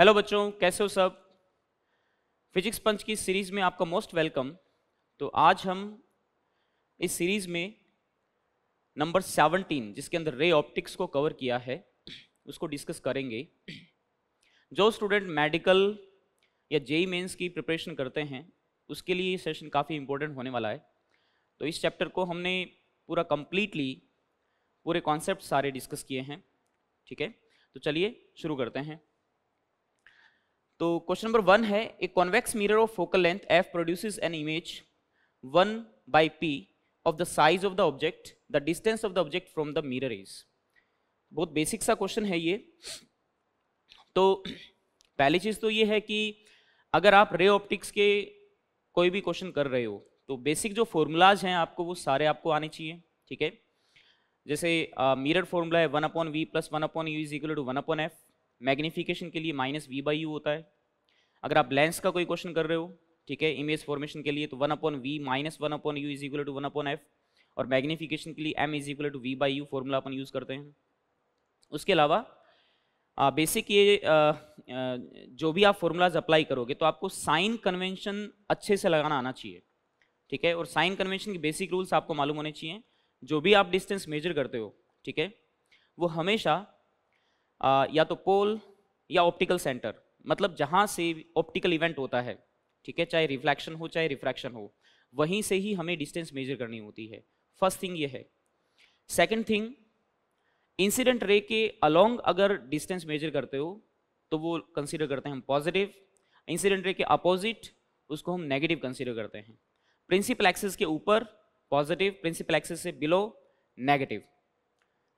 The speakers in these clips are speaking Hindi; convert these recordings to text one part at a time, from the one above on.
हेलो बच्चों कैसे हो सब फिजिक्स पंच की सीरीज़ में आपका मोस्ट वेलकम तो आज हम इस सीरीज़ में नंबर 17 जिसके अंदर रे ऑप्टिक्स को कवर किया है उसको डिस्कस करेंगे जो स्टूडेंट मेडिकल या जेई मेंस e की प्रिपरेशन करते हैं उसके लिए ये सेशन काफ़ी इम्पोर्टेंट होने वाला है तो इस चैप्टर को हमने पूरा कम्प्लीटली पूरे कॉन्सेप्ट सारे डिस्कस किए हैं ठीक है तो चलिए शुरू करते हैं तो क्वेश्चन नंबर वन है a convex mirror of focal length F produces an image one by P of the size of the object the distance of the object from the mirror is बहुत बेसिक सा क्वेश्चन है ये तो पहली चीज़ तो ये है कि अगर आप रे ऑप्टिक्स के कोई भी क्वेश्चन कर रहे हो तो बेसिक जो फॉर्मूलाज हैं आपको वो सारे आपको आने चाहिए ठीक है जैसे मिरर uh, फॉर्मूला है one upon we plus one upon you is equal to one upon F magnification के लिए माइनस वी बाई यू होता है अगर आप लेंस का कोई क्वेश्चन कर रहे हो ठीक है इमेज फॉर्मेशन के लिए तो one upon we minus one upon you is equal to one upon F और मैग्नीफिकेशन के लिए M is equal to V by you formula अपन यूज़ करते हैं उसके अलावा बेसिक ये जो भी आप फॉर्मूलाज अप्लाई करोगे तो आपको साइन कन्वेंशन अच्छे से लगाना आना चाहिए ठीक है और साइन कन्वेंशन के बेसिक रूल्स आपको मालूम होने चाहिए जो भी आप डिस्टेंस मेजर करते हो ठीक है वो हमेशा या तो पोल या ऑप्टिकल सेंटर मतलब जहाँ से ऑप्टिकल इवेंट होता है ठीक है चाहे रिफ्लेक्शन हो चाहे रिफ्रैक्शन हो वहीं से ही हमें डिस्टेंस मेजर करनी होती है फर्स्ट थिंग ये है सेकंड थिंग इंसिडेंट रे के अलोंग अगर डिस्टेंस मेजर करते हो तो वो कंसीडर करते हैं हम पॉजिटिव इंसिडेंट रे के अपोजिट उसको हम नेगेटिव कंसीडर करते हैं प्रिंसिपल एक्सेस के ऊपर पॉजिटिव प्रिंसिपल एक्सेस से बिलो नेगेटिव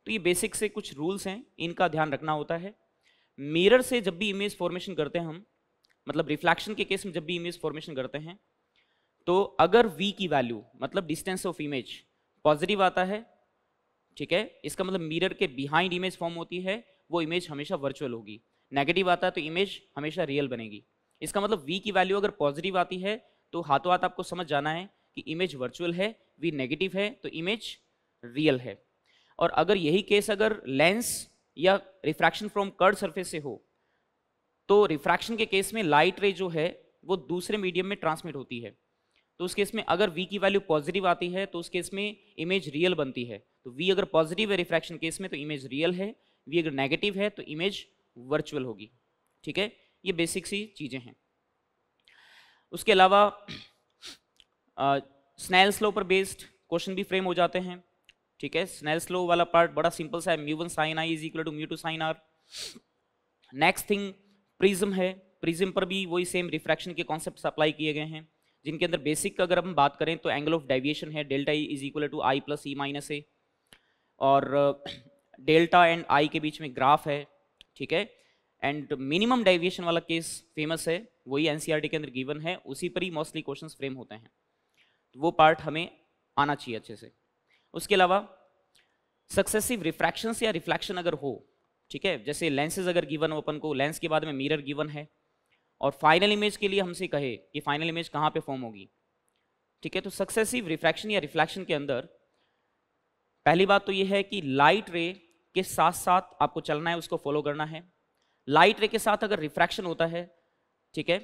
तो ये बेसिक से कुछ रूल्स हैं इनका ध्यान रखना होता है मिरर से जब भी इमेज फॉर्मेशन करते हैं हम मतलब रिफ्लैक्शन के केस में जब भी इमेज फॉर्मेशन करते हैं तो अगर v की वैल्यू मतलब डिस्टेंस ऑफ इमेज पॉजिटिव आता है ठीक है इसका मतलब मिरर के बिहाइंड इमेज फॉर्म होती है वो इमेज हमेशा वर्चुअल होगी नेगेटिव आता है तो इमेज हमेशा रियल बनेगी इसका मतलब v की वैल्यू अगर पॉजिटिव आती है तो हाथों हाथ आपको समझ जाना है कि इमेज वर्चुअल है v नेगेटिव है तो इमेज रियल है और अगर यही केस अगर लेंस या रिफ्रैक्शन फ्रॉम कर्ड सरफेस से हो तो रिफ्रैक्शन के केस में लाइट रे जो है वो दूसरे मीडियम में ट्रांसमिट होती है तो उस केस में अगर वी की वैल्यू पॉजिटिव आती है तो उस केस में इमेज रियल बनती है तो वी अगर पॉजिटिव है रिफ्रैक्शन केस में तो इमेज रियल है वी अगर नेगेटिव है तो इमेज वर्चुअल होगी ठीक है ये बेसिक सी चीज़ें हैं उसके अलावा स्नैल स्लो पर बेस्ड क्वेश्चन भी फ्रेम हो जाते हैं ठीक है स्नेल्स लो वाला पार्ट बड़ा सिंपल सा है mu one sine I is equal to mu two sine R next thing prism है प्रिज्म पर भी वही सेम रिफ्रैक्शन के कॉन्सेप्ट अप्लाई किए गए हैं जिनके अंदर बेसिक अगर हम बात करें तो एंगल ऑफ डेविएशन है delta E is equal to I plus E minus A और डेल्टा एंड आई के बीच में ग्राफ है ठीक है एंड मिनिमम डेविएशन वाला केस फेमस है वही एन e के अंदर गिवन है उसी पर ही मोस्टली क्वेश्चन फ्रेम होते हैं तो वो पार्ट हमें आना चाहिए अच्छे से उसके अलावा सक्सेसिव रिफ्रैक्शन या रिफ्लैक्शन अगर हो ठीक है जैसे लेंसेज अगर गिवन हो अपन को लेंस के बाद में मिरर गिवन है और फाइनल इमेज के लिए हमसे कहे कि फाइनल इमेज कहाँ पे फॉर्म होगी ठीक है तो सक्सेसिव रिफ्रैक्शन या रिफ्लैक्शन के अंदर पहली बात तो ये है कि लाइट रे के साथ साथ आपको चलना है उसको फॉलो करना है लाइट रे के साथ अगर रिफ्रैक्शन होता है ठीक है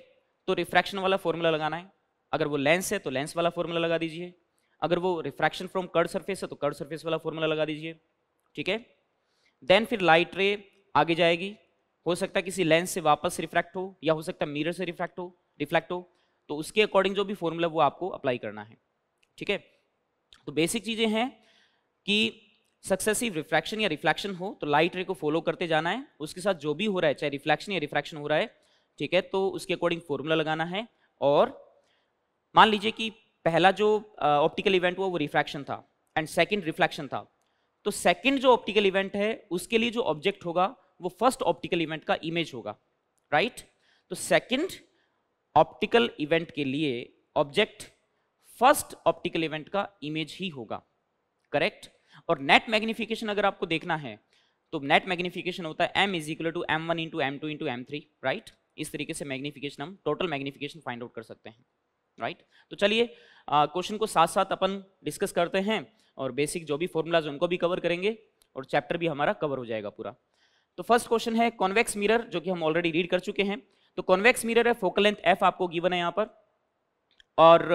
तो रिफ्रैक्शन वाला फॉर्मूला लगाना है अगर वो लेंस है तो लेंस वाला फॉर्मूला लगा दीजिए अगर वो रिफ्रैक्शन फ्रॉम कर्ड सर्फेस है तो कर्ड सर्फेस वाला फॉर्मूला लगा दीजिए ठीक है देन फिर लाइट रे आगे जाएगी हो सकता है किसी लेंस से वापस रिफ्रैक्ट हो या हो सकता है मिरर से रिफ्रैक्ट हो रिफ्लेक्ट हो तो उसके अकॉर्डिंग जो भी फॉर्मूला वो आपको अप्लाई करना है ठीक है तो बेसिक चीज़ें हैं कि सक्सेसिव रिफ्रैक्शन या रिफ्लैक्शन हो तो लाइट रे को फॉलो करते जाना है उसके साथ जो भी हो रहा है चाहे रिफ्लैक्शन या रिफ्रैक्शन हो रहा है ठीक है तो उसके अकॉर्डिंग फॉर्मूला लगाना है और मान लीजिए कि पहला जो ऑप्टिकल इवेंट हुआ वो रिफ्रैक्शन था एंड सेकेंड रिफ्लैक्शन था तो सेकेंड जो ऑप्टिकल इवेंट है उसके लिए जो ऑब्जेक्ट होगा वो फर्स्ट ऑप्टिकल इवेंट का इमेज होगा राइट right? तो सेकेंड ऑप्टिकल इवेंट के लिए ऑब्जेक्ट फर्स्ट ऑप्टिकल इवेंट का इमेज ही होगा करेक्ट और नेट मैग्निफिकेशन अगर आपको देखना है तो नेट मैग्निफिकेशन होता है M is equal to M one into M two into M three right इस तरीके से मैग्निफिकेशन हम टोटल मैग्निफिकेशन फाइंड आउट कर सकते हैं राइट तो चलिए क्वेश्चन को साथ साथ अपन डिस्कस करते हैं और बेसिक जो भी फॉर्मूलाज उनको भी कवर करेंगे और चैप्टर भी हमारा कवर हो जाएगा पूरा तो फर्स्ट क्वेश्चन है कॉन्वेक्स मिरर जो कि हम ऑलरेडी रीड कर चुके हैं तो कॉन्वेक्स मिरर है फोकल लेंथ एफ आपको गिवन है यहाँ पर और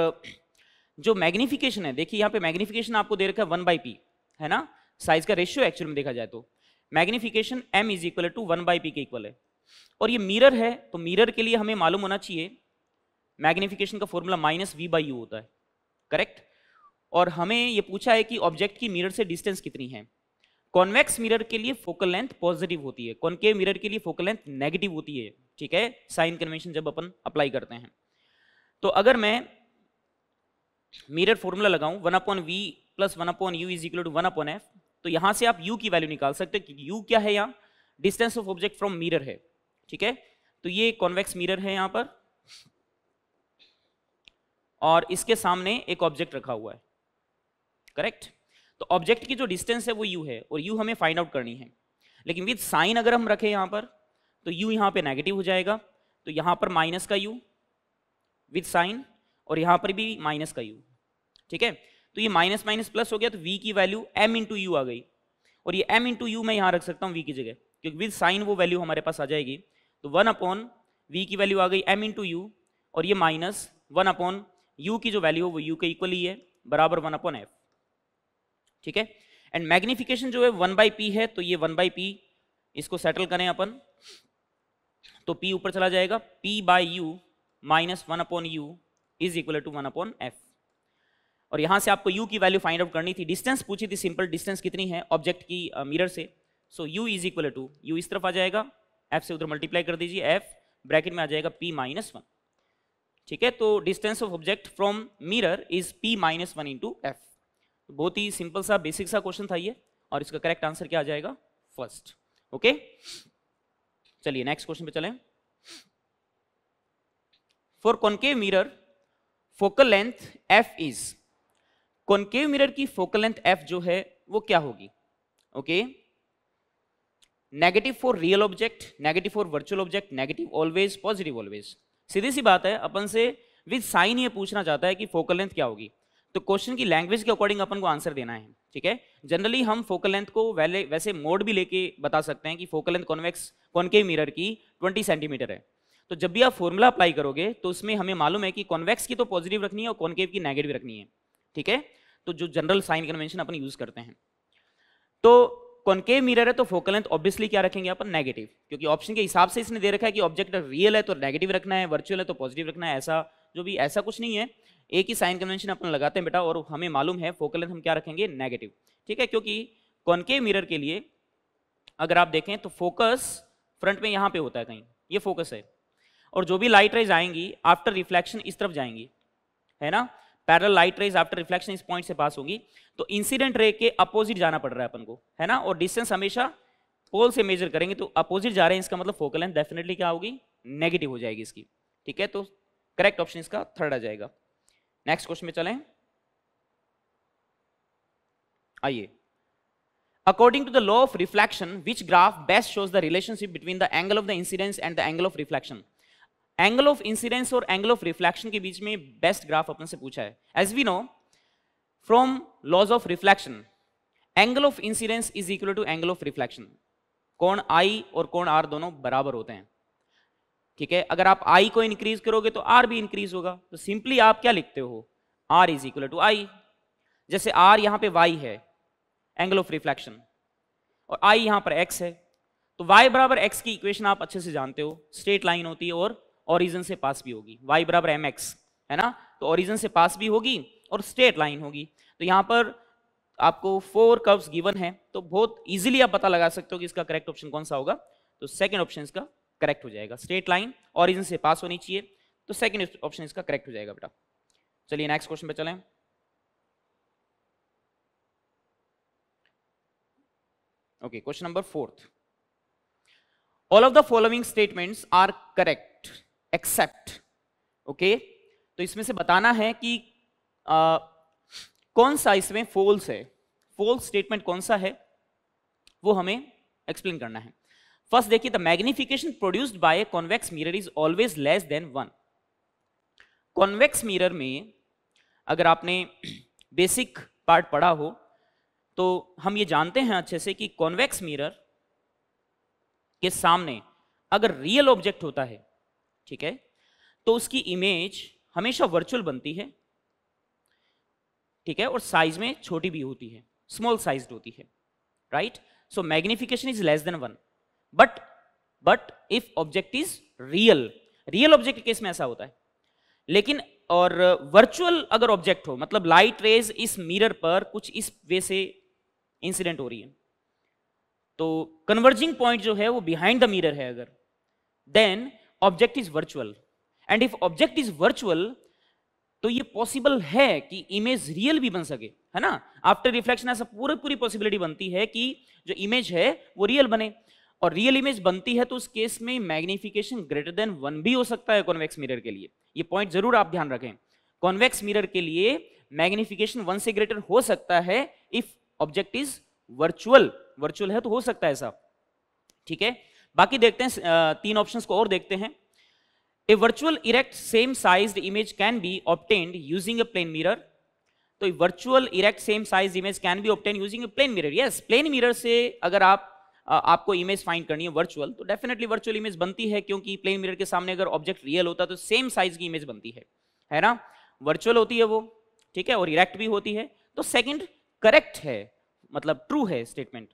जो मैग्नीफिकेशन है देखिए यहाँ पे मैग्नीफिकेशन आपको दे रखा है वन बाई पी है ना साइज का रेशियो एक्चुअल में देखा जाए तो magnification M is equal to one by P के इक्वल है और ये मिरर है तो मिरर के लिए हमें मालूम होना चाहिए मैग्निफिकेशन का formula minus V by U होता है करेक्ट और हमें ये पूछा है कि ऑब्जेक्ट की मिरर से डिस्टेंस कितनी है कॉन्वेक्स मिरर के लिए फोकल लेंथ पॉजिटिव होती है कॉनकेव मिरर के लिए फोकल लेंथ नेगेटिव होती है ठीक है साइन कन्वेंशन जब अपन अप्लाई करते हैं तो अगर मैं मिरर फॉर्मूला लगाऊं one upon we plus one upon you is equal to one upon F तो यहां से आप यू की वैल्यू निकाल सकते हैं क्योंकि यू क्या है यहाँ distance of object from mirror है ठीक है तो ये कॉन्वेक्स मिरर है यहाँ पर और इसके सामने एक ऑब्जेक्ट रखा हुआ है करेक्ट तो ऑब्जेक्ट की जो डिस्टेंस है वो यू है और यू हमें फाइंड आउट करनी है लेकिन विद साइन अगर हम रखें यहाँ पर तो यू यहाँ पे नेगेटिव हो जाएगा तो यहाँ पर माइनस का यू विद साइन और यहाँ पर भी माइनस का यू ठीक है तो ये माइनस माइनस प्लस हो गया तो वी की वैल्यू एम इंटू यू आ गई और ये एम इंटू यू मैं यहाँ रख सकता हूँ वी की जगह क्योंकि विद साइन वो वैल्यू हमारे पास आ जाएगी तो वन अपॉन वी की वैल्यू आ गई एम इंटू यू और ये माइनस वन अपॉन यू की जो वैल्यू है वो यू के इक्वल ही है बराबर वन अपॉन एफ ठीक है एंड मैग्निफिकेशन जो है वन बाई पी है तो ये वन बाई पी इसको सेटल करें अपन तो पी ऊपर चला जाएगा P by U minus one upon you is equal to one upon F और यहां से आपको यू की वैल्यू फाइंड आउट करनी थी डिस्टेंस पूछी थी सिंपल डिस्टेंस कितनी है ऑब्जेक्ट की मिरर uh, से so U is equal to U इस तरफ आ जाएगा एफ से उधर मल्टीप्लाई कर दीजिए एफ ब्रैकेट में आ जाएगा पी माइनस वन ठीक है तो distance of object from mirror is P minus one into F बहुत ही सिंपल सा बेसिक सा क्वेश्चन था ये और इसका करेक्ट आंसर क्या आ जाएगा फर्स्ट ओके चलिए नेक्स्ट क्वेश्चन पे चलें for concave mirror focal length F is concave mirror की फोकल लेंथ एफ जो है वो क्या होगी okay negative for real object negative for virtual object negative always positive always सीधी सी बात है अपन से विद साइन ये पूछना चाहता है कि फोकल लेंथ क्या होगी तो क्वेश्चन की लैंग्वेज के अकॉर्डिंग अपन को आंसर देना है ठीक है जनरली हम फोकल लेंथ को वैले वैसे मोड भी लेके बता सकते हैं कि focal length convex concave mirror की 20 सेंटीमीटर है तो जब भी आप फॉर्मूला अप्लाई करोगे तो उसमें हमें मालूम है कि कॉन्वेक्स की तो पॉजिटिव रखनी है और कॉनकेव की नेगेटिव रखनी है ठीक है तो जो जनरल साइन कन्वेंशन अपन यूज करते हैं तो कॉनकेव मिरर है तो फोकल लेंथ ऑब्वियसली क्या रखेंगे अपन नेगेटिव क्योंकि ऑप्शन के हिसाब से इसने दे रखा है कि ऑब्जेक्ट रियल है तो नेगेटिव रखना है वर्चुअल है तो पॉजिटिव रखना है ऐसा जो भी ऐसा कुछ नहीं है एक ही साइन कन्वेंशन अपन लगाते हैं बेटा और हमें मालूम है फोकल लेंथ हम क्या रखेंगे नेगेटिव ठीक है क्योंकि कॉनकेव मिरर के लिए अगर आप देखें तो फोकस फ्रंट में यहाँ पे होता है कहीं ये फोकस है और जो भी लाइट रेज आएंगी आफ्टर रिफ्लेक्शन इस तरफ जाएंगी है ना parallel light rays after reflection इस पॉइंट से पास होगी तो इंसिडेंट रे के अपोजिट जाना पड़ रहा है अपन को है ना और डिस्टेंस हमेशा पोल से मेजर करेंगे तो अपोजिट जा रहे हैं इसका मतलब फोकल लेंथ डेफिनेटली क्या होगी नेगेटिव हो जाएगी इसकी ठीक है तो करेक्ट ऑप्शन इसका थर्ड आ जाएगा नेक्स्ट क्वेश्चन में चलें आइए according to the law of reflection which graph best shows the relationship between the angle of the incidence and the angle of reflection angle of incidence और एंगल ऑफ रिफ्लेक्शन के बीच में बेस्ट ग्राफ अपने से पूछा है as we know from laws of reflection angle of incidence is equal to angle of reflection कौन आई और कौन आर दोनों बराबर होते हैं ठीक है अगर आप आई को इंक्रीज करोगे तो आर भी इंक्रीज होगा तो सिंपली आप क्या लिखते हो R is equal to I जैसे आर यहां पे वाई है एंगल ऑफ रिफ्लेक्शन और आई यहां पर एक्स है तो वाई बराबर एक्स की इक्वेशन आप अच्छे से जानते हो स्ट्रेट लाइन होती है और ओरिजन से पास भी होगी वाई बराबर एम एक्स है ना तो ओरिजन से पास भी होगी और स्ट्रेट लाइन होगी तो यहाँ पर आपको फोर कर्व्स गिवन है तो बहुत इजीली आप पता लगा सकते हो कि इसका करेक्ट ऑप्शन कौन सा होगा तो सेकंड ऑप्शन इसका करेक्ट हो जाएगा स्ट्रेट लाइन ओरिजिन से पास होनी चाहिए तो सेकंड ऑप्शन इसका करेक्ट हो जाएगा बेटा चलिए नेक्स्ट क्वेश्चन पे चलें okay question number fourth all of the following statements are correct except okay तो इसमें से बताना है कि आ, कौन सा इसमें फोल्स है फोल्स स्टेटमेंट कौन सा है वो हमें एक्सप्लेन करना है फर्स्ट देखिए the magnification produced by a convex mirror is always less than one convex mirror में अगर आपने बेसिक पार्ट पढ़ा हो तो हम ये जानते हैं अच्छे से कि कॉन्वेक्स मिरर के सामने अगर रियल ऑब्जेक्ट होता है ठीक है तो उसकी इमेज हमेशा वर्चुअल बनती है ठीक है और साइज में छोटी भी होती है स्मॉल साइज होती है right so magnification is less than one but but if object is real real object case में ऐसा होता है लेकिन और वर्चुअल अगर ऑब्जेक्ट हो मतलब लाइट रेज इस मिरर पर कुछ इस वे से इंसिडेंट हो रही है तो कन्वर्जिंग पॉइंट जो है वो बिहाइंड द मिरर है अगर then object is virtual and if object is virtual तो ये पॉसिबल है कि इमेज रियल भी बन सके है ना आफ्टर रिफ्लेक्शन ऐसा पूरी पूरी पॉसिबिलिटी बनती है कि जो इमेज है वो रियल बने और रियल इमेज बनती है तो उस केस में मैग्निफिकेशन ग्रेटर देन वन भी हो सकता है कॉन्वेक्स मिरर के लिए ये पॉइंट जरूर आप ध्यान रखें कॉन्वेक्स मिरर के लिए मैग्निफिकेशन वन से ग्रेटर हो सकता है if object is virtual virtual है तो हो सकता है ऐसा ठीक है बाकी देखते हैं तीन ऑप्शन को और देखते हैं a virtual erect same size image can be obtained using a plane mirror तो virtual erect same size image can be obtain using plane mirror yes plane mirror से अगर आप आपको इमेज फाइंड करनी है वर्चुअल तो डेफिनेटली वर्चुअल इमेज बनती है क्योंकि प्लेन मिरर के सामने अगर ऑब्जेक्ट रियल होता तो सेम साइज की इमेज बनती है है ना वर्चुअल होती है वो ठीक है और इरेक्ट भी होती है तो सेकंड करेक्ट है मतलब ट्रू है स्टेटमेंट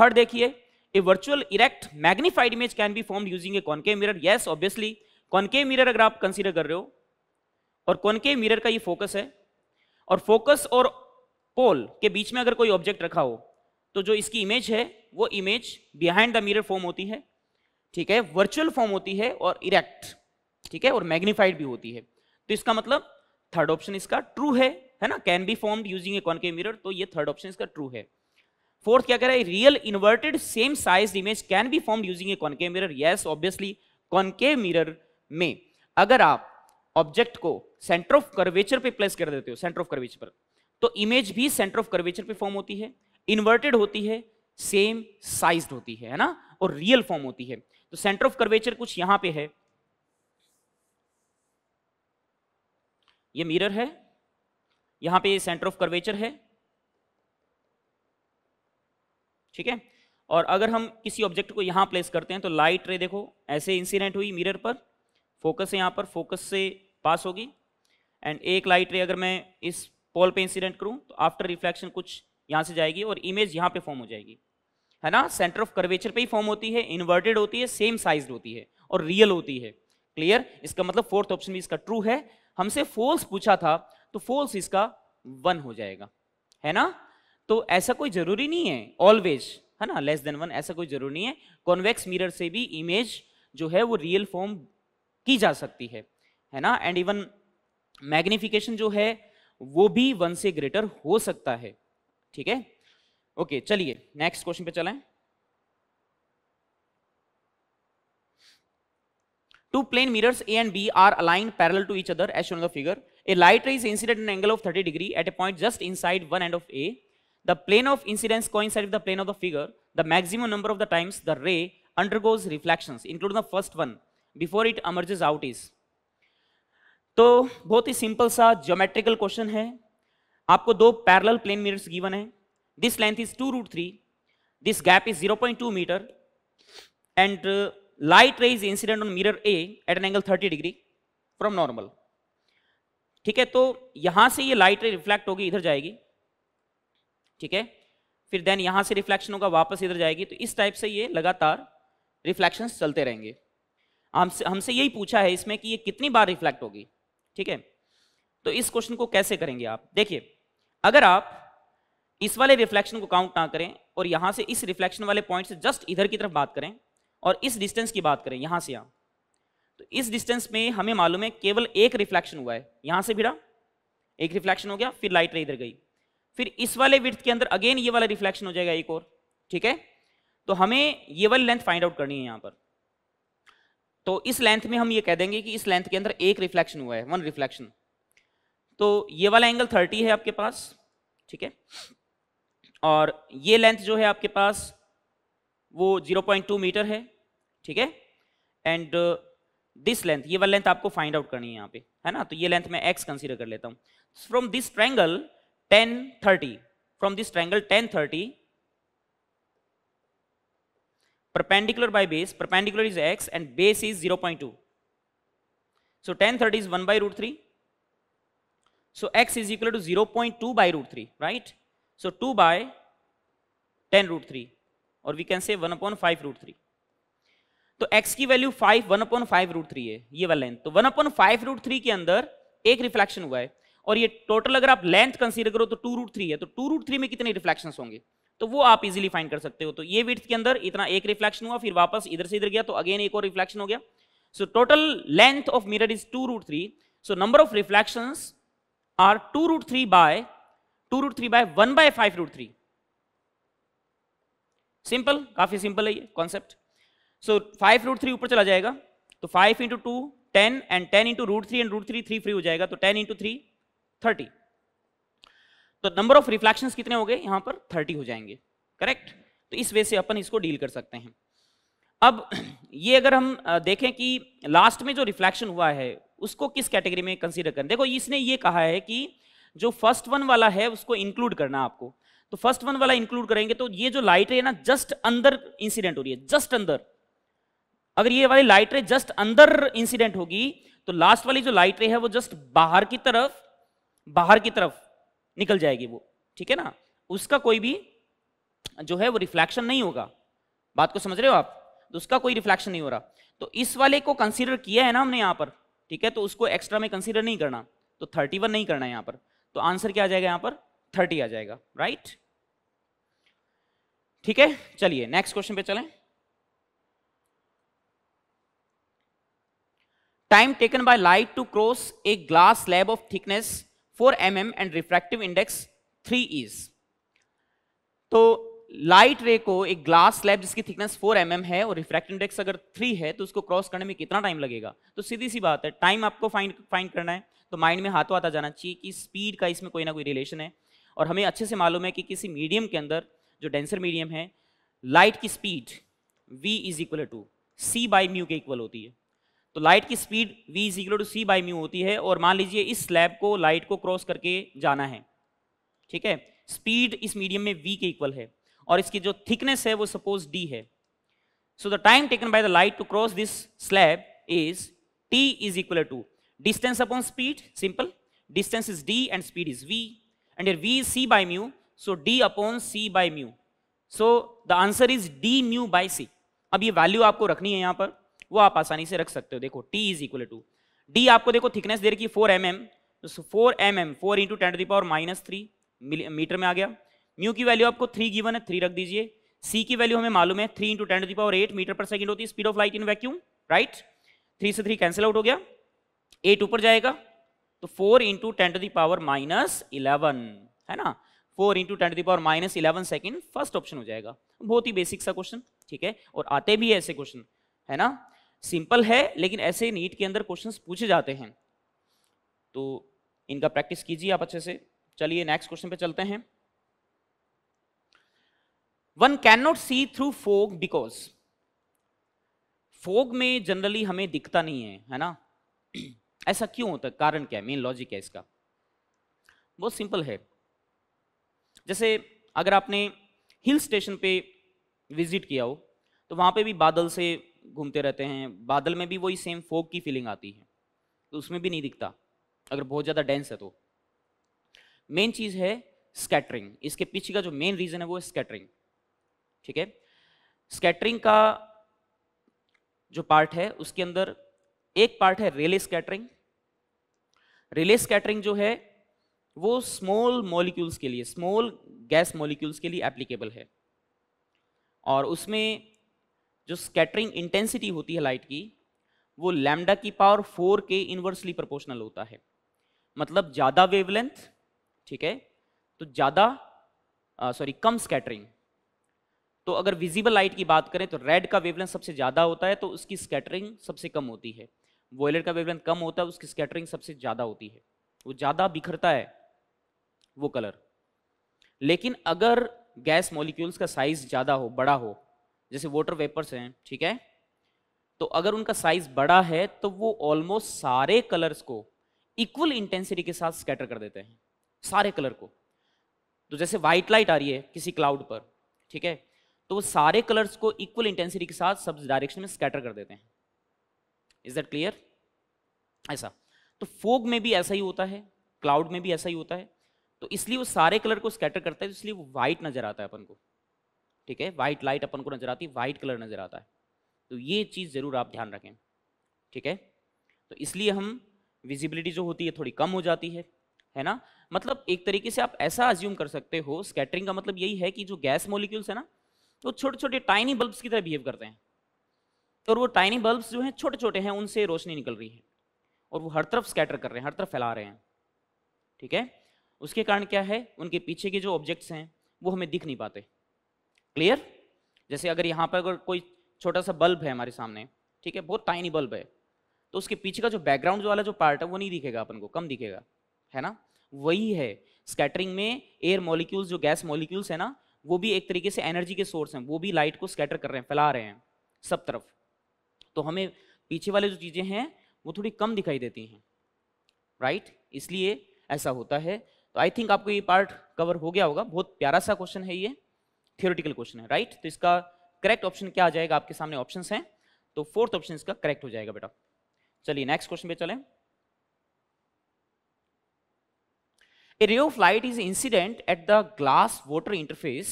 थर्ड देखिए a virtual erect magnified image can be form using a concave mirror yes obviously concave mirror अगर आप कंसिडर कर रहे हो और कॉनके मिरर का ये फोकस है और फोकस और पोल के बीच में अगर कोई ऑब्जेक्ट रखा हो तो जो इसकी इमेज है वो image behind the mirror form होती है ठीक है वर्चुअल फॉर्म होती है और इरेक्ट ठीक है और मैग्निफाइड भी होती है तो इसका मतलब थर्ड ऑप्शन इसका ट्रू है है ना can be formed using a concave mirror तो ये थर्ड ऑप्शन इसका ट्रू है फोर्थ क्या कह रहा है real inverted same size image can be form using a concave mirror yes obviously concave mirror में अगर आप ऑब्जेक्ट को सेंटर ऑफ कर्वेचर पे प्लेस कर देते हो सेंटर ऑफ कर्वेचर पर तो इमेज भी सेंटर ऑफ कर्वेचर पे फॉर्म होती है इन्वर्टेड होती है सेम साइज होती है है ना और रियल फॉर्म होती है तो सेंटर ऑफ कर्वेचर कुछ यहां पे है ये मिरर है यहां पे ये सेंटर ऑफ कर्वेचर है ठीक है और अगर हम किसी ऑब्जेक्ट को यहाँ प्लेस करते हैं तो लाइट रे देखो ऐसे इंसिडेंट हुई मिरर पर फोकस यहाँ पर फोकस से पास होगी एंड एक लाइट रे अगर मैं इस पोल पे इंसिडेंट करूँ तो आफ्टर रिफ्लेक्शन कुछ यहाँ से जाएगी और इमेज यहाँ पे फॉर्म हो जाएगी है ना सेंटर ऑफ कर्वेचर पे ही फॉर्म होती है इन्वर्टेड होती है सेम साइज होती है और रियल होती है क्लियर इसका मतलब फोर्थ ऑप्शन भी इसका ट्रू है हमसे फोल्स पूछा था तो फोल्स इसका वन हो जाएगा है ना तो ऐसा कोई जरूरी नहीं है ऑलवेज है ना लेस देन वन ऐसा कोई जरूरी नहीं है कॉन्वेक्स मिरर से भी इमेज जो है वो रियल फॉर्म की जा सकती है है ना एंड इवन मैग्निफिकेशन जो है वो भी वन से ग्रेटर हो सकता है ठीक है ओके चलिए नेक्स्ट क्वेश्चन पे चलें two plane mirrors A and B are align parallel to each other as shown the figure a light rays incident an angle of 30 degree at a point just inside one end of a the plane of incidence coincides with the plane of the figure, the maximum number of the times the ray undergoes reflections, including the first one, before it emerges out is. तो बहुत ही सिंपल सा ज्योमेट्रिकल क्वेश्चन है आपको दो पैरेलल प्लेन मिरर्स गिवन है this length is two root three this gap is 0.2 metre and light ray is incident on mirror A at an angle 30 degree from normal ठीक है तो यहां से ये लाइट रे रिफ्लेक्ट होगी इधर जाएगी ठीक है फिर देन यहाँ से रिफ्लेक्शन होगा वापस इधर जाएगी तो इस टाइप से ये लगातार रिफ्लेक्शंस चलते रहेंगे हमसे हमसे यही पूछा है इसमें कि ये कितनी बार रिफ्लेक्ट होगी ठीक है तो इस क्वेश्चन को कैसे करेंगे आप देखिए अगर आप इस वाले रिफ्लेक्शन को काउंट ना करें और यहाँ से इस रिफ्लेक्शन वाले पॉइंट से जस्ट इधर की तरफ बात करें और इस डिस्टेंस की बात करें यहाँ से यहाँ तो इस डिस्टेंस में हमें मालूम है केवल एक रिफ्लेक्शन हुआ है यहाँ से भिड़ा एक रिफ्लेक्शन हो गया फिर लाइट इधर गई फिर इस वाले विथ के अंदर अगेन ये वाला रिफ्लेक्शन हो जाएगा एक और ठीक है तो हमें ये वाली लेंथ फाइंड आउट करनी है यहाँ पर तो इस लेंथ में हम ये कह देंगे कि इस लेंथ के अंदर एक रिफ्लेक्शन हुआ है वन रिफ्लेक्शन तो ये वाला एंगल 30 है आपके पास ठीक है और ये लेंथ जो है आपके पास वो 0.2 मीटर है ठीक है एंड दिस लेंथ ये वाला लेंथ आपको फाइंड आउट करनी है यहाँ पे है ना तो ये लेंथ मैं एक्स कंसीडर कर लेता हूँ from this triangle 1030 from this triangle 1030 perpendicular by base perpendicular is x and base is 0.2 so 1030 is 1 by root 3 so x is equal to 0.2 by root 3 right so 2 by 10 root 3 or we can say 1 upon 5 root 3 तो x की वैल्यू 5 1 अपॉन 5 रूट 3 है ये वाला लाइन तो 1 अपॉन 5 रूट 3 के अंदर एक रिफ्लेक्शन हुआ है और ये टोटल अगर आप लेंथ कंसीडर करो तो टू रूट थ्री है तो टू रूट थ्री में कितने रिफ्लेक्शन होंगे तो वो आप इजीली फाइंड कर सकते हो तो ये विथ के अंदर इतना एक रिफ्लेक्शन हुआ फिर वापस इधर से इधर गया तो अगेन एक और रिफ्लेक्शन हो गया so total length of mirror is two root three so number of reflection are two root three by two root three by one by five root three simple काफी सिंपल है ये concept so five root three ऊपर चला जाएगा तो five into two ten and ten into root three and root three three free हो जाएगा तो टेन इंटू थ्री थर्टी तो नंबर ऑफ रिफ्लेक्शन कितने हो गए यहां पर थर्टी हो जाएंगे करेक्ट तो इस वे से अपन इसको डील कर सकते हैं अब ये अगर हम देखें कि लास्ट में जो रिफ्लैक्शन हुआ है उसको किस कैटेगरी में कंसीडर करें देखो इसने ये कहा है कि जो फर्स्ट वन वाला है उसको इंक्लूड करना आपको तो फर्स्ट वन वाला इंक्लूड करेंगे तो ये जो लाइट है ना जस्ट अंदर इंसिडेंट हो रही है जस्ट अंदर अगर ये वाली लाइट रे जस्ट अंदर इंसिडेंट होगी तो लास्ट वाली जो लाइट रे है वो जस्ट बाहर की तरफ बाहर की तरफ निकल जाएगी वो ठीक है ना उसका कोई भी जो है वो रिफ्लैक्शन नहीं होगा बात को समझ रहे हो आप तो उसका कोई रिफ्लैक्शन नहीं हो रहा तो इस वाले को कंसीडर किया है ना हमने यहाँ पर ठीक है तो उसको एक्स्ट्रा में कंसीडर नहीं करना तो 31 नहीं करना है यहाँ पर तो आंसर क्या आ जाएगा यहाँ पर 30 आ जाएगा राइट ठीक है चलिए नेक्स्ट क्वेश्चन पे चलें time taken by light to cross a glass slab of thickness four M M and refractive index three is तो लाइट रे को एक ग्लास स्लैब जिसकी थिकनेस फोर एम एम है और रिफ्रैक्टिव इंडेक्स अगर थ्री है तो उसको क्रॉस करने में कितना टाइम लगेगा तो सीधी सी बात है टाइम आपको फाइंड फाइंड करना है तो माइंड में हाथों आता जाना चाहिए कि स्पीड का इसमें कोई ना कोई रिलेशन है और हमें अच्छे से मालूम है कि किसी मीडियम के अंदर जो डेंसर मीडियम है लाइट की speed v is equal to c by mu के इक्वल होती है तो लाइट की speed v is equal to c by mu होती है और मान लीजिए इस स्लैब को लाइट को क्रॉस करके जाना है ठीक है स्पीड इस मीडियम में v के इक्वल है और इसकी जो थिकनेस है वो सपोज d है so the time taken by the light to cross this slab is t is equal to distance upon speed simple distance is d and speed is v and v is c by mu so d upon c by mu so the answer is d mu by c अब ये वैल्यू आपको रखनी है यहाँ पर वो आप आसानी से रख सकते हो देखो t is equal to d आपको देखो थिकनेस दे रखी four M m four M m four into ten to the power minus three metre में आ गया म्यू की वैल्यू आपको थ्री गिवन है थ्री रख दीजिए सी की वैल्यू हमें मालूम है three into ten to the power eight metre per second होती है speed of light in vacuum right three से थ्री कैंसिल आउट हो गया एट ऊपर जाएगा तो four into ten to the power minus eleven है ना four into ten to the power minus eleven second first option हो जाएगा बहुत ही बेसिक सा क्वेश्चन ठीक है और आते भी है ऐसे क्वेश्चन है ना सिंपल है लेकिन ऐसे नीट के अंदर क्वेश्चन पूछे जाते हैं तो इनका प्रैक्टिस कीजिए आप अच्छे से चलिए नेक्स्ट क्वेश्चन पे चलते हैं one can not see through fog because fog में जनरली हमें दिखता नहीं है है ना ऐसा क्यों होता है कारण क्या है मेन लॉजिक है इसका बहुत सिंपल है जैसे अगर आपने हिल स्टेशन पे विजिट किया हो तो वहां पे भी बादल से घूमते रहते हैं बादल में भी वही सेम फोक की फीलिंग आती है तो उसमें भी नहीं दिखता अगर बहुत ज़्यादा डेंस है तो मेन चीज़ है स्कैटरिंग इसके पीछे का जो मेन रीज़न है वो है स्कैटरिंग ठीक है स्कैटरिंग का जो पार्ट है उसके अंदर एक पार्ट है रेले स्कैटरिंग रेले स्कैटरिंग जो है वो स्मॉल मॉलिक्यूल्स के लिए स्मॉल गैस मॉलिक्यूल्स के लिए एप्लीकेबल है और उसमें जो स्कैटरिंग इंटेंसिटी होती है लाइट की वो लैम्डा की पावर फोर के इन्वर्सली प्रोपोर्शनल होता है मतलब ज़्यादा वेवलेंथ ठीक है तो ज़्यादा सॉरी कम स्कैटरिंग तो अगर विजिबल लाइट की बात करें तो रेड का वेवलेंथ सबसे ज़्यादा होता है तो उसकी स्कैटरिंग सबसे कम होती है वॉयलेट का वेवलेंथ कम होता है उसकी स्कैटरिंग सबसे ज़्यादा होती है वो ज़्यादा बिखरता है वो कलर लेकिन अगर गैस मॉलिक्यूल्स का साइज ज़्यादा हो बड़ा हो जैसे वाटर वेपर्स हैं ठीक है तो अगर उनका साइज बड़ा है तो वो ऑलमोस्ट सारे कलर्स को इक्वल इंटेंसिटी के साथ स्कैटर कर देते हैं सारे कलर को तो जैसे वाइट लाइट आ रही है किसी क्लाउड पर ठीक है तो वो सारे कलर्स को इक्वल इंटेंसिटी के साथ सब डायरेक्शन में स्कैटर कर देते हैं इज दैट क्लियर ऐसा तो फोग में भी ऐसा ही होता है क्लाउड में भी ऐसा ही होता है तो इसलिए वो सारे कलर को स्कैटर करता है तो इसलिए वो वाइट नजर आता है अपन को ठीक है वाइट लाइट अपन को नजर आती है वाइट कलर नजर आता है तो ये चीज़ ज़रूर आप ध्यान रखें ठीक है तो इसलिए हम विजिबिलिटी जो होती है थोड़ी कम हो जाती है है ना मतलब एक तरीके से आप ऐसा अज्यूम कर सकते हो स्कैटरिंग का मतलब यही है कि जो गैस मोलिक्यूल्स है ना वो छोटे छोटे टाइनी बल्ब्स की तरह बिहेव करते हैं और वो टाइनी बल्ब्स जो हैं छोटे छोटे हैं उनसे रोशनी निकल रही है और वो हर तरफ स्कैटर कर रहे हैं हर तरफ फैला रहे हैं ठीक है उसके कारण क्या है उनके पीछे के जो ऑब्जेक्ट्स हैं वो हमें दिख नहीं पाते क्लियर जैसे अगर यहाँ पर अगर कोई छोटा सा बल्ब है हमारे सामने ठीक है बहुत टाइनी बल्ब है तो उसके पीछे का जो बैकग्राउंड वाला जो पार्ट है वो नहीं दिखेगा अपन को कम दिखेगा है ना वही है स्कैटरिंग में एयर मॉलिक्यूल्स जो गैस मॉलिक्यूल्स है ना वो भी एक तरीके से एनर्जी के सोर्स हैं वो भी लाइट को स्कैटर कर रहे हैं फैला रहे हैं सब तरफ तो हमें पीछे वाले जो चीज़ें हैं वो थोड़ी कम दिखाई देती हैं राइट इसलिए ऐसा होता है तो आई थिंक आपको ये पार्ट कवर हो गया होगा बहुत प्यारा सा क्वेश्चन है ये थियोरिटिकल क्वेश्चन है राइट तो इसका करेक्ट ऑप्शन क्या आ जाएगा आपके सामने ऑप्शन है तो फोर्थ ऑप्शन इसका करेक्ट हो जाएगा बेटा चलिए नेक्स्ट क्वेश्चन पे चलें a ray of light is incident at the glass water interface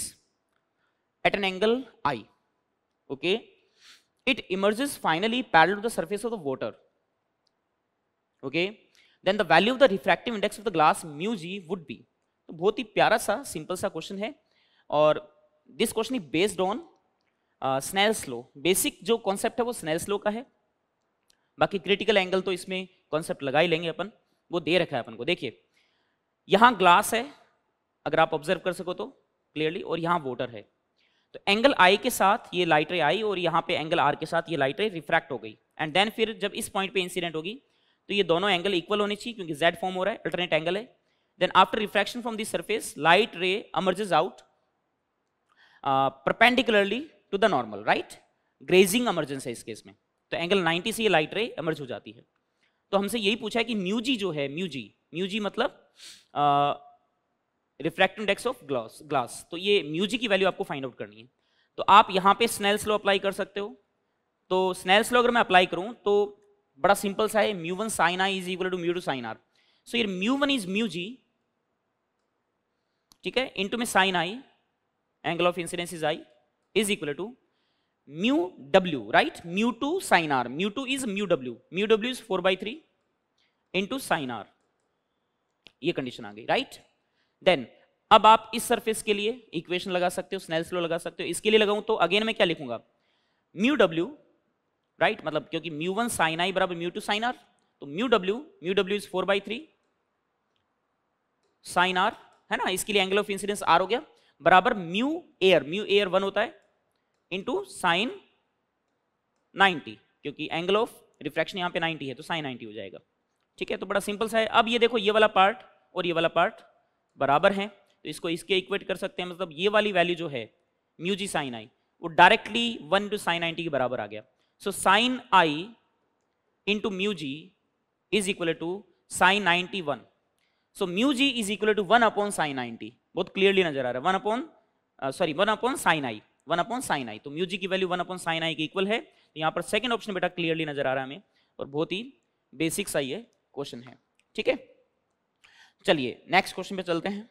at an angle i okay it emerges finally parallel to the surface of the water okay then the value of the refractive index of the glass mu g would be बहुत ही प्यारा सा सिंपल सा क्वेश्चन है और this question is based on Snell's law basic जो कॉन्सेप्ट है वो स्नेल स्लो का है बाकी क्रिटिकल एंगल तो इसमें कॉन्सेप्ट लगा ही लेंगे अपन वो दे रखा है अपन को देखिए यहाँ ग्लास है अगर आप ऑब्जर्व कर सको तो क्लियरली और यहाँ वोटर है तो एंगल आई के साथ ये लाइट रे आई और यहाँ पे एंगल आर के साथ ये लाइट रे रिफ्रैक्ट हो गई एंड देन फिर जब इस पॉइंट पे इंसिडेंट होगी तो ये दोनों एंगल इक्वल होने चाहिए क्योंकि जेड फॉर्म हो रहा है अल्टरनेट एंगल है then after refraction from this surface light ray emerges out perpendicularly to the normal right grazing emergency है इस केस में तो एंगल 90 से ये लाइट रे एमर्ज हो जाती है तो हमसे यही पूछा है कि म्यूजी जो है म्यूजी म्यूजी मतलब refract index of glass glass तो ये म्यूजी की वैल्यू आपको फाइंड आउट करनी है तो आप यहाँ पे स्नेल्स लो अप्लाई कर सकते हो तो स्नेल्स लो अगर मैं अप्लाई करूँ तो बड़ा सिंपल सा है mu one sine I is equal to mu two sine r so ये mu one is mu g ठीक है इनटू में sine i angle of incidence is i is equal to mu w right mu 2 sin r mu 2 is mu w mu w is 4 by 3 into sin r ये कंडीशन आ गई राइट देन अब आप इस सरफेस के लिए इक्वेशन लगा सकते हो स्नेल्स लो लगा सकते हो इसके लिए लगाऊं तो अगेन मैं क्या लिखूंगा म्यू डब्ल्यू राइट मतलब क्योंकि म्यू वन साइन आई बराबर म्यू टू साइन आर तो mu W mu W is four by three sine are है ना इसके लिए एंगल ऑफ इंसिडेंस आर हो गया बराबर mu air mu air one होता है इंटू साइन 90 क्योंकि एंगल ऑफ रिफ्रैक्शन यहाँ पे 90 है तो साइन 90 हो जाएगा ठीक है तो बड़ा सिंपल सा है अब ये देखो ये वाला पार्ट और ये वाला पार्ट बराबर है तो इसको इसके इक्वेट कर सकते हैं मतलब ये वाली वैल्यू जो है म्यू जी साइन आई वो directly one two sine ninety के बराबर आ गया so sine i into mu g is equal to sine ninety one so mu g is equal to one upon sine ninety बहुत क्लियरली नजर आ रहा है one upon sorry one upon sine i one upon sine i तो म्यूजिक की value one upon sine i के इक्वल है तो यहाँ पर सेकंड ऑप्शन बेटा क्लियरली नजर आ रहा है हमें और बहुत ही बेसिक सा ये क्वेश्चन है ठीक है चलिए नेक्स्ट क्वेश्चन पे चलते हैं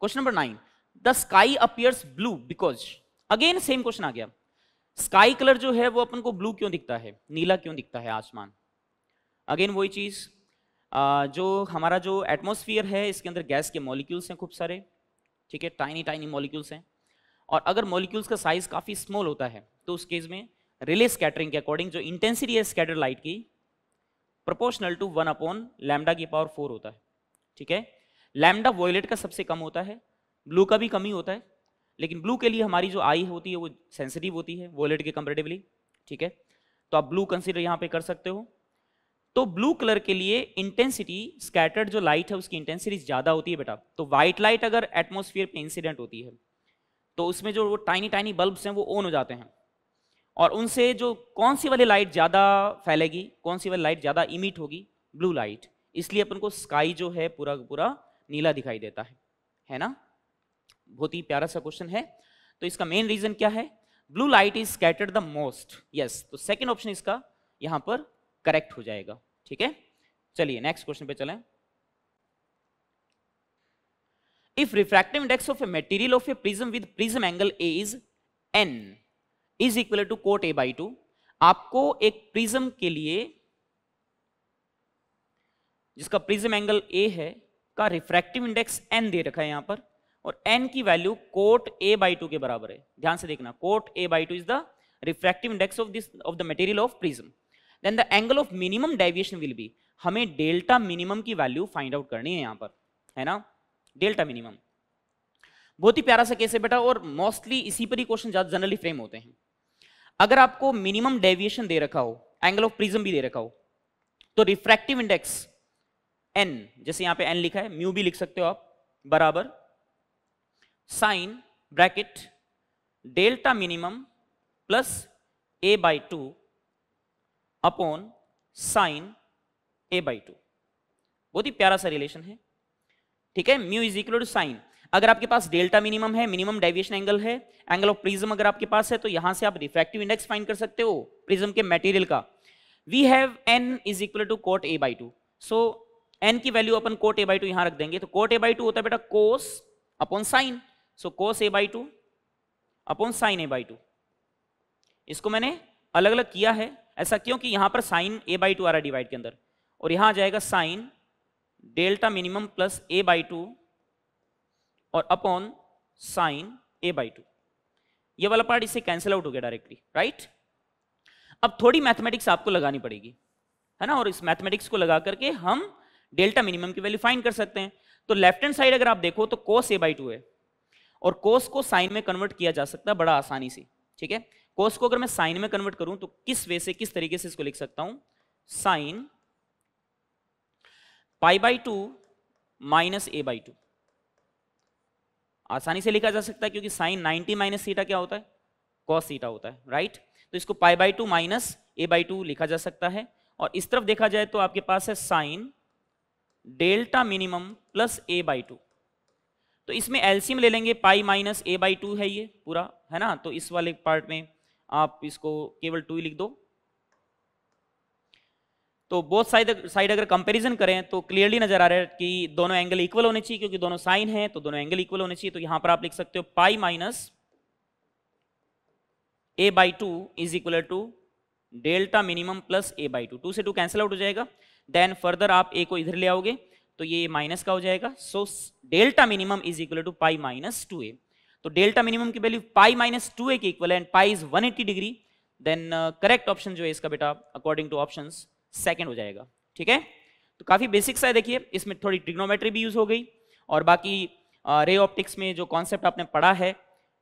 question number nine the sky appears blue because again same question आ गया स्काई कलर जो है वो अपन को ब्लू क्यों दिखता है नीला क्यों दिखता है आसमान अगेन वही चीज़ जो हमारा जो एटमोसफियर है इसके अंदर गैस के मॉलिक्यूल्स हैं खूब सारे ठीक है टाइनी टाइनी मॉलिक्यूल्स हैं और अगर मॉलिक्यूल्स का साइज़ काफ़ी स्मॉल होता है तो उस केस में रिले स्कैटरिंग के अकॉर्डिंग जो इंटेंसिटी है स्कैटर लाइट की proportional to one upon lambda की पावर फोर होता है ठीक है लैमडा वॉयलेट का सबसे कम होता है ब्लू का भी कम ही होता है लेकिन ब्लू के लिए हमारी जो आई होती है वो सेंसिटिव होती है वॉयलेट के कंपेरेटिवली ठीक है तो आप ब्लू कंसिडर यहाँ पे कर सकते हो तो ब्लू कलर के लिए इंटेंसिटी स्कैटर्ड जो लाइट है उसकी इंटेंसिटी ज़्यादा होती है बेटा तो व्हाइट लाइट अगर एटमोसफियर पे इंसिडेंट होती है तो उसमें जो वो टाइनी टाइनी बल्ब्स हैं वो ऑन हो जाते हैं और उनसे जो कौन सी वाली लाइट ज़्यादा फैलेगी कौन सी वाली लाइट ज़्यादा इमिट होगी ब्लू लाइट इसलिए अपन को स्काई जो है पूरा पूरा नीला दिखाई देता है है ना बहुत ही प्यारा सा क्वेश्चन है तो इसका मेन रीज़न क्या है blue light is scattered the most yes तो सेकेंड ऑप्शन इसका यहाँ पर करेक्ट हो जाएगा ठीक है चलिए नेक्स्ट क्वेश्चन पे चलें if refractive index of a material of a prism with prism angle a is n is equal to cot a by two आपको एक प्रिज्म के लिए जिसका प्रिज्म एंगल ए है का रिफ्रैक्टिव इंडेक्स एन दे रखा है यहां पर और एन की value cot a by two के बराबर है ध्यान से देखना cot a by two is the refractive index of this of the material of prism then the angle of minimum deviation will be हमें डेल्टा मिनिमम की वैल्यू फाइंड आउट करनी है यहां पर है ना डेल्टा मिनिमम बहुत ही प्यारा सा केस है बेटा और मोस्टली इसी पर ही क्वेश्चन जनरली फ्रेम होते हैं अगर आपको मिनिमम डेविएशन दे रखा हो एंगल ऑफ प्रिज्म भी दे रखा हो तो रिफ्रैक्टिव इंडेक्स एन जैसे यहां पे एन लिखा है म्यू भी लिख सकते हो आप बराबर sine bracket delta minimum plus A by two upon sine A by two बहुत ही प्यारा सा रिलेशन है ठीक है mu is equal to sine अगर आपके पास डेल्टा मिनिमम है मिनिमम डेविएशन एंगल है एंगल ऑफ प्रिज्म अगर आपके पास है तो यहां से आप रिफ्रैक्टिव इंडेक्स फाइंड कर सकते हो प्रिज्म के मटेरियल का we have n is equal to cot a by two so n की value upon cot a by two यहां रख देंगे तो कोट ए बाई टू होता है बेटा cos upon sine so cos a by two upon sine A by two इसको मैंने अलग अलग किया है ऐसा क्यों कि यहां पर साइन ए बाई टू आ रहा है डिवाइड के अंदर और यहां आ जाएगा sine delta minimum plus A by two और upon sine A by two ये वाला पार्ट इसे कैंसिल आउट हो गया डायरेक्टली राइट अब थोड़ी मैथमेटिक्स आपको लगानी पड़ेगी है ना और इस मैथमेटिक्स को लगा करके हम डेल्टा मिनिमम की वैल्यू फाइंड कर सकते हैं तो लेफ्ट हैंड साइड अगर आप देखो तो कोस ए बाई टू है और कोस को साइन में कन्वर्ट किया जा सकता है बड़ा आसानी से ठीक है कोस को अगर मैं साइन में कन्वर्ट करूं तो किस वे से किस तरीके से इसको लिख सकता हूं sine pi by two minus a by two आसानी से लिखा जा सकता है क्योंकि साइन 90 माइनस सीटा क्या होता है कॉस सीटा होता है राइट तो इसको pi by two minus a by two लिखा जा सकता है और इस तरफ देखा जाए तो आपके पास है sine delta minimum plus A by two तो इसमें एल्सियम ले लेंगे pi minus a by two है ये पूरा है ना तो इस वाले पार्ट में आप इसको केवल टू ही लिख दो तो बोथ साइड साइड अगर कंपैरिजन करें तो क्लियरली नजर आ रहा है कि दोनों एंगल इक्वल होने चाहिए क्योंकि दोनों साइन है तो दोनों एंगल इक्वल होने चाहिए तो यहां पर आप लिख सकते हो pi minus a by two is equal to delta minimum plus A by two two से टू कैंसिल आउट हो जाएगा देन फर्दर आप ए को इधर ले आओगे तो ये माइनस का हो जाएगा so delta minimum is equal to pi minus two a तो डेल्टा मिनिमम की value pi minus two a के equal and pi is 180 degree then correct option जो है इसका बेटा अकॉर्डिंग टू ऑप्शन सेकेंड हो जाएगा ठीक है तो काफी बेसिक्स है देखिए इसमें थोड़ी ट्रिग्नोमेट्री भी यूज हो गई और बाकी रे uh, ऑप्टिक्स में जो कॉन्सेप्ट आपने पढ़ा है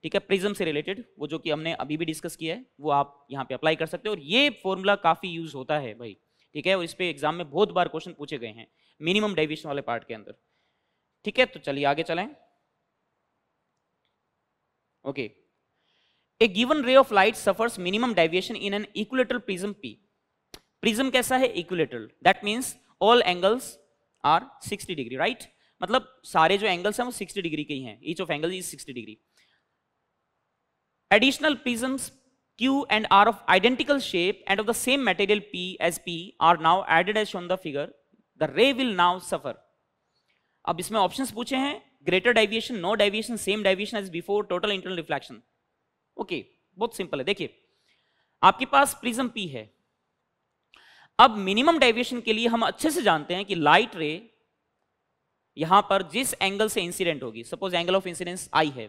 ठीक है प्रिज्म से रिलेटेड वो जो कि हमने अभी भी डिस्कस किया है वो आप यहाँ पे अप्लाई कर सकते हो और ये फॉर्मूला काफी यूज होता है भाई ठीक है और इस पर एग्जाम में बहुत बार क्वेश्चन पूछे गए हैं मिनिमम डाइविशन वाले पार्ट के अंदर ठीक है तो चलिए आगे चलें okay a given ray of light suffers minimum deviation in an equilateral prism p prism kaisa hai equilateral that means all angles are 60 degree right मतलब सारे जो एंगल्स हैं वो 60 डिग्री के ही हैं each of angle is 60 degree additional prisms Q and R of identical shape and of the same material P as P are now added as shown the figure. The ray will now suffer. अब इसमें ऑप्शंस पूछे हैं greater deviation no deviation same deviation as before total internal reflection okay बहुत सिंपल है देखिए आपके पास प्रिज्म पी है अब मिनिमम डाइविएशन के लिए हम अच्छे से जानते हैं कि लाइट रे यहां पर जिस एंगल से इंसिडेंट होगी suppose angle of incidence i है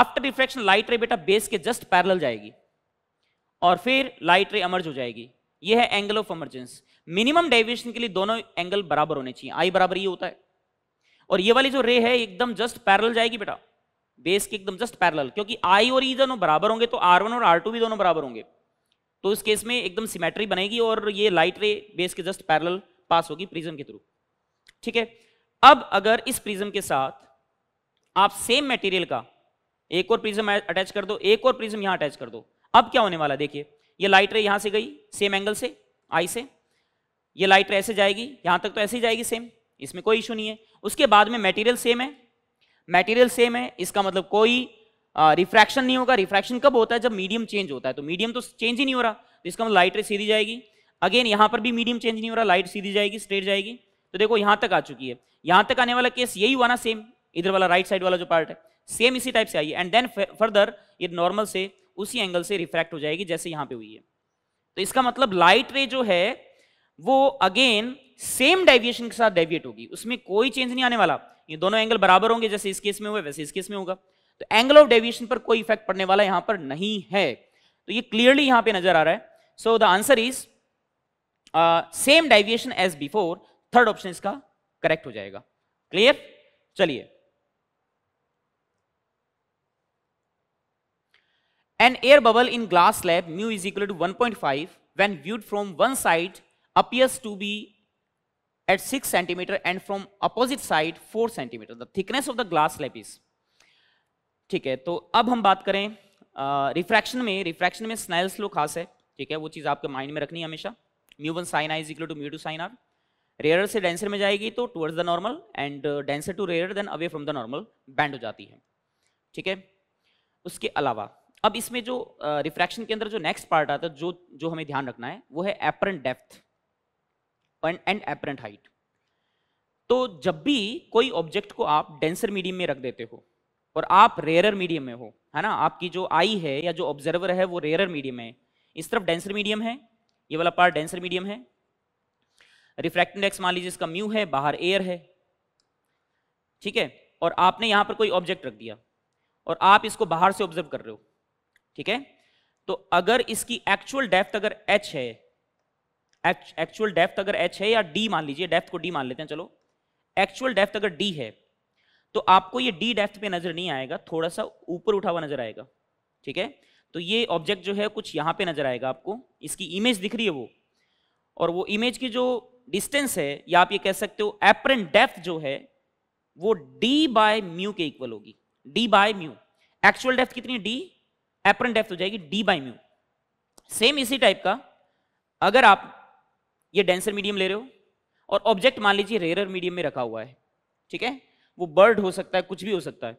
आफ्टर रिफ्लेक्शन लाइट रे बेटा बेस के जस्ट पैरेलल जाएगी और फिर लाइट रे अमर्ज हो जाएगी यह है angle of emergence minimum deviation के लिए दोनों एंगल बराबर होने चाहिए आई बराबर ये होता है और ये वाली जो रे है एकदम जस्ट पैरल जाएगी बेटा बेस के एकदम जस्ट पैरल क्योंकि आई और ई e दोनों बराबर होंगे तो आर वन और आर टू भी दोनों बराबर होंगे तो इस केस में एकदम सिमेट्री बनेगी और ये लाइट रे बेस के जस्ट पैरल पास होगी प्रिज्म के थ्रू ठीक है अब अगर इस प्रिज्म के साथ आप सेम मटेरियल का एक और प्रिज्म अटैच कर दो एक और प्रिज्म यहां अटैच कर दो अब क्या होने वाला देखिए ये लाइट रे यहां से गई सेम एंगल से आई से ये लाइट रे ऐसे जाएगी यहां तक तो ऐसे ही जाएगी सेम इसमें कोई इशू नहीं है उसके बाद में मेटीरियल सेम है मेटीरियल सेम है इसका मतलब कोई रिफ्रैक्शन नहीं होगा रिफ्रैक्शन कब होता है जब मीडियम चेंज होता है तो मीडियम तो चेंज ही नहीं हो रहा तो इसका मतलब लाइट रे सीधी जाएगी अगेन यहाँ पर भी मीडियम चेंज नहीं हो रहा लाइट सीधी जाएगी स्ट्रेट जाएगी तो देखो यहाँ तक आ चुकी है यहाँ तक आने वाला केस यही हुआ ना सेम इधर वाला राइट साइड वाला जो पार्ट है सेम इसी टाइप से आई है एंड देन फर्दर ये नॉर्मल से उसी एंगल से रिफ्रैक्ट हो जाएगी जैसे यहाँ पे हुई है तो इसका मतलब लाइट रे जो है वो अगेन सेम डेविएशन के साथ डेविएट होगी उसमें कोई चेंज नहीं आने वाला ये दोनों एंगल बराबर होंगे जैसे इस केस में हुए वैसे इस केस में होगा तो एंगल ऑफ डेविएशन पर कोई इफेक्ट पड़ने वाला यहां पर नहीं है तो ये क्लियरली यहां पे नजर आ रहा है so the answer is same deviation as before third option इसका करेक्ट हो जाएगा क्लियर चलिए An air bubble in glass slab mu is equal to 1.5 when viewed from one side appears to be at 6 cm and from opposite side 4 cm The thickness of the glass slab is ठीक है तो अब हम बात करें रिफ्रैक्शन में रिफ्रैक्शन में स्नेल्स लो खास है ठीक है वो चीज़ आपके माइंड में रखनी है हमेशा mu one sine I is equal to mu two sine r rare से डेंसर में जाएगी तो towards the normal and denser to rare then away from the normal bend हो जाती है ठीक है उसके अलावा अब इसमें जो रिफ्रैक्शन uh, के अंदर जो नेक्स्ट पार्ट आता है जो जो हमें ध्यान रखना है वो है apparent depth and apparent height तो जब भी कोई ऑब्जेक्ट को आप डेंसर मीडियम में रख देते हो और आप रेयर मीडियम में हो है ना आपकी जो आई है या जो ऑब्जर्वर है वो रेयर मीडियम है इस तरफ डेंसर मीडियम है ये वाला पार्ट डेंसर मीडियम है रिफ्रैक्ट इंडेक्स मान लीजिए इसका म्यू है बाहर एयर है ठीक है और आपने यहां पर कोई ऑब्जेक्ट रख दिया और आप इसको बाहर से ऑब्जर्व कर रहे हो ठीक है तो अगर इसकी एक्चुअल डेप्थ अगर एच है एक्चुअल डेप्थ अगर एच है या डी मान लीजिए डेप्थ को डी मान लेते हैं चलो एक्चुअल डेप्थ अगर डी है तो आपको ये डी डेप्थ पे नजर नहीं आएगा थोड़ा सा ऊपर उठा हुआ नजर आएगा ठीक है तो ये ऑब्जेक्ट जो है कुछ यहाँ पे नजर आएगा आपको इसकी इमेज दिख रही है वो और वो इमेज की जो डिस्टेंस है या आप ये कह सकते हो एपरेंट डेप्थ जो है वो डी बाय म्यू के इक्वल होगी d by mu actual depth कितनी डी एपरेंट डेप्थ हो जाएगी डी बाय म्यू सेम इसी टाइप का अगर आप ये डेंसर मीडियम ले रहे हो और ऑब्जेक्ट मान लीजिए रेयर मीडियम में रखा हुआ है ठीक है वो बर्ड हो सकता है कुछ भी हो सकता है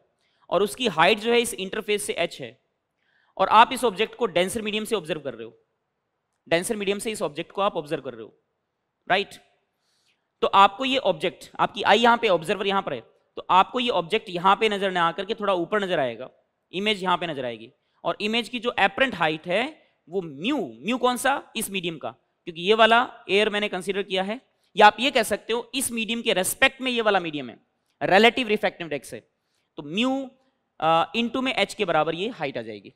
और उसकी हाइट जो है इस इंटरफेस से एच है और आप इस ऑब्जेक्ट को डेंसर मीडियम से ऑब्जर्व कर रहे हो डेंसर मीडियम से इस ऑब्जेक्ट को आप ऑब्जर्व कर रहे हो राइट right? तो आपको ये ऑब्जेक्ट आपकी आई यहाँ पे ऑब्जर्वर यहाँ पर है तो आपको ये ऑब्जेक्ट यहाँ पे नजर न आकर के थोड़ा ऊपर नजर आएगा इमेज यहाँ पे नजर आएगी और इमेज की जो एपरेंट हाइट है वो म्यू म्यू कौन सा इस मीडियम का क्योंकि ये वाला एयर मैंने कंसिडर किया है या आप ये कह सकते हो इस मीडियम के रेस्पेक्ट में ये वाला मीडियम है रिलेटिव रिफेक्टिव डेक्स है तो म्यू इनटू में एच के बराबर ये हाइट आ जाएगी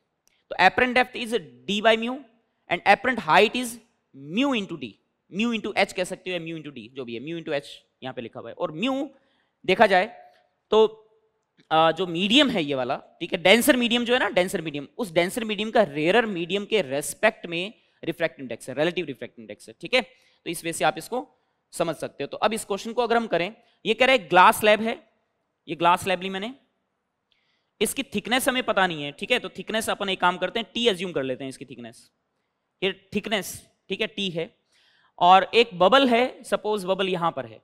तो apparent depth is d by mu and apparent height is mu into d mu into h कह सकते हो म्यू इंटू डी जो भी है म्यू इंटू एच यहाँ पे लिखा हुआ है और म्यू देखा जाए तो आ, जो मीडियम है ये वाला ठीक है डेंसर मीडियम जो है ना डेंसर मीडियम उस डेंसर मीडियम का रेयर मीडियम के रेस्पेक्ट में रिफ्रैक्ट इंडेक्स है रिलेटिव रिफ्रैक्ट इंडेक्स है ठीक है तो इस वजह से आप इसको समझ सकते हो तो अब इस क्वेश्चन को अगर हम करें ये कह रहे हैं ग्लास लैब है ये ग्लास लैब ली मैंने इसकी थिकनेस हमें पता नहीं है ठीक है तो थिकनेस अपन एक काम करते हैं टी एज्यूम कर लेते हैं इसकी थिकनेस ये थिकनेस ठीक है टी है और एक बबल है सपोज बबल यहां पर है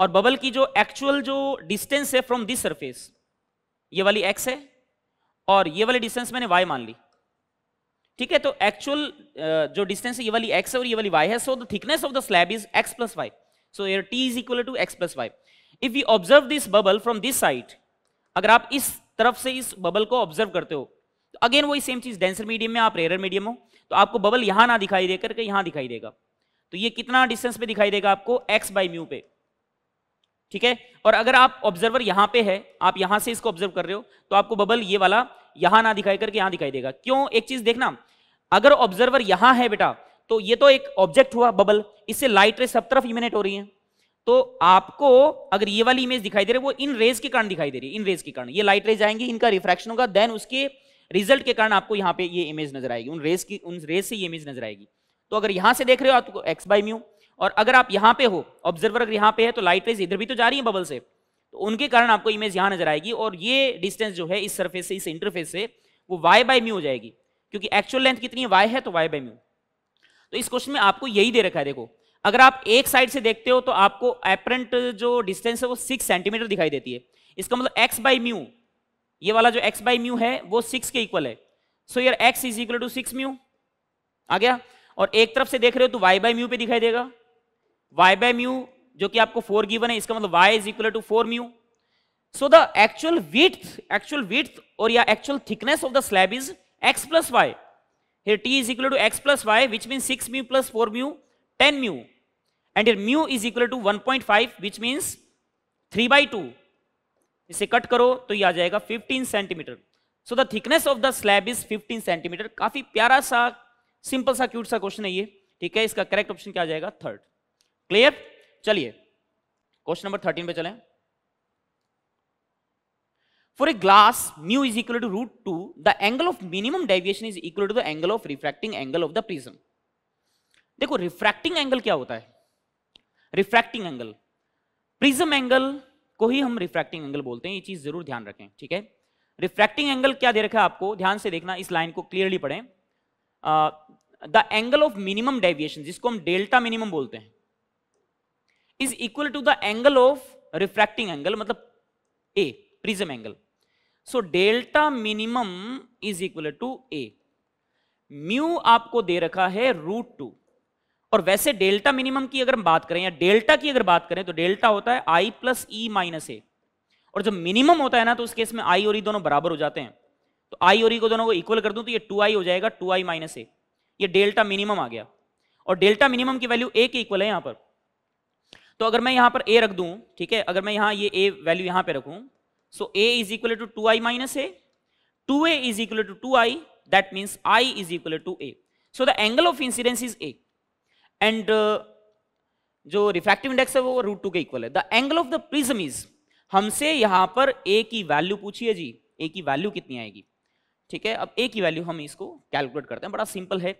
और बबल की जो एक्चुअल जो डिस्टेंस है फ्रॉम दिस सरफेस ये वाली एक्स है और ये वाली डिस्टेंस मैंने वाई मान ली ठीक है तो एक्चुअल जो डिस्टेंस है ये वाली एक्स और ये वाली वाई है so the thickness of the slab is x plus y so air t is equal to x plus y if you observe this bubble from this side अगर आप इस तरफ से इस बबल को ऑब्जर्व करते हो तो अगेन वही सेम चीज डेंसर मीडियम में आप रेयर मीडियम हो तो आपको बबल यहां ना दिखाई दे करके यहां दिखाई देगा तो ये कितना डिस्टेंस पे दिखाई देगा आपको एक्स बाई म्यू पे ठीक है और अगर आप ऑब्जर्वर यहां पे है आप यहां से इसको ऑब्जर्व कर रहे हो तो आपको बबल ये वाला यहां ना दिखाई करके यहां दिखाई देगा क्यों एक चीज देखना अगर ऑब्जर्वर यहां है बेटा तो ये तो एक ऑब्जेक्ट हुआ बबल इससे लाइट रेस सब तरफ इमिनेट हो रही है तो आपको अगर ये वाली इमेज दिखाई दे रही है वो इन रेज के कारण दिखाई दे रही है इन रेज के कारण ये लाइट रेज आएंगी इनका रिफ्रैक्शन होगा देन उसके रिजल्ट के कारण आपको यहाँ पे ये इमेज नजर आएगी उन रेज की उन रेज से ये इमेज नजर आएगी तो अगर यहां से देख रहे हो आपको एक्स बाई म्यू और अगर आप यहाँ पे हो ऑब्जर्वर अगर यहाँ पे है तो लाइट वेज इधर भी तो जा रही है बबल से तो उनके कारण आपको इमेज यहाँ नजर आएगी और ये डिस्टेंस जो है इस सरफेस से इस इंटरफेस से वो वाई बाई म्यू हो जाएगी क्योंकि एक्चुअल लेंथ कितनी है वाई है तो वाई बाई म्यू तो इस क्वेश्चन में आपको यही दे रखा है देखो अगर आप एक साइड से देखते हो तो आपको एपरेंट जो डिस्टेंस है वो सिक्स सेंटीमीटर दिखाई देती है इसका मतलब एक्स बाई म्यू ये वाला जो एक्स बाई म्यू है वो सिक्स के इक्वल है सो यार x is equal to six mu आ गया और एक तरफ से देख रहे हो तो वाई बाई म्यू पे दिखाई देगा y बाय म्यू जो कि आपको फोर गिवन है इसका मतलब y is equal to four mu so the actual with actual with और या actual thickness of the slab is x plus y here t is equal to x plus y which means 6 mu plus 4 mu 10 mu and here mu is equal to 1.5 which means 3 by 2 इसे कट करो तो ये आ जाएगा 15 centimetre so the thickness of the slab is 15 centimetre काफी प्यारा सा सिंपल सा क्यूट सा क्वेश्चन है ये ठीक है इसका करेक्ट ऑप्शन क्या आ जाएगा थर्ड क्लियर चलिए क्वेश्चन नंबर थर्टीन पे चले for a glass mu is equal to root two the angle of minimum deviation is equal to the angle of refracting angle of the prism देखो रिफ्रैक्टिंग एंगल क्या होता है रिफ्रैक्टिंग एंगल प्रिज्म एंगल को ही हम रिफ्रैक्टिंग एंगल बोलते हैं ये चीज जरूर ध्यान रखें ठीक है रिफ्रैक्टिंग एंगल क्या दे रखा है आपको ध्यान से देखना इस लाइन को क्लियरली पढ़ें the angle of minimum deviation जिसको हम डेल्टा मिनिमम बोलते हैं is equal to the angle of refracting angle मतलब A prism angle so delta minimum is equal to A mu आपको दे रखा है रूट टू और वैसे डेल्टा मिनिमम की अगर हम बात करें या डेल्टा की अगर बात करें तो डेल्टा होता है आई प्लस ई माइनस ए और जब मिनिमम होता है ना तो उस केस में आई और ई e दोनों बराबर हो जाते हैं तो आई और ई e को दोनों को इक्वल कर दूं तो ये टू आई हो जाएगा टू आई माइनस ए ये डेल्टा मिनिमम आ गया और डेल्टा मिनिमम की वैल्यू ए के इक्वल है यहां पर तो अगर मैं यहां पर ए रख दूं ठीक है अगर मैं यहाँ ये ए वैल्यू यहां पे रखूँ so A is equal to two I minus A two A is equal to two I that means I is equal to A so the angle of incidence is A and जो रिफ्रैक्टिव इंडेक्स है वो रूट टू के इक्वल है the angle of the prism is हमसे यहाँ पर ए की वैल्यू पूछिए जी ए की वैल्यू कितनी आएगी ठीक है अब ए की वैल्यू हम इसको कैलकुलेट करते हैं बड़ा सिंपल है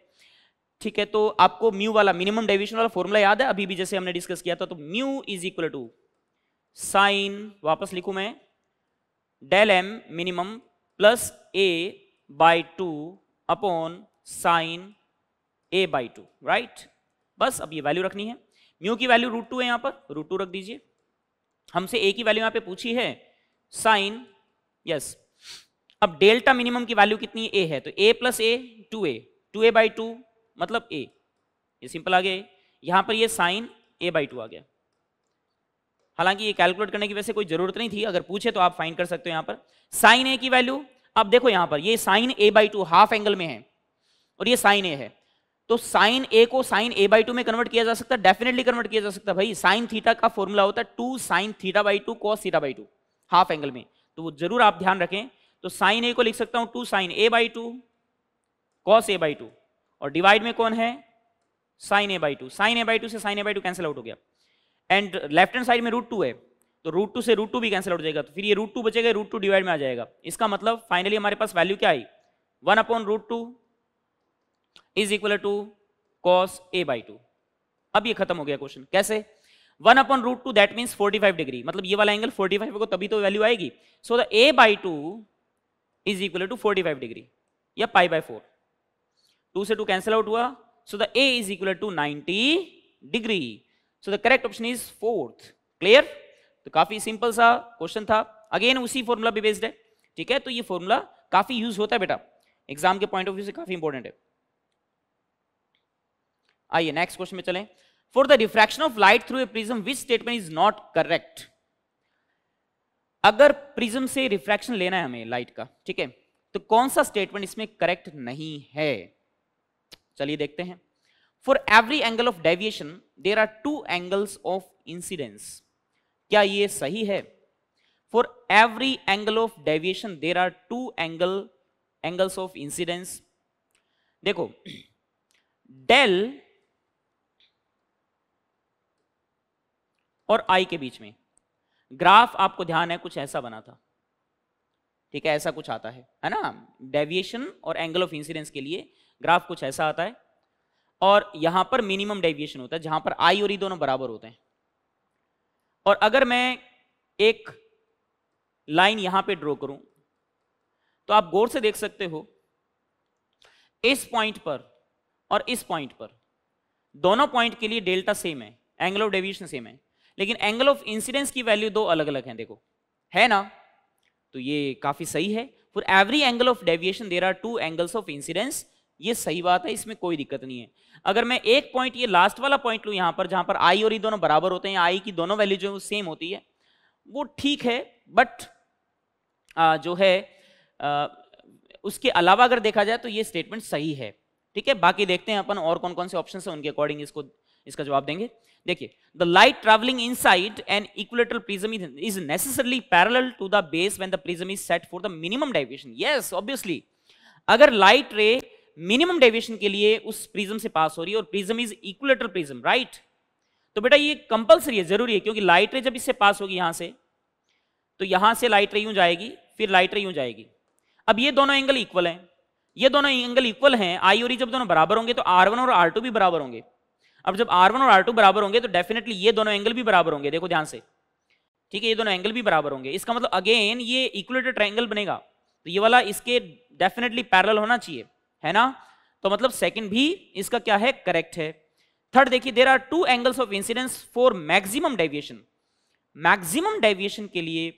ठीक है तो आपको म्यू वाला मिनिमम डेविएशन वाला फॉर्मूला याद है अभी भी जैसे हमने डिस्कस किया था तो mu is equal to sine वापस लिखू मैं del M minimum plus A by two upon sine A by two right बस अब ये वैल्यू रखनी है म्यू की वैल्यू रूट टू है यहां पर रूट टू रख दीजिए हमसे ए की वैल्यू यहां पे पूछी है साइन यस yes. अब डेल्टा मिनिमम की वैल्यू कितनी ए है तो A plus A two A two A by two मतलब ए ये सिंपल आ गया यहां पर ये साइन ए बाई टू आ गया हालांकि ये कैलकुलेट करने की वैसे कोई जरूरत नहीं थी अगर पूछे तो आप फाइन कर सकते हो यहां पर साइन ए की वैल्यू अब देखो यहां पर ये sine A by two half angle में है और ये साइन ए है तो साइन ए को साइन ए बाई टू में कन्वर्ट किया जा सकता है डेफिनेटली कन्वर्ट किया जा सकता है भाई साइन थीटा का फॉर्मूला होता है two sine theta by two cos theta by two half angle में तो वो जरूर आप ध्यान रखें तो साइन ए को लिख सकता हूं two sine A by two cos A by two और डिवाइड में कौन है sine A by two sine A by two से sine A by two cancel out हो गया एंड लेफ्ट हैंड साइड में रूट टू है तो रूट टू से रूट टू भी कैंसिल आउट हो जाएगा तो फिर ये रूट टू बचेगा रूट टू डिवाइड में आ जाएगा इसका मतलब फाइनली हमारे पास वैल्यू क्या आई one upon root two is equal to cos A by two अब ये खत्म हो गया क्वेश्चन कैसे one upon root two that means forty five degree मतलब ये वाला एंगल फोर्टी फाइव को तभी तो वैल्यू आएगी so the A by two is equal to forty five degree या पाई बाई फोर टू से टू कैंसिल आउट हुआ so the A is equal to 90 degree so the correct option is fourth clear तो काफी सिंपल सा क्वेश्चन था अगेन उसी फॉर्मूला पे बेस्ड है ठीक है तो ये फॉर्मूला काफी यूज होता है बेटा एग्जाम के पॉइंट ऑफ व्यू से काफी इंपॉर्टेंट है आइए नेक्स्ट क्वेश्चन में चलें for the refraction of light through a prism which statement is not correct अगर प्रिज्म से रिफ्रैक्शन लेना है हमें लाइट का ठीक है तो कौन सा स्टेटमेंट इसमें करेक्ट नहीं है चलिए देखते हैं for every angle of deviation there are two angles of incidence क्या ये सही है for every angle of deviation there are two angle angles of incidence देखो डेल और आई के बीच में ग्राफ आपको ध्यान है कुछ ऐसा बना था ठीक है ऐसा कुछ आता है है ना डेविएशन और एंगल ऑफ इंसिडेंस के लिए ग्राफ कुछ ऐसा आता है और यहां पर मिनिमम डेविएशन होता है जहां पर आई और ई e दोनों बराबर होते हैं और अगर मैं एक लाइन यहां पे ड्रॉ करूं तो आप गौर से देख सकते हो इस पॉइंट पर और इस पॉइंट पर दोनों पॉइंट के लिए डेल्टा सेम है एंगल ऑफ डेविएशन सेम है लेकिन एंगल ऑफ इंसिडेंस की वैल्यू दो अलग अलग है देखो है ना तो ये काफी सही है for every angle of deviation there are two angles of incidence ये सही बात है इसमें कोई दिक्कत नहीं है अगर मैं एक पॉइंट ये लास्ट वाला पॉइंट लूँ यहाँ पर जहाँ पर आई और ई e दोनों बराबर होते हैं आई की दोनों वैल्यू जो है वो सेम होती है वो ठीक है बट आ, जो है आ, उसके अलावा अगर देखा जाए तो ये स्टेटमेंट सही है ठीक है बाकी देखते हैं अपन और कौन कौन से ऑप्शन है उनके अकॉर्डिंग इसको इसका जवाब देंगे देखिए the light travelling inside an equilateral prism is necessarily parallel to the base when the prism is set for the minimum deviation yes obviously अगर लाइट रे मिनिमम डेविएशन के लिए उस प्रिज्म से पास हो रही है और prism is equilateral prism right तो बेटा ये कंपलसरी है जरूरी है क्योंकि लाइट रे जब इससे पास होगी यहां से तो यहां से लाइट रे यूं जाएगी फिर लाइट रे यूं जाएगी अब ये दोनों एंगल इक्वल हैं ये दोनों एंगल इक्वल हैं आई और ई e जब दोनों बराबर होंगे तो आर वन और आर टू भी बराबर होंगे अब जब आर वन और आर टू बराबर होंगे तो डेफिनेटली ये दोनों एंगल भी बराबर होंगे देखो ध्यान से ठीक है ये दोनों एंगल भी बराबर होंगे इसका मतलब अगेन ये इक्वलेटेड ट्राइंगल बनेगा तो ये वाला इसके डेफिनेटली पैरल होना चाहिए है ना तो मतलब सेकंड भी इसका क्या है करेक्ट है थर्ड देखिए there are two angles of incidence for maximum deviation maximum deviation के लिए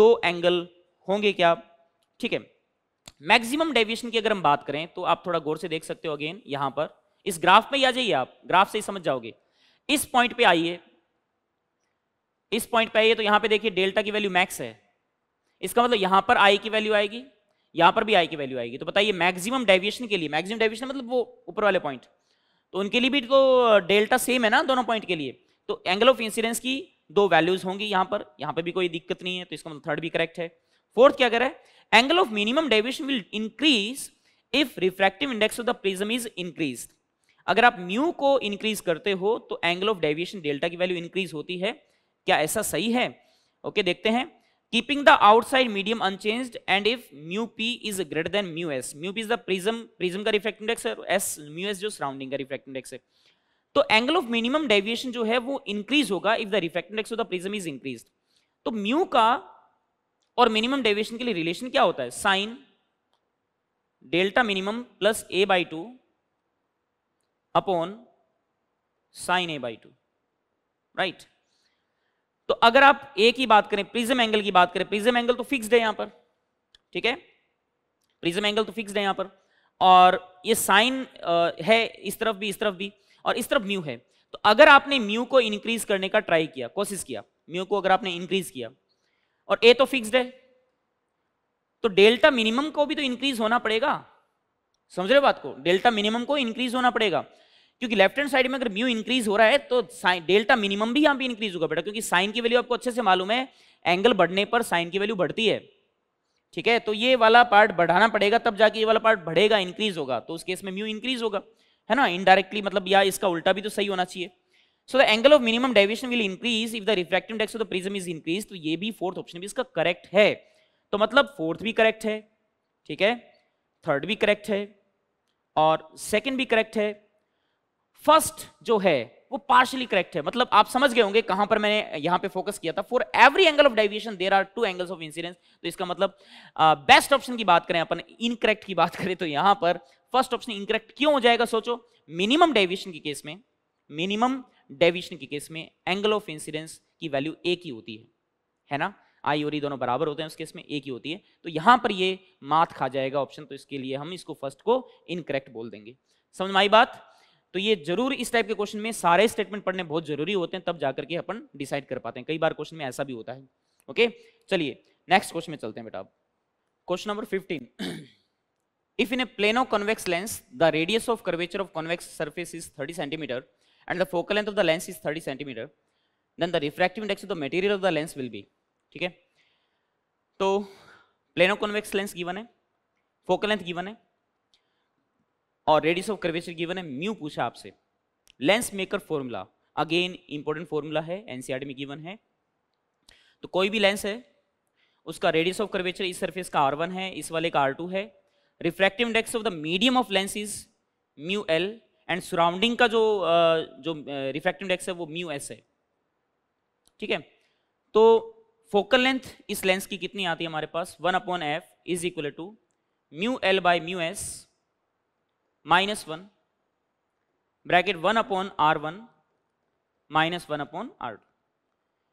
दो एंगल होंगे क्या ठीक है मैक्सिमम डेविएशन की अगर हम बात करें तो आप थोड़ा गौर से देख सकते हो अगेन यहां पर इस ग्राफ में ही आ जाइए आप ग्राफ से ही समझ जाओगे इस पॉइंट पे आइए इस पॉइंट पे आइए तो यहां पे देखिए डेल्टा की वैल्यू मैक्स है इसका मतलब यहां पर आई की वैल्यू आएगी यहां पर भी आई की वैल्यू आएगी तो बताइए मैक्सिमम डेविएशन के लिए मैक्सिमम डेविएशन मतलब वो ऊपर वाले पॉइंट तो उनके लिए भी तो डेल्टा सेम है ना दोनों पॉइंट के लिए तो एंगल ऑफ इंसिडेंस की दो वैल्यूज होंगी यहां पर यहां पर भी कोई दिक्कत नहीं है तो इसका मतलब थर्ड भी करेक्ट है फोर्थ क्या करें angle of minimum deviation will increase if refractive index of the prism is increase अगर आप म्यू को इंक्रीज करते हो तो एंगल ऑफ डेविएशन डेल्टा की वैल्यू इंक्रीज होती है क्या ऐसा सही है ओके okay, देखते हैं keeping the outside medium unchanged and if mu p is greater than mu s mu p is the prism prism का रिफ्रैक्टिव इंडेक्स है एस म्यू एस जो सराउंडिंग का रिफ्रैक्टिव इंडेक्स है तो एंगल ऑफ मिनिमम डेविएशन जो है वो इंक्रीज होगा if the refractive index of the prism is increase तो म्यू का और मिनिमम डेविएशन के लिए रिलेशन क्या होता है sine delta minimum plus A by two upon sine A by two right तो अगर आप ए की बात करें प्रिज्म एंगल की बात करें प्रिज्म एंगल तो फिक्स्ड है यहां पर ठीक है प्रिज्म एंगल तो फिक्स्ड है यहां पर और ये साइन है इस तरफ भी इस तरफ भी और इस तरफ म्यू है तो अगर आपने म्यू को इंक्रीज करने का ट्राई किया कोशिश किया म्यू को अगर आपने इंक्रीज किया और ए तो फिक्स्ड है तो डेल्टा मिनिमम को भी तो इंक्रीज होना पड़ेगा समझ रहे हो बात को डेल्टा मिनिमम को इंक्रीज होना पड़ेगा क्योंकि लेफ्ट हैंड साइड में अगर म्यू इंक्रीज हो रहा है तो डेल्टा मिनिमम भी यहाँ पे इंक्रीज होगा बेटा क्योंकि साइन की वैल्यू आपको अच्छे से मालूम है एंगल बढ़ने पर साइन की वैल्यू बढ़ती है ठीक है तो ये वाला पार्ट बढ़ाना पड़ेगा तब जाके ये वाला पार्ट बढ़ेगा इंक्रीज होगा तो उस केस में म्यू इंक्रीज होगा है ना इनडायरेक्टली मतलब या इसका उल्टा भी तो सही होना चाहिए so the angle of minimum deviation will increase if the reflective index of the prism is increase तो ये भी फोर्थ ऑप्शन भी इसका करेक्ट है तो मतलब फोर्थ भी करेक्ट है ठीक है थर्ड भी करेक्ट है और सेकेंड भी करेक्ट है फर्स्ट जो है वो पार्शली करेक्ट है मतलब आप समझ गए होंगे कहां पर मैंने यहां पे फोकस किया था for every angle of deviation there are two angles of incidence तो इसका मतलब बेस्ट uh, ऑप्शन की बात करें अपन इनकरेक्ट की बात करें तो यहां पर फर्स्ट ऑप्शन इनकरेक्ट क्यों हो जाएगा सोचो मिनिमम डेविएशन के केस में मिनिमम डेविएशन के केस में एंगल ऑफ इंसिडेंस की वैल्यू एक ही होती है है ना आई और ई e दोनों बराबर होते हैं उस केस में एक ही होती है तो यहां पर ये मात खा जाएगा ऑप्शन तो इसके लिए हम इसको फर्स्ट को इनकरेक्ट बोल देंगे समझ में आई बात तो ये जरूर इस टाइप के क्वेश्चन में सारे स्टेटमेंट पढ़ने बहुत जरूरी होते हैं तब जाकर के अपन डिसाइड कर पाते हैं कई बार क्वेश्चन में ऐसा भी होता है ओके चलिए नेक्स्ट क्वेश्चन में चलते हैं बेटा question number fifteen if in a plane of convex lens the radius of curvature of convex surface is thirty centimetre and the focal length of the lens is thirty centimetre then the refractive index of the material of the lens will be ठीक है तो प्लेनो कॉन्वेक्स लेंस गिवन है फोकल लेंथ गिवन है और रेडियस ऑफ कर्वेचर गिवन है म्यू पूछा आपसे lens maker formula again important formula है एनसीआर e में गिवन है तो कोई भी लेंस है उसका रेडियस ऑफ कर्वेचर इस सरफेस का आर है इस वाले का आर है refractive index of the medium of lens is mu L and surrounding का जो जो रिफ्रैक्टिव इंडेक्स है वो म्यू एस है ठीक है तो फोकल लेंथ इस लेंस की कितनी आती है हमारे पास one upon F is equal to mu L by mu S minus one bracket one upon are one minus one upon R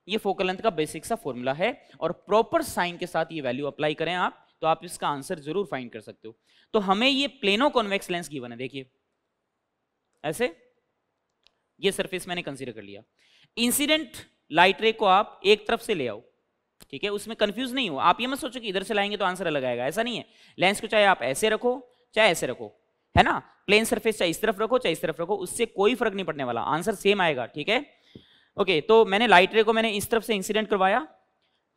ये फोकल लेंथ का बेसिक सा फॉर्मूला है और प्रॉपर साइन के साथ ये वैल्यू अप्लाई करें आप तो आप इसका आंसर जरूर फाइंड कर सकते हो तो हमें ये प्लेनो कॉन्वेक्स लेंस गिवन है देखिए ऐसे ये सरफेस मैंने कंसीडर कर लिया इंसिडेंट लाइट रे को आप एक तरफ से ले आओ ठीक है उसमें कंफ्यूज नहीं हो आप ये मत सोचो कि इधर से लाएंगे तो आंसर अलग आएगा ऐसा नहीं है लेंस को चाहे आप ऐसे रखो चाहे ऐसे रखो है ना प्लेन सरफेस चाहे इस तरफ रखो चाहे इस तरफ रखो उससे कोई फर्क नहीं पड़ने वाला आंसर सेम आएगा ठीक है ओके तो मैंने लाइट रे को मैंने इस तरफ से इंसिडेंट करवाया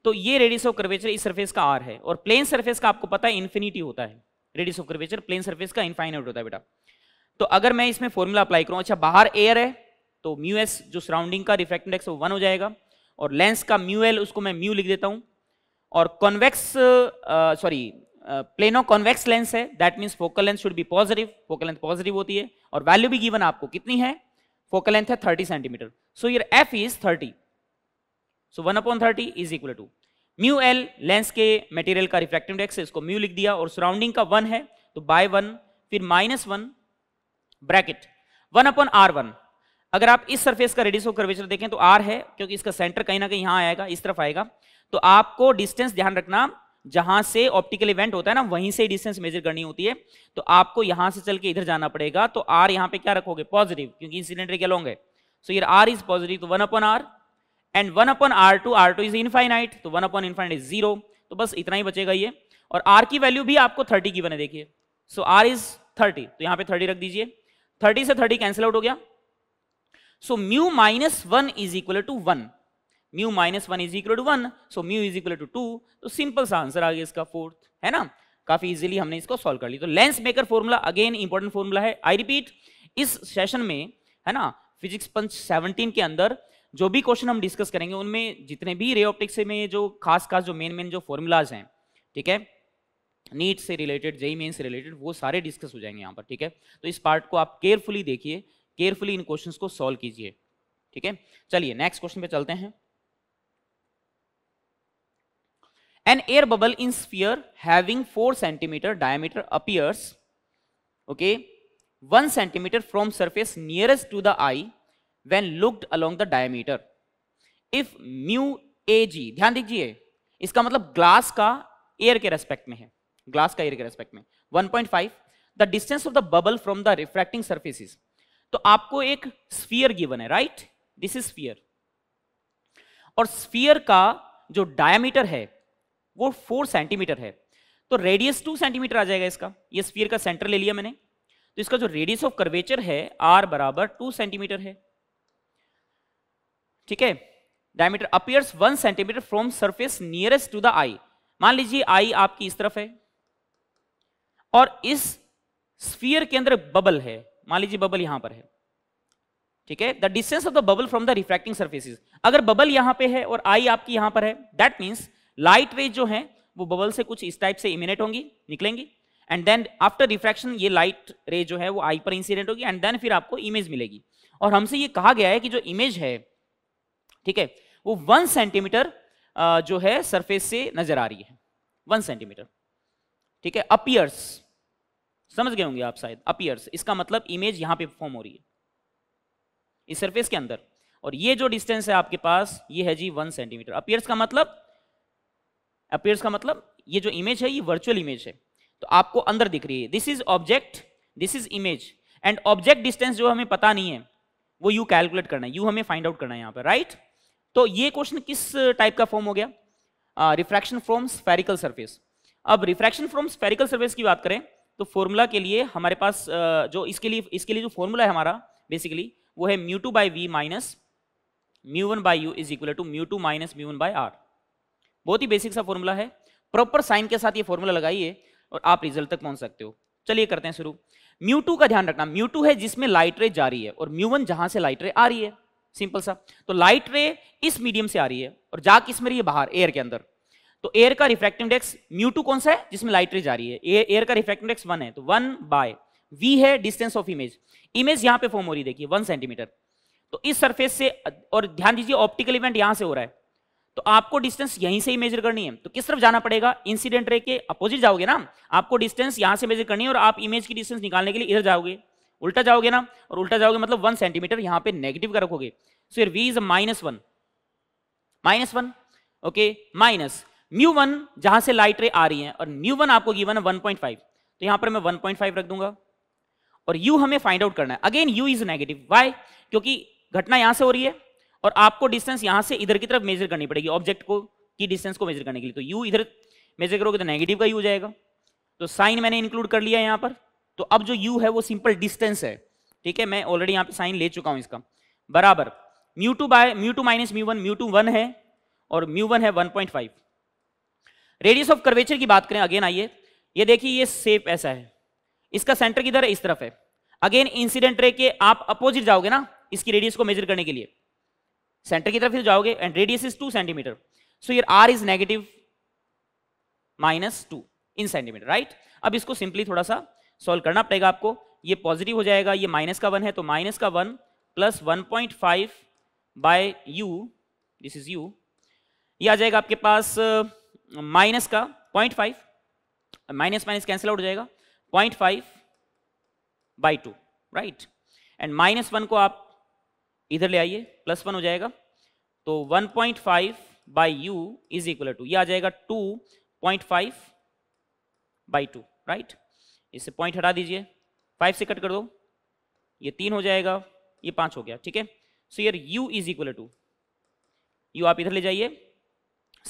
तो ये रेडियस ऑफ कर्वेचर इस सरफेस का आर है और प्लेन सरफेस का आपको पता है इन्फिनिटी होता है radius of curvature plane surface का इनफाइनाइट होता है बेटा तो अगर मैं इसमें फॉर्मूला अप्लाई करूँ अच्छा बाहर एयर है तो म्यू एस जो सराउंडिंग का रिफ्रैक्ट इंडेक्स वन हो जाएगा और लेंस का म्यू एल उसको मैं म्यू लिख देता हूँ और convex sorry plano convex lens है that means focal length should be positive focal length positive होती है और वैल्यू भी गिवन आपको कितनी है फोकल लेंथ है thirty centimetre so your F is thirty so one upon thirty is equal to mu L lens के मटेरियल का रिफ्रैक्टिव डेक्स इसको म्यू लिख दिया और सराउंडिंग का वन है तो बाय वन फिर minus one bracket one upon are one अगर आप इस सरफेस का रेडियस ऑफ कर्वेचर देखें तो आर है क्योंकि इसका सेंटर कहीं ना कहीं यहां आएगा इस तरफ आएगा तो आपको डिस्टेंस ध्यान रखना जहां से ऑप्टिकल इवेंट होता है ना वहीं से डिस्टेंस मेजर करनी होती है तो आपको यहां से चल के इधर जाना पड़ेगा तो आर यहां पे क्या रखोगे पॉजिटिव क्योंकि इंसिडेंट रे क्या लॉन्ग है सो ये आर इज पॉजिटिव तो one upon R and one upon are two R two is infinite तो one upon infinite is zero तो बस इतना ही बचेगा ये और आर की वैल्यू भी आपको थर्टी की बने देखिए सो आर इज थर्टी तो यहां पर थर्टी रख दीजिए थर्टी से थर्टी कैंसिल आउट हो गया so mu minus one is equal to one mu minus one is equal to one so mu is equal to two तो सिंपल सा आंसर आ गया इसका फोर्थ है ना काफी इजीली हमने इसको सॉल्व कर ली तो lens maker formula again important formula है आई रिपीट इस सेशन में है ना फिजिक्स पंच सेवनटीन के अंदर जो भी क्वेश्चन हम डिस्कस करेंगे उनमें जितने भी रे ऑप्टिक्स में जो खास खास जो मेन मेन जो फॉर्मूलाज हैं ठीक है नीट से रिलेटेड जेई मेन से रिलेटेड वो सारे डिस्कस हो जाएंगे यहाँ पर ठीक है तो इस पार्ट को आप केयरफुली देखिए केयरफुली इन क्वेश्चन को सॉल्व कीजिए ठीक है चलिए नेक्स्ट क्वेश्चन पे चलते हैं An air bubble in sphere having 4 centimeter diameter appears, okay, 1 centimeter from surface nearest to the eye when looked along the diameter. If mu AG, ध्यान दीजिए इसका मतलब ग्लास का एयर के रेस्पेक्ट में है ग्लास का एयर के रेस्पेक्ट में 1.5 the distance of the bubble from the refracting surfaces तो आपको एक स्फीयर गिवन है राइट दिस इज स्फीयर और स्फीयर का जो डायमीटर है वो फोर सेंटीमीटर है तो रेडियस टू सेंटीमीटर आ जाएगा इसका ये स्पीयर का सेंटर ले लिया मैंने तो इसका जो रेडियस ऑफ कर्वेचर है आर बराबर टू सेंटीमीटर है ठीक है diameter appears one centimetre from surface nearest to the eye मान लीजिए आई आपकी इस तरफ है और इस स्फीयर के अंदर बबल है मान लीजिए बबल यहां पर है ठीक है the distance of the bubble from the refracting surfaces अगर बबल यहां पे है और आई आपकी यहां पर है दैट मीन्स लाइट रेज जो है वो बबल से कुछ इस टाइप से इमिनेट होंगी निकलेंगी एंड देन आफ्टर रिफ्रैक्शन ये लाइट रे जो है वो आई पर इंसिडेंट होगी एंड देन फिर आपको इमेज मिलेगी और हमसे ये कहा गया है कि जो इमेज है ठीक है वो वन सेंटीमीटर जो है सरफेस से नजर आ रही है वन सेंटीमीटर ठीक है अपियर्स समझ गए होंगे आप शायद अपियर्स इसका मतलब इमेज यहां पे फॉर्म हो रही है इस सरफेस के अंदर और ये जो डिस्टेंस है आपके पास ये है जी वन सेंटीमीटर अपियर्स का मतलब अपेयर्स का मतलब ये जो इमेज है ये वर्चुअल इमेज है तो आपको अंदर दिख रही है this is object this is image and object distance जो हमें पता नहीं है वो यू कैलकुलेट करना है यू हमें फाइंड आउट करना है यहाँ पर राइट तो ये क्वेश्चन किस टाइप का फॉर्म हो गया रिफ्रैक्शन फ्रॉम स्फेरिकल सर्फेस अब रिफ्रैक्शन फ्रॉम स्फेरिकल सर्फेस की बात करें तो फॉर्मूला के लिए हमारे पास uh, जो इसके लिए इसके लिए जो फॉर्मूला है हमारा बेसिकली वो है mu two by v minus mu one by u is equal to mu two minus mu one by r बहुत ही बेसिक सा फॉर्मूला है प्रॉपर साइन के साथ ये फॉर्मूला लगाइए और आप रिजल्ट तक पहुंच सकते हो चलिए करते हैं शुरू म्यू टू का ध्यान रखना म्यू टू है जिसमें लाइट रे जा रही है और म्यू वन जहां से लाइट रे आ रही है सिंपल सा तो लाइट रे इस मीडियम से आ रही है और जा किस में रही है बाहर एयर के अंदर तो एयर का रिफ्रैक्टिव इंडेक्स म्यू टू कौन सा है जिसमें लाइट रे जा रही है एयर, का रिफ्रैक्टिव इंडेक्स वन है तो वन बाय वी है डिस्टेंस ऑफ इमेज इमेज यहां पर फॉर्म हो रही है देखिए वन सेंटीमीटर तो इस सरफेस से और ध्यान दीजिए ऑप्टिकल इवेंट यहां से हो रहा है तो आपको डिस्टेंस यहीं से ही मेजर करनी है तो किस तरफ जाना पड़ेगा इंसिडेंट रे के अपोजिट जाओगे ना आपको डिस्टेंस यहां से मेजर करनी है और आप इमेज की डिस्टेंस निकालने के लिए इधर जाओगे उल्टा जाओगे ना और उल्टा जाओगे मतलब वन सेंटीमीटर यहां पर नेगेटिव का रखोगे so your v is minus one minus one okay minus mu one जहां से लाइट रे आ रही है और म्यू वन आपको गिवन है वन पॉइंट फाइव तो यहां पर मैं वन पॉइंट फाइव रख दूंगा और यू हमें फाइंड आउट करना है again u is negative why क्योंकि घटना यहां से हो रही है और आपको डिस्टेंस यहां से इधर की तरफ मेजर करनी पड़ेगी ऑब्जेक्ट को की डिस्टेंस को मेजर करने के लिए तो यू इधर मेजर करोगे तो नेगेटिव का यू हो जाएगा तो साइन मैंने इंक्लूड कर लिया यहां पर तो अब जो यू है वो सिंपल डिस्टेंस है ठीक है मैं ऑलरेडी यहां पर साइन ले चुका हूं इसका बराबर mu two by mu two minus mu one mu two one है और म्यू वन है one point five radius of curvature की बात करें अगेन आइए ये देखिए ये सेप ऐसा है इसका सेंटर किधर है इस तरफ है अगेन इंसिडेंट रे के आप अपोजिट जाओगे ना इसकी रेडियस को मेजर करने के लिए सेंटर की तरफ जाओगे and radius is two centimetre so your r is negative minus two in centimetre right अब इसको सिंपली थोड़ा सा सॉल्व करना पड़ेगा आपको ये पॉजिटिव हो जाएगा ये माइनस का वन है तो माइनस का one plus one point five by u this is u ये आ जाएगा आपके पास माइनस uh, का point five minus minus cancel out हो जाएगा point five by two right and minus one को आप इधर ले आइए प्लस वन हो जाएगा तो one point five by u is equal to ये आ जाएगा two point five by two right इससे पॉइंट हटा दीजिए फाइव से कट कर दो ये तीन हो जाएगा ये पाँच हो गया ठीक है सो यार u is equal to u आप इधर ले जाइए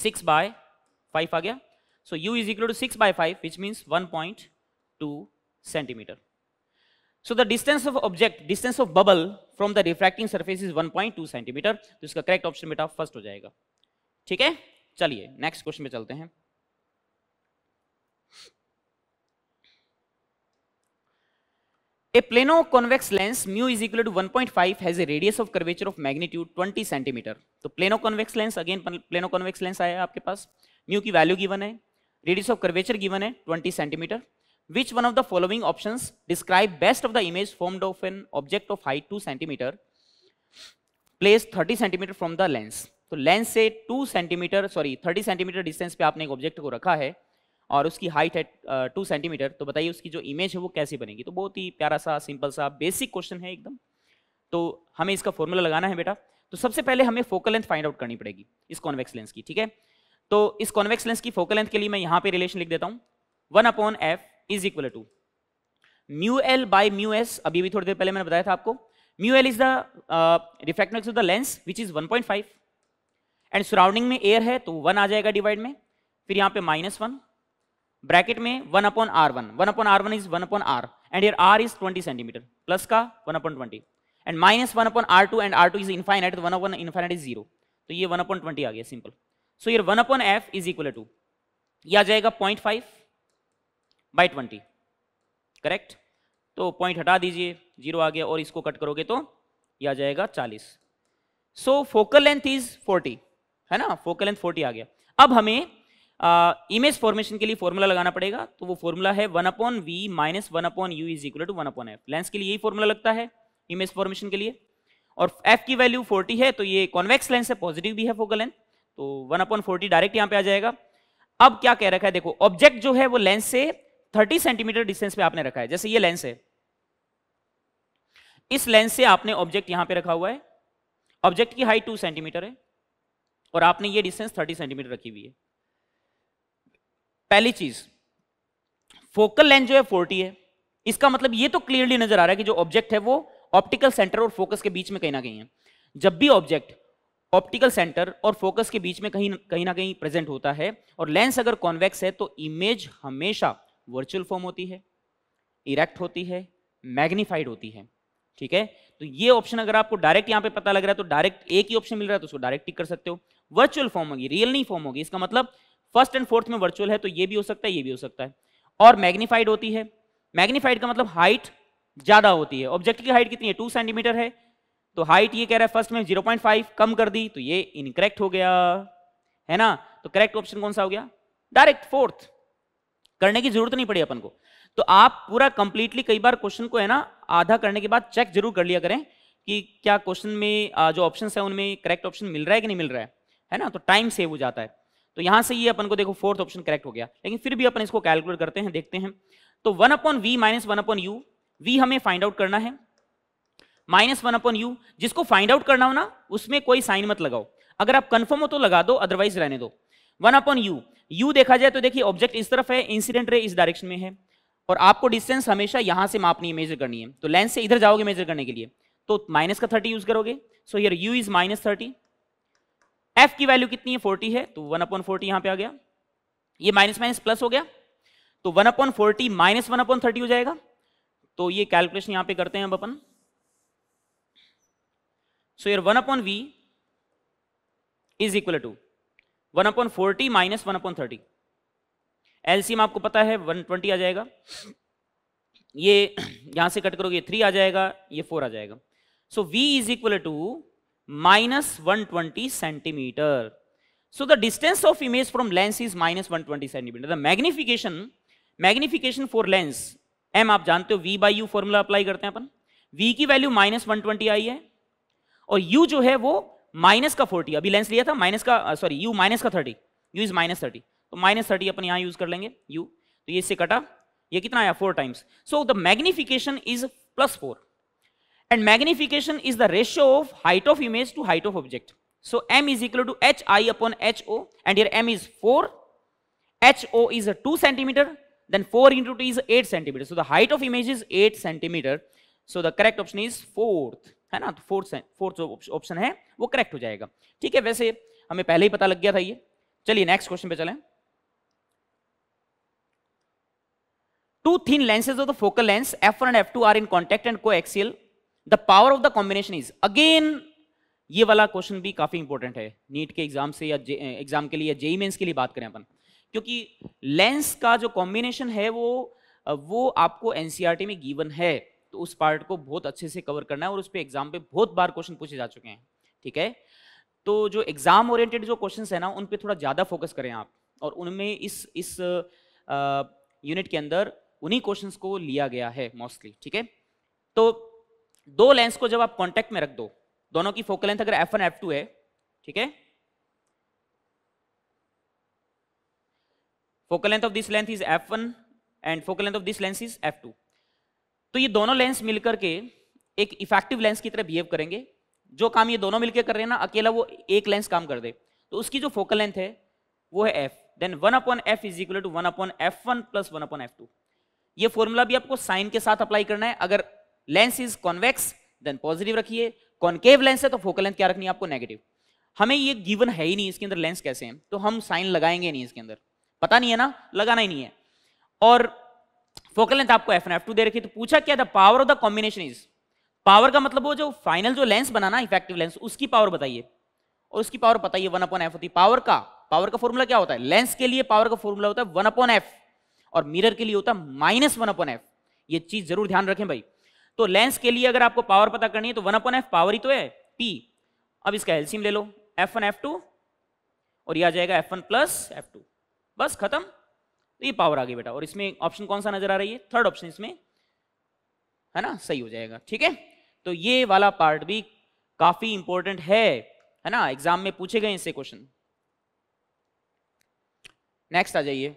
सिक्स बाय फाइव आ गया so u is equal to six by five which means one point two centimetre So the distance of object, distance of bubble from the refracting surface is 1.2 centimetre तो इसका करेक्ट ऑप्शन बेटा फर्स्ट हो जाएगा ठीक है चलिए नेक्स्ट क्वेश्चन पे चलते हैं A plano convex lens mu is equal to 1.5 has a radius of curvature of magnitude 20 centimetre तो plano convex lens again plano convex lens आया aapke paas mu ki value given hai radius of curvature given hai 20 cm Which one of the following options describe best of the image formed of an object of height 2 centimetre placed 30 centimetre from the lens? तो लेंस से 2 सेंटीमीटर सॉरी 30 सेंटीमीटर डिस्टेंस पे आपने एक ऑब्जेक्ट को रखा है और उसकी हाइट है टू सेंटीमीटर तो बताइए उसकी जो इमेज है वो कैसी बनेगी तो बहुत ही प्यारा सा सिंपल सा बेसिक क्वेश्चन है एकदम तो हमें इसका फॉर्मूला लगाना है बेटा तो सबसे पहले हमें फोकल लेंथ फाइंड आउट करनी पड़ेगी इस कॉन्वेक्स लेंस की ठीक है तो इस कॉन्वेक्स लेंस की फोकल लेंथ के लिए मैं यहाँ पे रिलेशन लिख देता हूँ one upon F is equal to mu L by mu s अभी भी थोड़ी देर पहले मैंने बताया था आपको म्यू एल इज द रिफ्रैक्टनेस of the lens which is 1.5 and surrounding में एयर है तो वन आ जाएगा डिवाइड में फिर यहाँ पे माइनस वन ब्रैकेट में one upon are one one upon are one is one upon r and here r is twenty centimetre plus का one upon twenty and minus one upon r two and r two is infinite one upon infinite is zero तो ये वन अपॉन ट्वेंटी आ गया सिंपल सो so, ये one upon F is equal to यह आ जाएगा point five by twenty correct तो पॉइंट हटा दीजिए जीरो आ गया और इसको कट करोगे तो यह आ जाएगा चालीस so focal length is forty है ना फोकल लेंथ फोर्टी आ गया अब हमें इमेज फॉर्मेशन के लिए फॉर्मूला लगाना पड़ेगा तो वो फॉर्मूला है one upon we minus one upon you is equal to one upon f lens के लिए यही फॉर्मूला लगता है इमेज फॉर्मेशन के लिए और एफ की वैल्यू फोर्टी है तो ये कॉन्वेक्स लेंस है पॉजिटिव भी है फोकल लेंथ तो वन अपॉन फोर्टी डायरेक्ट यहाँ पे आ जाएगा अब क्या कह रखा है देखो ऑब्जेक्ट जो है वो लेंस से 30 सेंटीमीटर डिस्टेंस पे आपने रखा है जैसे ये लेंस है इस लेंस से आपने ऑब्जेक्ट यहां पे रखा हुआ है ऑब्जेक्ट की हाइट 2 सेंटीमीटर है और आपने ये डिस्टेंस 30 सेंटीमीटर रखी हुई है पहली चीज फोकल लेंथ जो है 40 है इसका मतलब ये तो क्लियरली नजर आ रहा है कि जो ऑब्जेक्ट है वो ऑप्टिकल सेंटर और फोकस के बीच में कहीं ना कहीं है जब भी ऑब्जेक्ट ऑप्टिकल सेंटर और फोकस के बीच में कहीं कहीं ना कहीं प्रेजेंट होता है और लेंस अगर कॉन्वेक्स है तो इमेज हमेशा वर्चुअल फॉर्म होती है इरेक्ट होती है मैग्नीफाइड होती है ठीक है तो ये ऑप्शन अगर आपको डायरेक्ट यहां पे पता लग रहा है तो डायरेक्ट एक ही ऑप्शन मिल रहा है तो उसको डायरेक्ट टिक कर सकते हो वर्चुअल फॉर्म होगी रियल नहीं फॉर्म होगी इसका मतलब फर्स्ट एंड फोर्थ में वर्चुअल है तो ये भी हो सकता है ये भी हो सकता है और मैग्नीफाइड होती है मैग्नीफाइड का मतलब हाइट ज्यादा होती है ऑब्जेक्ट की हाइट कितनी है टू सेंटीमीटर है तो हाइट ये कह रहा है फर्स्ट में फाइव कम कर दी तो ये इनकरेक्ट हो गया है ना तो करेक्ट ऑप्शन कौन सा हो गया डायरेक्ट फोर्थ करने की जरूरत नहीं पड़ी अपन को तो आप पूरा कंप्लीटली कई बार क्वेश्चन को है ना आधा करने के बाद चेक जरूर कर लिया करें कि क्या क्वेश्चन में जो ऑप्शन है उनमें करेक्ट ऑप्शन मिल रहा है कि नहीं मिल रहा है है ना तो टाइम सेव हो जाता है तो यहां से ये अपन को देखो फोर्थ ऑप्शन करेक्ट हो गया लेकिन फिर भी अपन इसको कैलकुलेट करते हैं देखते हैं तो one upon we minus one upon u v हमें फाइंड आउट करना है माइनस वन अपॉन यू जिसको फाइंड आउट करना हो ना उसमें कोई साइन मत लगाओ अगर आप कंफर्म हो तो लगा दो अदरवाइज रहने दो वन अपॉन यू यू देखा जाए तो देखिए ऑब्जेक्ट इस तरफ है इंसिडेंट रे इस डायरेक्शन में है और आपको डिस्टेंस हमेशा यहां से मापनी है मेजर करनी है तो लेंस से इधर जाओगे मेजर करने के लिए तो माइनस का थर्टी यूज करोगे so here u is minus thirty f की वैल्यू कितनी है फोर्टी है तो वन अपॉन फोर्टी यहां पर आ गया ये माइनस माइनस प्लस हो गया तो one upon forty minus one upon thirty हो जाएगा तो ये कैलकुलेशन यहां पे करते हैं अब अपन so here one upon v is equal to one upon forty minus one upon thirty LCM आपको पता है वन ट्वेंटी आ जाएगा ये यहां से कट करोगे थ्री आ जाएगा ये फोर आ जाएगा so v is equal to minus one twenty centimetre so the distance of image from lens is minus one twenty centimetre the magnification magnification for lens m आप जानते हो v by you formula apply करते हैं अपन वी की वैल्यू माइनस वन ट्वेंटी आई है और यू जो है वो माइनस का फोर्टी अभी लेंस लिया था माइनस का सॉरी यू माइनस का thirty u is minus thirty तो माइनस थर्टी अपन यहां यूज कर लेंगे यू तो ये इससे कटा ये कितना आया four times so the magnification is plus four and magnification is the ratio of height of image to height of object so m is equal to h i upon h o and and here m is 4 ho is two centimetre then four into two is eight centimetre so the height of image is eight centimetre so the correct option is fourth है ना तो फोर्थ फोर्थ ऑप्शन है वो करेक्ट हो जाएगा ठीक है वैसे हमें पहले ही पता लग गया था ये चलिए नेक्स्ट क्वेश्चन पे चलें two thin lenses of the focal and f two are in contact and coaxial the power of the combination is again ये वाला क्वेश्चन भी काफी इंपॉर्टेंट है नीट के एग्जाम से या एग्जाम के लिए या जेई मेन्स e के लिए बात करें अपन क्योंकि लेंस का जो कॉम्बिनेशन है वो वो आपको एनसीईआरटी e में गिवन है तो उस पार्ट को बहुत अच्छे से कवर करना है और उस पर एग्जाम पे बहुत बार क्वेश्चन पूछे जा चुके हैं ठीक है तो जो एग्जाम ओरिएंटेड जो क्वेश्चन है ना उन पर थोड़ा ज़्यादा फोकस करें आप और उनमें इस इस यूनिट के अंदर उन्हीं क्वेश्चन को लिया गया है मोस्टली ठीक है तो दो लेंस को जब आप कॉन्टेक्ट में रख दो दोनों की फोकल लेंथ अगर एफ वन एफ टू है ठीक है focal length of this length is f one and focal length of this lens is f two तो ये दोनों लेंस मिलकर के एक इफेक्टिव लेंस की तरह बिहेव करेंगे जो काम ये दोनों मिलकर कर रहे हैं ना अकेला वो एक लेंस काम कर दे तो उसकी जो फोकल लेंथ है वो है f then one upon F is equal to one upon F one plus one upon F two ये फॉर्मूला भी आपको साइन के साथ अप्लाई करना है अगर lens is convex then positive रखिए कॉन्केव लेंस है तो फोकल लेंथ क्या रखनी है आपको नेगेटिव हमें ये गिवन है ही नहीं इसके अंदर लेंस कैसे हैं तो हम साइन लगाएंगे नहीं इसके अंदर पता नहीं है ना लगाना ही नहीं है और फोकल लेंथ तो आपको एफ एन एफ टू दे रखी तो पूछा क्या था power of the combination is power का मतलब वो जो फाइनल जो लेंस बना ना इफेक्टिव लेंस उसकी पावर बताइए और उसकी पावर पता ही वन अपॉन एफ होती है पावर का पावर का फॉर्मूला क्या होता है लेंस के लिए पावर का फॉर्मूला होता है वन अपॉन एफ और मिरर के लिए होता है माइनस वन अपॉन एफ ये चीज जरूर ध्यान रखें भाई तो लेंस के लिए अगर आपको पावर पता करनी है तो वन अपॉन एफ पावर ही तो है पी अब इसका एल्सियम ले लो एफ वन एफ टू और यह आ जाएगा f one plus F two बस खत्म तो ये पावर आ गई बेटा और इसमें ऑप्शन कौन सा नजर आ रही है थर्ड ऑप्शन इसमें है ना सही हो जाएगा ठीक है तो ये वाला पार्ट भी काफी इंपॉर्टेंट है है ना एग्जाम में पूछे गए इससे क्वेश्चन नेक्स्ट आ जाइए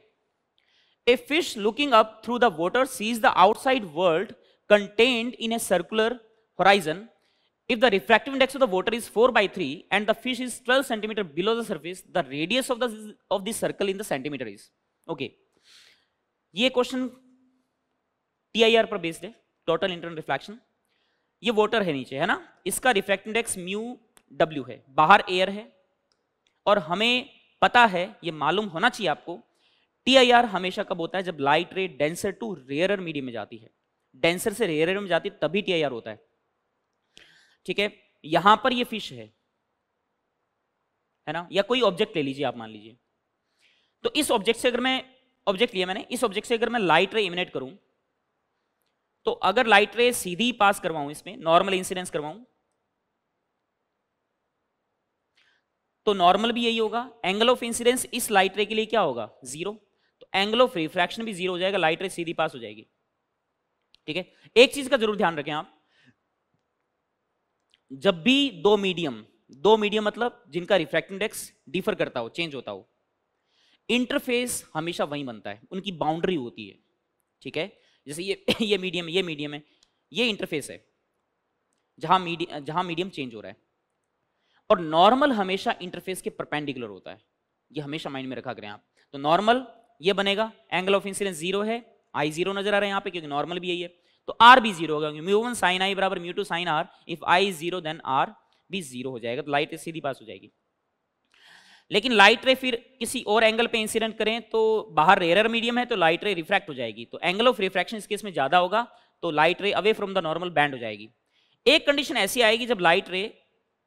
a fish looking up through the water sees the outside world contained in a circular horizon if the refractive index of the water is four by three and the fish is twelve centimetre below the surface the radius of the of the circle in the centimetre is okay okay. ये क्वेश्चन टीआईआर पर बेस्ड है टोटल इंटरनल रिफ्लेक्शन ये वोटर है नीचे है ना इसका रिफ्लेक्ट इंडेक्स म्यू डब्ल्यू है बाहर एयर है और हमें पता है ये मालूम होना चाहिए आपको टीआईआर हमेशा कब होता है जब लाइट रे डेंसर टू रेयरर मीडियम में जाती है डेंसर से रेयरर में जाती है तभी टीआईआर होता है ठीक है यहां पर ये फिश है है ना या कोई ऑब्जेक्ट ले लीजिए आप मान लीजिए तो इस ऑब्जेक्ट से अगर मैं ऑब्जेक्ट लिया मैंने इस ऑब्जेक्ट से अगर मैं लाइट रे इमिनेट करूं तो अगर लाइट रे सीधी पास करवाऊं इसमें नॉर्मल इंसिडेंस करवाऊं तो नॉर्मल भी यही होगा एंगल ऑफ इंसिडेंस इस लाइट रे के लिए क्या होगा जीरो तो एंगल ऑफ रिफ्रैक्शन भी जीरो हो जाएगा लाइट रे सीधी पास हो जाएगी ठीक है एक चीज का जरूर ध्यान रखें आप जब भी दो मीडियम दो मीडियम मतलब जिनका रिफ्रैक्ट इंडेक्स डिफर करता हो चेंज होता हो इंटरफेस हमेशा वहीं बनता है उनकी बाउंड्री होती है ठीक है जैसे ये ये मीडियम है ये मीडियम है ये इंटरफेस है जहाँ मीडियम जहाँ मीडियम चेंज हो रहा है और नॉर्मल हमेशा इंटरफेस के परपेंडिकुलर होता है ये हमेशा माइंड में रखा करें आप तो नॉर्मल ये बनेगा एंगल ऑफ इंसिडेंस जीरो है आई जीरो नजर आ रहा है यहाँ पे क्योंकि नॉर्मल भी यही है तो आर भी जीरो होगा क्योंकि म्यू वन साइन आई बराबर mu two sine r if i zero then r भी जीरो हो जाएगा तो लाइट सीधी पास हो जाएगी लेकिन लाइट रे फिर किसी और एंगल पे इंसिडेंट करें तो बाहर रेयर मीडियम है तो लाइट रे रिफ्रैक्ट हो जाएगी तो एंगल ऑफ रिफ्रैक्शन इस केस में ज़्यादा होगा तो light ray away from the normal bend हो जाएगी एक कंडीशन ऐसी आएगी जब light ray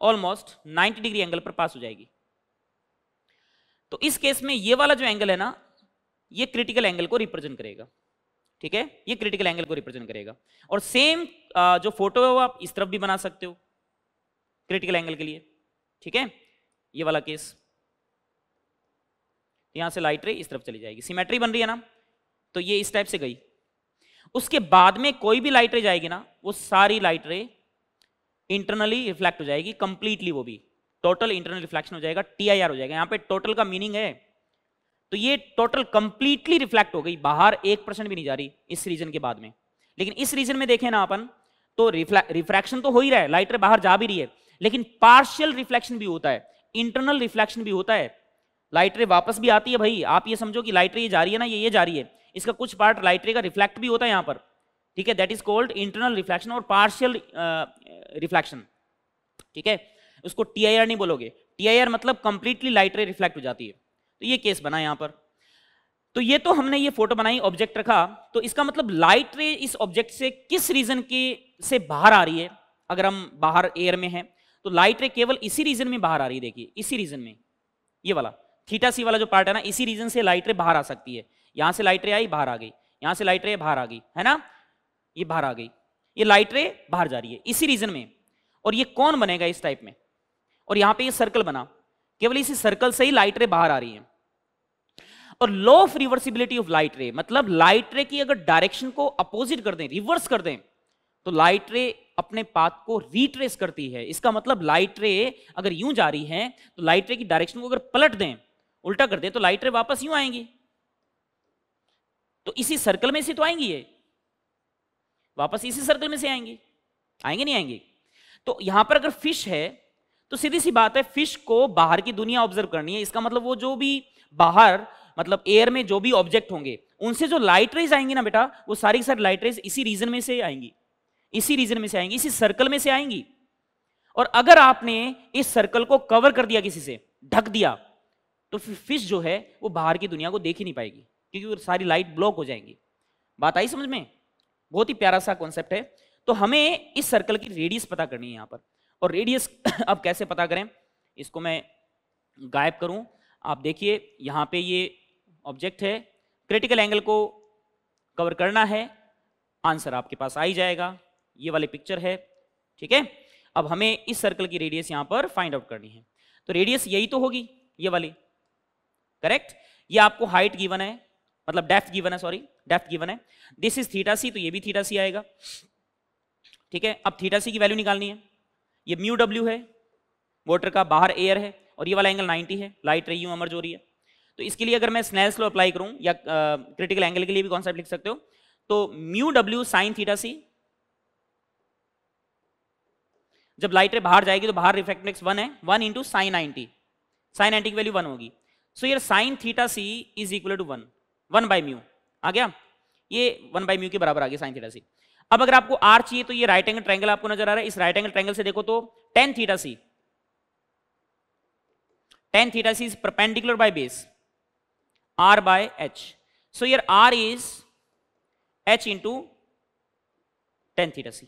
almost 90 degree angle पर पास हो जाएगी तो इस केस में ये वाला जो एंगल है ना ये क्रिटिकल एंगल को रिप्रेजेंट करेगा ठीक है ये क्रिटिकल एंगल को रिप्रेजेंट करेगा और सेम जो फोटो है वो आप इस तरफ भी बना सकते हो क्रिटिकल एंगल के लिए ठीक है ये वाला केस तो यहां से लाइट रे इस तरफ चली जाएगी सिमेट्री बन रही है ना तो ये इस टाइप से गई उसके बाद में कोई भी लाइट रे जाएगी ना वो सारी लाइट रे इंटरनली रिफ्लेक्ट हो जाएगी कंप्लीटली वो भी टोटल इंटरनल रिफ्लेक्शन हो जाएगा टी आई आर हो जाएगा यहां पे टोटल का मीनिंग है तो ये टोटल कंप्लीटली रिफ्लेक्ट हो गई बाहर एक परसेंट भी नहीं जा रही इस रीजन के बाद में लेकिन इस रीजन में देखें ना अपन तो रिफ्रैक्शन तो हो ही रहा है लाइटर बाहर जा भी रही है लेकिन पार्शियल रिफ्लेक्शन भी होता है इंटरनल रिफ्लेक्शन भी होता है लाइट रे वापस भी आती है भाई आप ये समझो कि लाइट रे ये जा रही है ना ये ये जा रही है इसका कुछ पार्ट लाइट रे का रिफ्लेक्ट भी होता है यहाँ पर ठीक है that is called internal reflection और पार्शियल रिफ्लेक्शन ठीक है उसको टी नहीं बोलोगे टी मतलब कंप्लीटली लाइट रे रिफ्लेक्ट हो जाती है तो ये केस बना यहाँ पर तो ये तो हमने ये फोटो बनाई ऑब्जेक्ट रखा तो इसका मतलब लाइट रे इस ऑब्जेक्ट से किस रीजन के से बाहर आ रही है अगर हम बाहर एयर में हैं तो लाइट रे केवल इसी रीजन में बाहर आ रही है देखिए इसी रीजन में ये वाला थीटा सी वाला जो पार्ट है ना इसी रीजन से लाइट रे बाहर आ सकती है यहां से लाइट रे आई बाहर आ गई यहां से लाइट रे बाहर आ गई है ना ये बाहर आ गई ये लाइट रे बाहर जा रही है इसी रीजन में और ये कौन बनेगा इस टाइप में और यहां पे ये सर्कल बना केवल इसी सर्कल से ही लाइट रे बाहर आ रही है और law of reversibility of light ray मतलब लाइट रे की अगर डायरेक्शन को अपोजिट कर दें रिवर्स कर दें तो लाइट रे अपने पाथ को रिट्रेस करती है इसका मतलब लाइट रे अगर यूं जा रही है तो लाइट रे की डायरेक्शन को अगर पलट दें उल्टा कर दे तो लाइट रे वापस यूं आएंगी तो इसी सर्कल में से तो आएंगी ये वापस इसी सर्कल में से आएंगी आएंगे नहीं आएंगे तो यहां पर अगर फिश है तो सीधी सी बात है फिश को बाहर की दुनिया ऑब्जर्व करनी है इसका मतलब वो जो भी बाहर मतलब एयर में जो भी ऑब्जेक्ट होंगे उनसे जो लाइट रेज आएंगी ना बेटा वो सारी की सारी लाइट रेज इसी रीजन में से आएंगी इसी रीजन में से आएंगी इसी सर्कल में से आएंगी और अगर आपने इस सर्कल को कवर कर दिया किसी से ढक दिया तो फिश जो है वो बाहर की दुनिया को देख ही नहीं पाएगी क्योंकि वो सारी लाइट ब्लॉक हो जाएंगी बात आई समझ में बहुत ही प्यारा सा कॉन्सेप्ट है तो हमें इस सर्कल की रेडियस पता करनी है यहाँ पर और रेडियस अब कैसे पता करें इसको मैं गायब करूँ आप देखिए यहाँ पे ये ऑब्जेक्ट है क्रिटिकल एंगल को कवर करना है आंसर आपके पास आ ही जाएगा ये वाले पिक्चर है ठीक है अब हमें इस सर्कल की रेडियस यहाँ पर फाइंड आउट करनी है तो रेडियस यही तो होगी ये वाली करेक्ट ये आपको हाइट गिवन है मतलब डेफ्थ गिवन है सॉरी डेफ्थ गिवन है दिस इज थीटा सी तो ये भी थीटा सी आएगा ठीक है अब थीटा सी की वैल्यू निकालनी है ये म्यू डब्ल्यू है वाटर का बाहर एयर है और ये वाला एंगल 90 है लाइट रही हूँ अमर जो रही है तो इसके लिए अगर मैं स्नेल्स लॉ अप्लाई करूँ या क्रिटिकल एंगल के लिए भी कॉन्सेप्ट लिख सकते हो तो म्यू डब्ल्यू साइन थीटा सी जब लाइट रे बाहर जाएगी तो बाहर रिफ्लेक्ट वन है one into sine ninety sine ninety की वैल्यू वन होगी सो यार sine theta C is equal to one one by mu आ गया ये वन बाई म्यू के बराबर आ गया साइन थीटा सी अब अगर आपको आर चाहिए तो ये राइट एंगल ट्रैंगल आपको नजर आ रहा है इस राइट एंगल ट्रैंगल से देखो तो tan theta c tan theta C is perpendicular by base r by h so यार r is h into tan theta c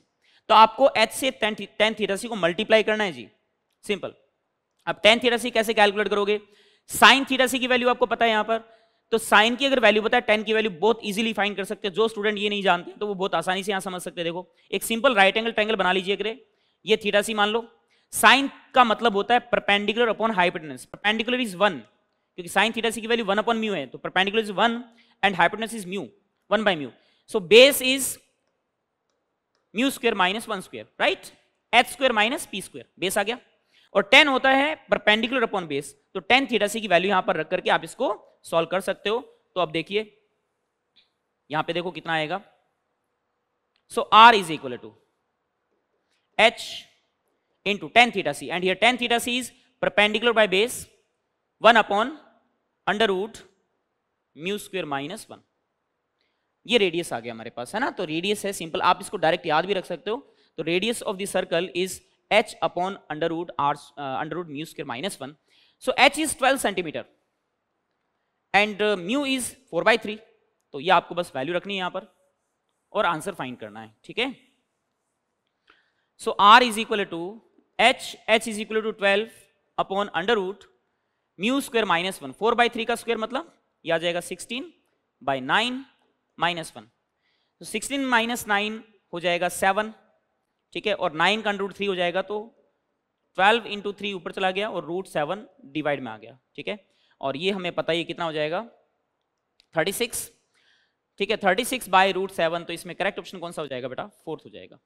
तो आपको एच से टेन टेन थीटा सी को मल्टीप्लाई करना है जी सिंपल अब टेन थीटा सी कैसे कैलकुलेट करोगे साइन थीटा सी की वैल्यू आपको पता है यहां पर तो साइन की अगर वैल्यू पता है टेन की वैल्यू बहुत इजीली फाइंड कर सकते हैं जो स्टूडेंट ये नहीं जानते तो वो बहुत आसानी से यहां समझ सकते हैं देखो एक सिंपल राइट एंगल ट्रैंगल बना लीजिए अगर ये थीटा सी मान लो साइन का मतलब होता है perpendicular upon hypotenuse perpendicular is one क्योंकि साइन थीटा सी की वैल्यू वन अपॉन म्यू है तो perpendicular is one and hypotenuse is mu one by mu so base is mu square minus one square right h square minus p square base आ गया और टेन होता है परपेंडिकुलर अपॉन बेस तो टेन थीटा सी की वैल्यू यहां पर रख करके आप इसको सॉल्व कर सकते हो तो अब देखिए यहां पे देखो कितना आएगा so r is equal to h into tan theta c and tan theta C is perpendicular by base one upon under root mu square minus one ये रेडियस आ गया हमारे पास है ना तो रेडियस है सिंपल आप इसको डायरेक्ट याद भी रख सकते हो तो radius of the circle is h upon under root r under root mu square minus one so h is 12 centimetre and mu is 4 by three तो ये आपको बस वैल्यू रखनी है यहां पर और आंसर फाइंड करना है ठीक है so r is equal to h h is equal to twelve upon under root mu square minus one four by three का स्क्वायर मतलब ये आ जाएगा sixteen by nine minus one sixteen minus nine हो जाएगा सेवन ठीक है और नाइन का अंडर रूट थ्री हो जाएगा तो ट्वेल्व इंटू थ्री ऊपर चला गया और रूट सेवन डिवाइड में आ गया ठीक है और ये हमें पता ही कितना हो जाएगा थर्टी सिक्स ठीक है thirty six by root seven तो इसमें करेक्ट ऑप्शन कौन सा हो जाएगा बेटा फोर्थ हो जाएगा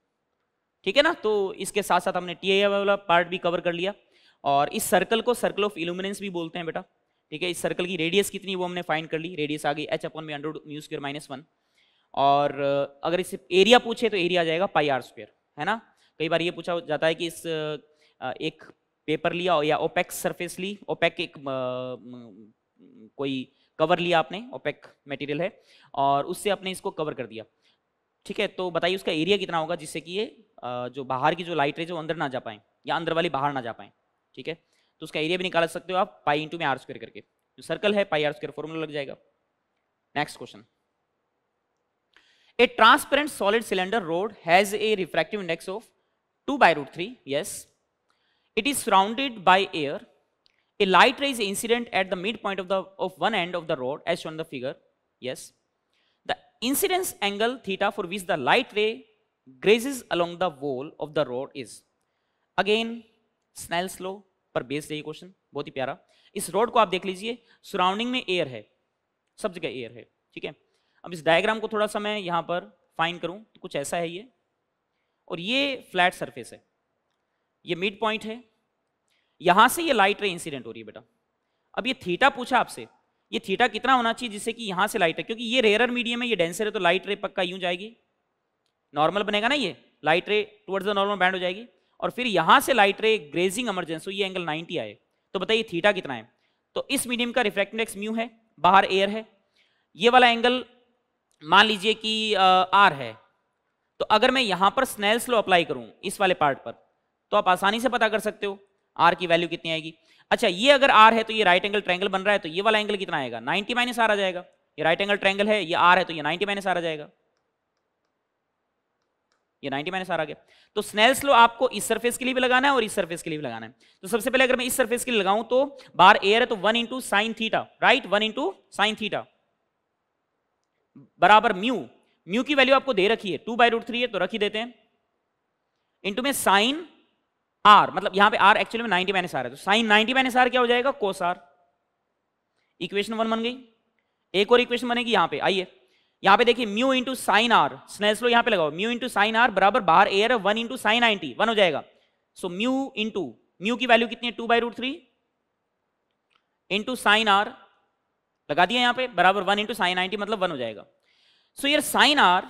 ठीक है ना तो इसके साथ साथ हमने टी वाला पार्ट भी कवर कर लिया और इस सर्कल को सर्कल ऑफ इल्यूमिनेंस भी बोलते हैं बेटा ठीक है इस सर्कल की रेडियस कितनी वो हमने फाइंड कर ली रेडियस आ गई एच अपन में under mu square minus one और अगर इस एरिया पूछे तो एरिया आ जाएगा पाई आर स्क्वेयर है ना कई बार ये पूछा जाता है कि इस एक पेपर लिया या ओपेक सरफेस ली ओपेक एक कोई कवर लिया आपने ओपेक मटेरियल है और उससे आपने इसको कवर कर दिया ठीक है तो बताइए उसका एरिया कितना होगा जिससे कि ये जो बाहर की जो लाइट रेज अंदर ना जा पाए या अंदर वाली बाहर ना जा पाए ठीक है तो उसका एरिया भी निकाल सकते हो आप पाई इंटू में आर स्क्वेयर करके जो सर्कल है पाई आर स्क्वेयर फॉर्मूला लग जाएगा next question a transparent solid cylinder rod has a refractive index of two by root three yes It is surrounded by air. A light ray is incident at the midpoint of, the, of one end of the rod as shown in the figure. Yes. The incidence angle theta for which the light ray grazes along the wall of the rod is. Again, Snell's law पर बेस्ड है ये bahut hi pyara is rod ko aap dekh lijiye surrounding mein air hai sab jagah air hai theek hai ab is diagram ko thoda sa main yahan par find karu to kuch aisa hai ye aur ye flat surface hai ये मिड पॉइंट है यहां से ये लाइट रे इंसिडेंट हो रही है बेटा अब ये थीटा पूछा आपसे ये थीटा कितना होना चाहिए जिससे कि यहां से लाइट है क्योंकि ये रेयर मीडियम है ये डेंसर है तो लाइट रे पक्का यूं जाएगी नॉर्मल बनेगा ना ये लाइट रे टुवर्ड्स द नॉर्मल बैंड हो जाएगी और फिर यहां से लाइट रे ग्रेजिंग एमरजेंस हो ये एंगल 90 आए तो बताइए थीटा कितना है तो इस मीडियम का रिफ्रैक्ट इंडेक्स म्यू है बाहर एयर है ये वाला एंगल मान लीजिए कि आर है तो अगर मैं यहां पर स्नेल्स लो अप्लाई करूं इस वाले पार्ट पर तो आप आसानी से पता कर सकते हो आर की वैल्यू कितनी आएगी अच्छा ये अगर आर है तो ये राइट एंगल ट्रैंगल बन रहा है तो ये वाला एंगल कितना आएगा नाइनटी माइनस आर आ जाएगा ये राइट एंगल ट्रैंगल है ये आर है तो ये नाइनटी माइनस आर आ जाएगा ये 90 माइनस आर आ गया तो स्नेल्स लो आपको इस सरफेस के लिए भी लगाना है और इस सरफेस के लिए भी लगाना है तो सबसे पहले अगर मैं इस सरफेस के लिए लगाऊं तो बार एयर है तो one into sine theta right one into sine theta बराबर म्यू म्यू की वैल्यू आपको दे रखी है टू बाई रूट थ्री है तो रखी देते हैं इंटू में साइन आर मतलब यहां पे आर एक्चुअली में 90 माइनस आर है तो साइन 90 माइनस आर क्या हो जाएगा कोस आर इक्वेशन वन बन गई एक और इक्वेशन बनेगी यहां पे आइए यहां पे देखिए mu into sine r Snell's law यहां पे लगाओ म्यू इंटू साइन आर बराबर बाहर air one into sine ninety one हो जाएगा सो म्यू इंटू म्यू की वैल्यू कितनी है two by root three into sine r लगा दिया यहां पे बराबर वन इंटू साइन नाइनटी मतलब वन हो जाएगा सो so, यार sine r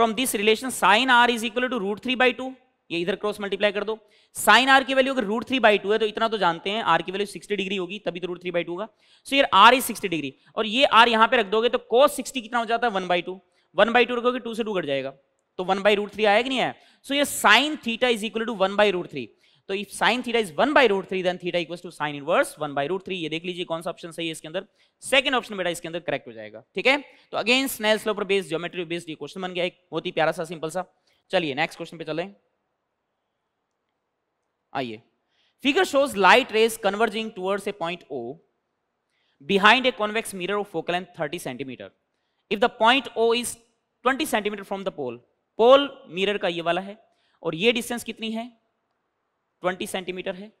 from this relation sine r is equal to root three by two ये इधर क्रॉस मल्टीप्लाई कर दो साइन आर की वैल्यू अगर रूट थ्री बाई टू है तो इतना तो जानते हैं आर की वैल्यू 60 डिग्री होगी तभी तो रूट थ्री बाई टू होगा सो यार आर इज 60 डिग्री और ये आर यहाँ पे रख दोगे तो कॉस 60 कितना हो जाता है one by two one by two रखोगे टू से टू कट जाएगा तो वन बाई रूट थ्री आया कि नहीं आया सो ये sine theta is equal to one by root three तो if sine theta is one by root three then theta equal to sine inverse one by root three ये देख लीजिए कौन सा ऑप्शन सही है इसके अंदर सेकंड ऑप्शन बेटा इसके अंदर करेक्ट हो जाएगा ठीक है तो अगेन स्नेल स्लो पर बेस्ड ज्योमेट्री बेस्ड ये क्वेश्चन बन गया एक बहुत ही प्यारा सा सिंपल सा चलिए नेक्स्ट क्वेश्चन पे चलें आइए figure shows light rays converging towards a point O behind a convex mirror of focal length thirty centimetre if the point O is twenty centimetre from the pole pole mirror का ये वाला है और ये डिस्टेंस कितनी है ट्वेंटी सेंटीमीटर है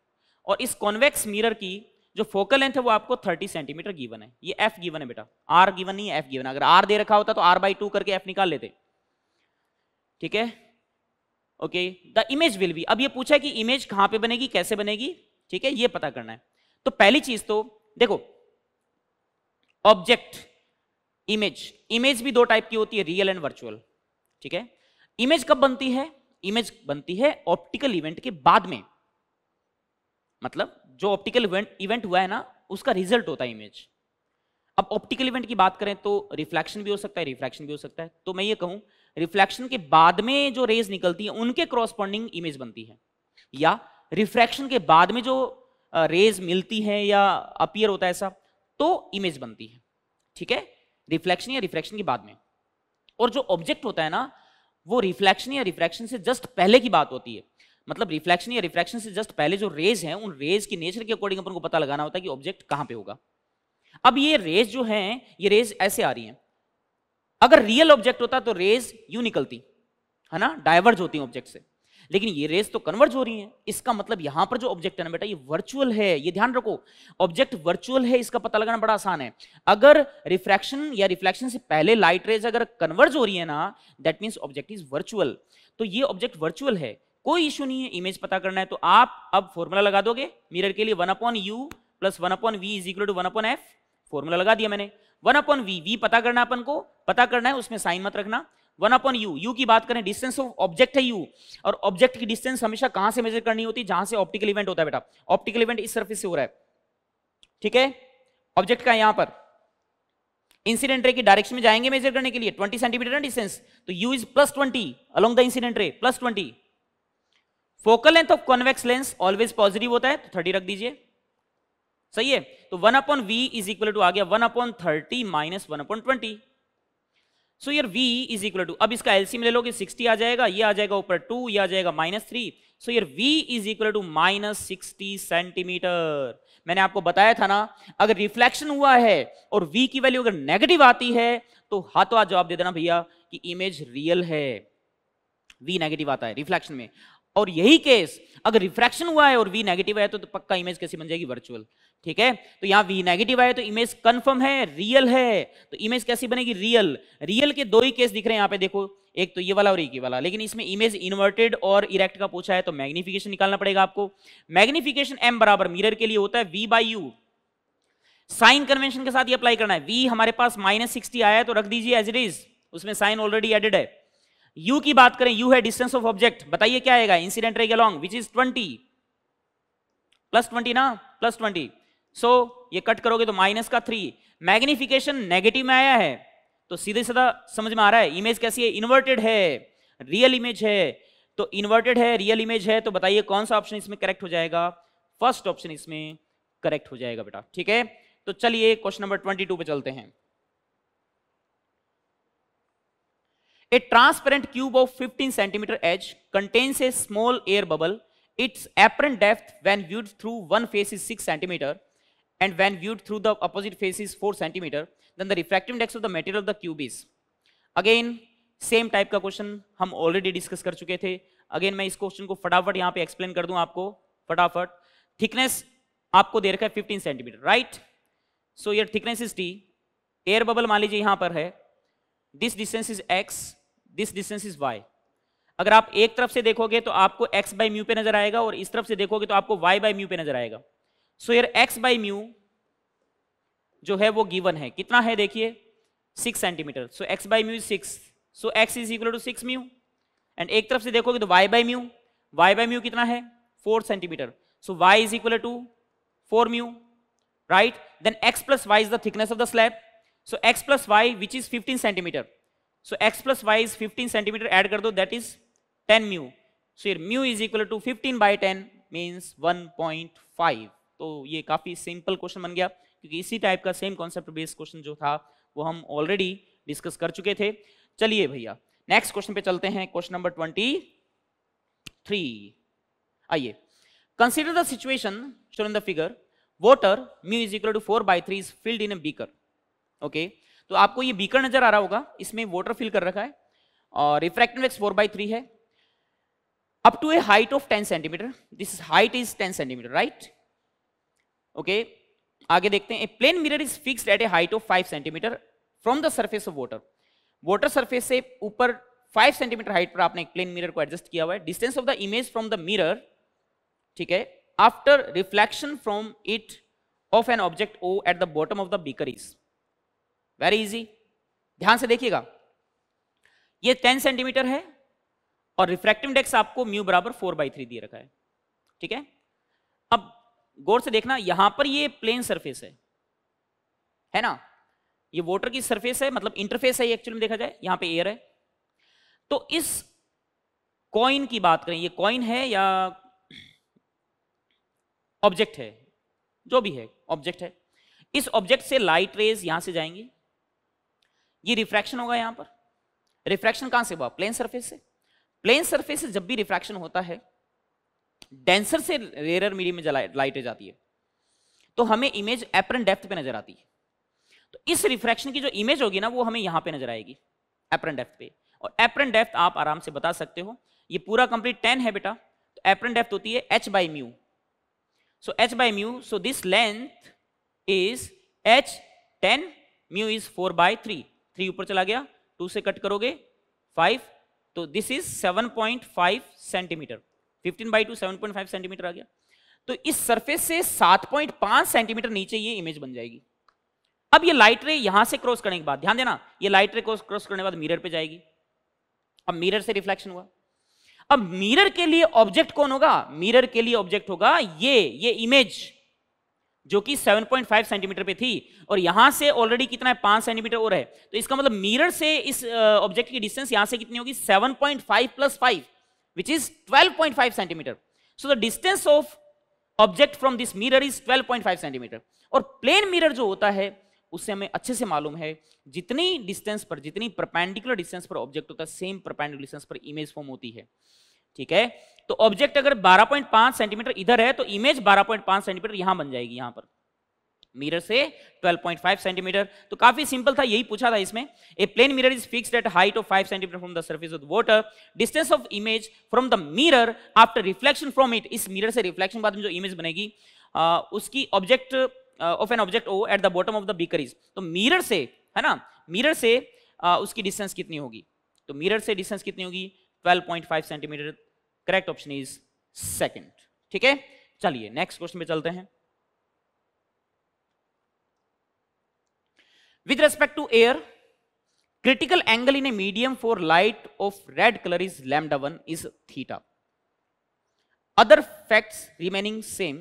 और इस कॉन्वेक्स मीर की जो फोकल लेंथ है वो आपको 30 सेंटीमीटर गिवन है ये एफ गिवन है बेटा आर गिवन नहीं है एफ गिवन अगर आर दे रखा होता तो आर बाई टू करके एफ निकाल लेते ठीक है okay the image will be अब ये पूछा है कि इमेज कहां पे बनेगी कैसे बनेगी ठीक है ये पता करना है तो पहली चीज तो देखो ऑब्जेक्ट इमेज इमेज भी दो टाइप की होती है रियल एंड वर्चुअल ठीक है इमेज कब बनती है इमेज बनती है ऑप्टिकल इवेंट के बाद में मतलब जो ऑप्टिकल इवेंट इवेंट हुआ है ना उसका रिजल्ट होता है इमेज अब ऑप्टिकल इवेंट की बात करें तो रिफ्लेक्शन भी हो सकता है रिफ्लेक्शन भी हो सकता है तो मैं ये कहूं रिफ्लेक्शन के बाद में जो रेज निकलती है उनके क्रॉसपॉन्डिंग इमेज बनती है या रिफ्रैक्शन के बाद में जो रेज मिलती है या अपियर होता है ऐसा तो इमेज बनती है ठीक है रिफ्लेक्शन या रिफ्रैक्शन के बाद में और जो ऑब्जेक्ट होता है ना वो रिफ्लेक्शन या रिफ्रैक्शन से जस्ट पहले की बात होती है मतलब रिफ्लेक्शन या रिफ्रैक्शन से जस्ट पहले जो रेज है उन रेज की नेचर के अकॉर्डिंग अपन को पता लगाना होता है कि ऑब्जेक्ट कहां पे होगा अब ये रेज जो है ये रेज ऐसे आ रही है अगर रियल ऑब्जेक्ट होता तो रेज यू निकलती है ना डाइवर्ज होती है ऑब्जेक्ट से लेकिन ये रेस तो कन्वर्ज हो रही है इसका मतलब यहां पर जो ऑब्जेक्ट है ना बेटा ये वर्चुअल है ये ध्यान रखो ऑब्जेक्ट वर्चुअल है इसका पता लगाना बड़ा आसान है अगर रिफ्रैक्शन या रिफ्लेक्शन से पहले लाइट रेज अगर कन्वर्ज हो रही है ना that mean object is virtual तो ये ऑब्जेक्ट वर्चुअल है कोई इशू नहीं है इमेज पता करना है तो आप अब फॉर्मूला लगा दोगे मिरर के लिए one upon u plus one upon v is equal to one upon f formula लगा दिया मैंने वन अपॉन वी वी पता करना अपन को पता करना है उसमें साइन मत रखना वन अपॉन यू यू की बात करें डिस्टेंस ऑफ ऑब्जेक्ट है यू और ऑब्जेक्ट की डिस्टेंस हमेशा कहां से मेजर करनी होती है जहां से ऑप्टिकल इवेंट होता है बेटा ऑप्टिकल इवेंट इस सर्फिस से हो रहा है ठीक है ऑब्जेक्ट का यहां पर इंसिडेंट रे की डायरेक्शन में जाएंगे मेजर करने के लिए 20 सेंटीमीटर डिस्टेंस तो u is plus twenty along the incident ray plus twenty focal length of convex lens always positive होता है तो थर्टी रख दीजिए सही है तो one upon v is equal to आ गया one upon thirty minus one upon twenty so यार v इज इक्वल टू अब इसका एलसी में ले लोगे 60 आ जाएगा ये आ जाएगा ऊपर 2 ये आ जाएगा माइनस थ्री सो यार v is equal to minus sixty centimetre मैंने आपको बताया था ना अगर रिफ्लेक्शन हुआ है और v की वैल्यू अगर नेगेटिव आती है तो हाथों हाथ जवाब दे देना भैया कि इमेज रियल है v नेगेटिव आता है रिफ्लेक्शन में और यही केस अगर रिफ्रैक्शन हुआ है और v नेगेटिव है तो, तो पक्का इमेज कैसी बन जाएगी वर्चुअल ठीक है तो यहाँ वी नेगेटिव आया तो इमेज कन्फर्म है रियल है तो इमेज कैसी बनेगी रियल रियल के दो ही केस दिख रहे हैं यहाँ पे देखो एक तो ये वाला और एक ये वाला लेकिन इसमें इमेज इन्वर्टेड और इरेक्ट का पूछा है तो मैग्निफिकेशन निकालना पड़ेगा आपको मैग्निफिकेशन एम बराबर मिरर के लिए होता है v by u sign convention के साथ ये अप्लाई करना है वी हमारे पास माइनस सिक्सटी आया है तो रख दीजिए एज इट इज उसमें साइन ऑलरेडी एडेड है यू की बात करें यू है डिस्टेंस ऑफ ऑब्जेक्ट बताइए क्या आएगा इंसिडेंट रहेगा long which is twenty plus twenty ना प्लस ट्वेंटी सो so, ये कट करोगे तो माइनस का थ्री मैग्निफिकेशन नेगेटिव में आया है तो सीधे सीधा समझ में आ रहा है इमेज कैसी है इन्वर्टेड है रियल इमेज है तो इन्वर्टेड है रियल इमेज है तो बताइए कौन सा ऑप्शन इसमें करेक्ट हो जाएगा फर्स्ट ऑप्शन इसमें करेक्ट हो जाएगा बेटा ठीक है तो चलिए क्वेश्चन नंबर ट्वेंटी टू पे चलते हैं a transparent cube of 15 centimetre each contains a small air bubble its apparent depth when viewed through one face is 6 centimetre and when viewed through the opposite face is 4 cm then the refractive index of the material of the cube is. Again, same type का क्वेश्चन हम ऑलरेडी डिस्कस कर चुके थे अगेन मैं इस क्वेश्चन को फटाफट यहाँ पे एक्सप्लेन कर दूं आपको फटाफट थिकनेस आपको दे रखा है 15 centimetre right so your thickness is t air bubble मान लीजिए यहाँ पर है this distance is x this distance is y अगर आप एक तरफ से देखोगे तो आपको एक्स बाई म्यू पे नजर आएगा और इस तरफ से देखोगे तो आपको वाई बाई म्यू पे नजर आएगा so so, x by mu जो है वो गिवन है कितना है देखिए six centimetre so x by mu 6 so x is equal to six mu and एक तरफ से देखोगे तो y by mu y by mu कितना है four centimetre so y is equal to four mu right then x plus y is the thickness of the slab so x plus y which is fifteen centimetre so x plus y is fifteen centimetre add कर दो that is ten mu so mu is equal to fifteen by ten means one point five तो ये काफ़ी सिंपल क्वेश्चन बन गया क्योंकि इसी टाइप का सेम कॉन्सेप्ट बेस्ड क्वेश्चन जो था वो हम ऑलरेडी डिस्कस कर चुके थे चलिए भैया नेक्स्ट क्वेश्चन पे चलते हैं क्वेश्चन नंबर ट्वेंटी थ्री आइए consider the situation shown in the figure water mu is equal to four by three is filled in a beaker okay तो आपको ये बीकर नजर आ रहा होगा इसमें वाटर फिल कर रखा है और refractive index four by three है up to a height of ten centimetre this height is ten centimetre right okay आगे देखते हैं plane mirror is fix at a height of five centimetre from the surface of water water surface से ऊपर फाइव सेंटीमीटर हाइट पर आपने एक प्लेन मिरर को एडजस्ट किया हुआ है distance of the image from the mirror ठीक है after reflection from it of an object O at the bottom of the beaker is very easy ध्यान से देखिएगा ये टेन सेंटीमीटर है और रिफ्रैक्टिव इंडेक्स आपको म्यू बराबर फोर बाई थ्री दे रखा है ठीक है गौर से देखना यहां पर ये प्लेन सरफेस है है ना ये वाटर की सरफेस है मतलब इंटरफेस है एक्चुअली में देखा जाए यहां पे एयर है तो इस कॉइन की बात करें ये कॉइन है या ऑब्जेक्ट है जो भी है ऑब्जेक्ट है इस ऑब्जेक्ट से लाइट रेज यहां से जाएंगी ये रिफ्रैक्शन होगा यहां पर रिफ्रैक्शन कहां से हुआ प्लेन सरफेस से प्लेन सरफेस से जब भी रिफ्रैक्शन होता है डेंसर से रेयर मीडियम में लाइटें जाती है तो हमें इमेज एपरन डेप्थ पे नजर आती है तो इस रिफ्रैक्शन की जो इमेज होगी ना वो हमें यहां पे नजर आएगी एपरन डेप्थ पे और एपरन डेप्थ आप आराम से बता सकते हो ये पूरा कंप्लीट टेन है बेटा तो एपरन डेप्थ होती है h by mu so h by mu so this length is h ten mu is four by three three ऊपर चला गया टू से कट करोगे फाइव तो this is seven point five centimetre fifteen by two seven point five centimetre आ गया तो इस सरफेस से सात पॉइंट पांच सेंटीमीटर नीचे ये इमेज बन जाएगी अब ये लाइट रे यहां से क्रॉस करने के बाद ध्यान देना ये लाइट रे क्रॉस करने के बाद मिरर पे जाएगी अब मिरर से रिफ्लेक्शन हुआ अब मिरर के लिए ऑब्जेक्ट कौन होगा मिरर के लिए ऑब्जेक्ट होगा ये ये इमेज जो कि 7.5 सेंटीमीटर पे थी और यहां से ऑलरेडी कितना है पांच सेंटीमीटर और है तो इसका मतलब मिरर से इस ऑब्जेक्ट की डिस्टेंस यहां से कितनी होगी 7.5 plus 5 which is 12.5 centimetre so the distance of object from this mirror is 12.5 centimetre और प्लेन मिरर जो होता है उससे हमें अच्छे से मालूम है जितनी डिस्टेंस पर जितनी परपेंडिकुलर डिस्टेंस पर ऑब्जेक्ट होता है सेम परपेंडिकुलर डिस्टेंस पर इमेज फॉर्म होती है ठीक है तो ऑब्जेक्ट अगर 12.5 सेंटीमीटर इधर है तो इमेज 12.5 सेंटीमीटर यहां बन जाएगी यहां पर मिरर से 12.5 सेंटीमीटर तो काफी सिंपल था यही पूछा था इसमें a plane mirror is fixed at height of 5 centimetre from the surface of water distance of image from the mirror after reflection from it इस मिरर से रिफ्लेक्शन बाद में जो इमेज बनेगी आ, उसकी object of an object O at the bottom of the beaker is तो मिरर से है ना मिरर से आ, उसकी डिस्टेंस कितनी होगी तो मिरर से डिस्टेंस कितनी होगी 12.5 centimetre correct option is second ठीक है चलिए नेक्स्ट क्वेश्चन पे चलते हैं With respect to air, critical angle in a medium for light of red color is lambda 1 is theta. Other facts remaining same,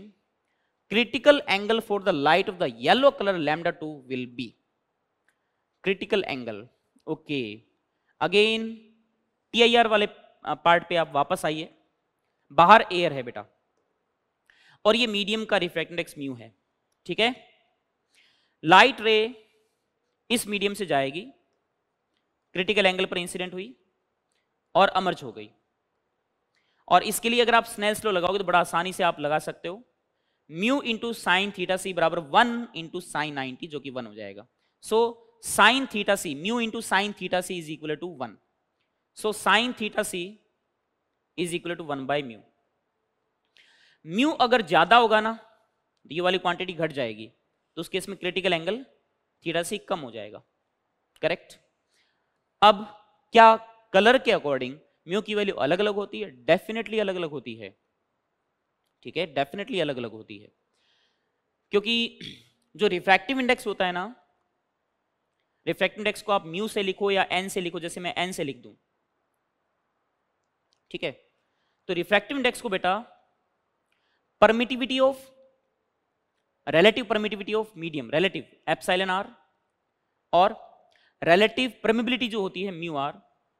critical angle for the light of the yellow color lambda 2 will be critical angle okay again TIR वाले पार्ट पे आप वापस आइए बाहर एयर है बेटा और ये मीडियम का रिफ्रैक्ट इंडेक्स म्यू है ठीक है लाइट रे इस मीडियम से जाएगी क्रिटिकल एंगल पर इंसिडेंट हुई और अमर्ज हो गई और इसके लिए अगर आप स्नेल स्लो लगाओगे तो बड़ा आसानी से आप लगा सकते हो mu into sine theta C बराबर वन इंटू साइन नाइनटी जो कि वन हो जाएगा so sine theta C mu into sine theta C is equal to one so sine theta C is equal to one by mu mu अगर ज्यादा होगा ना तो ये वाली क्वांटिटी घट जाएगी तो उस केस में क्रिटिकल एंगल थीटा से कम हो जाएगा करेक्ट अब क्या कलर के अकॉर्डिंग म्यू की वैल्यू अलग अलग होती है डेफिनेटली अलग अलग होती है ठीक है डेफिनेटली अलग अलग होती है क्योंकि जो रिफ्रैक्टिव इंडेक्स होता है ना रिफ्रैक्टिव इंडेक्स को आप म्यू से लिखो या एन से लिखो जैसे मैं एन से लिख दूं ठीक है तो रिफ्रैक्टिव इंडेक्स को बेटा permittivity of relative permittivity of medium relative epsilon r और relative permeability जो होती है mu r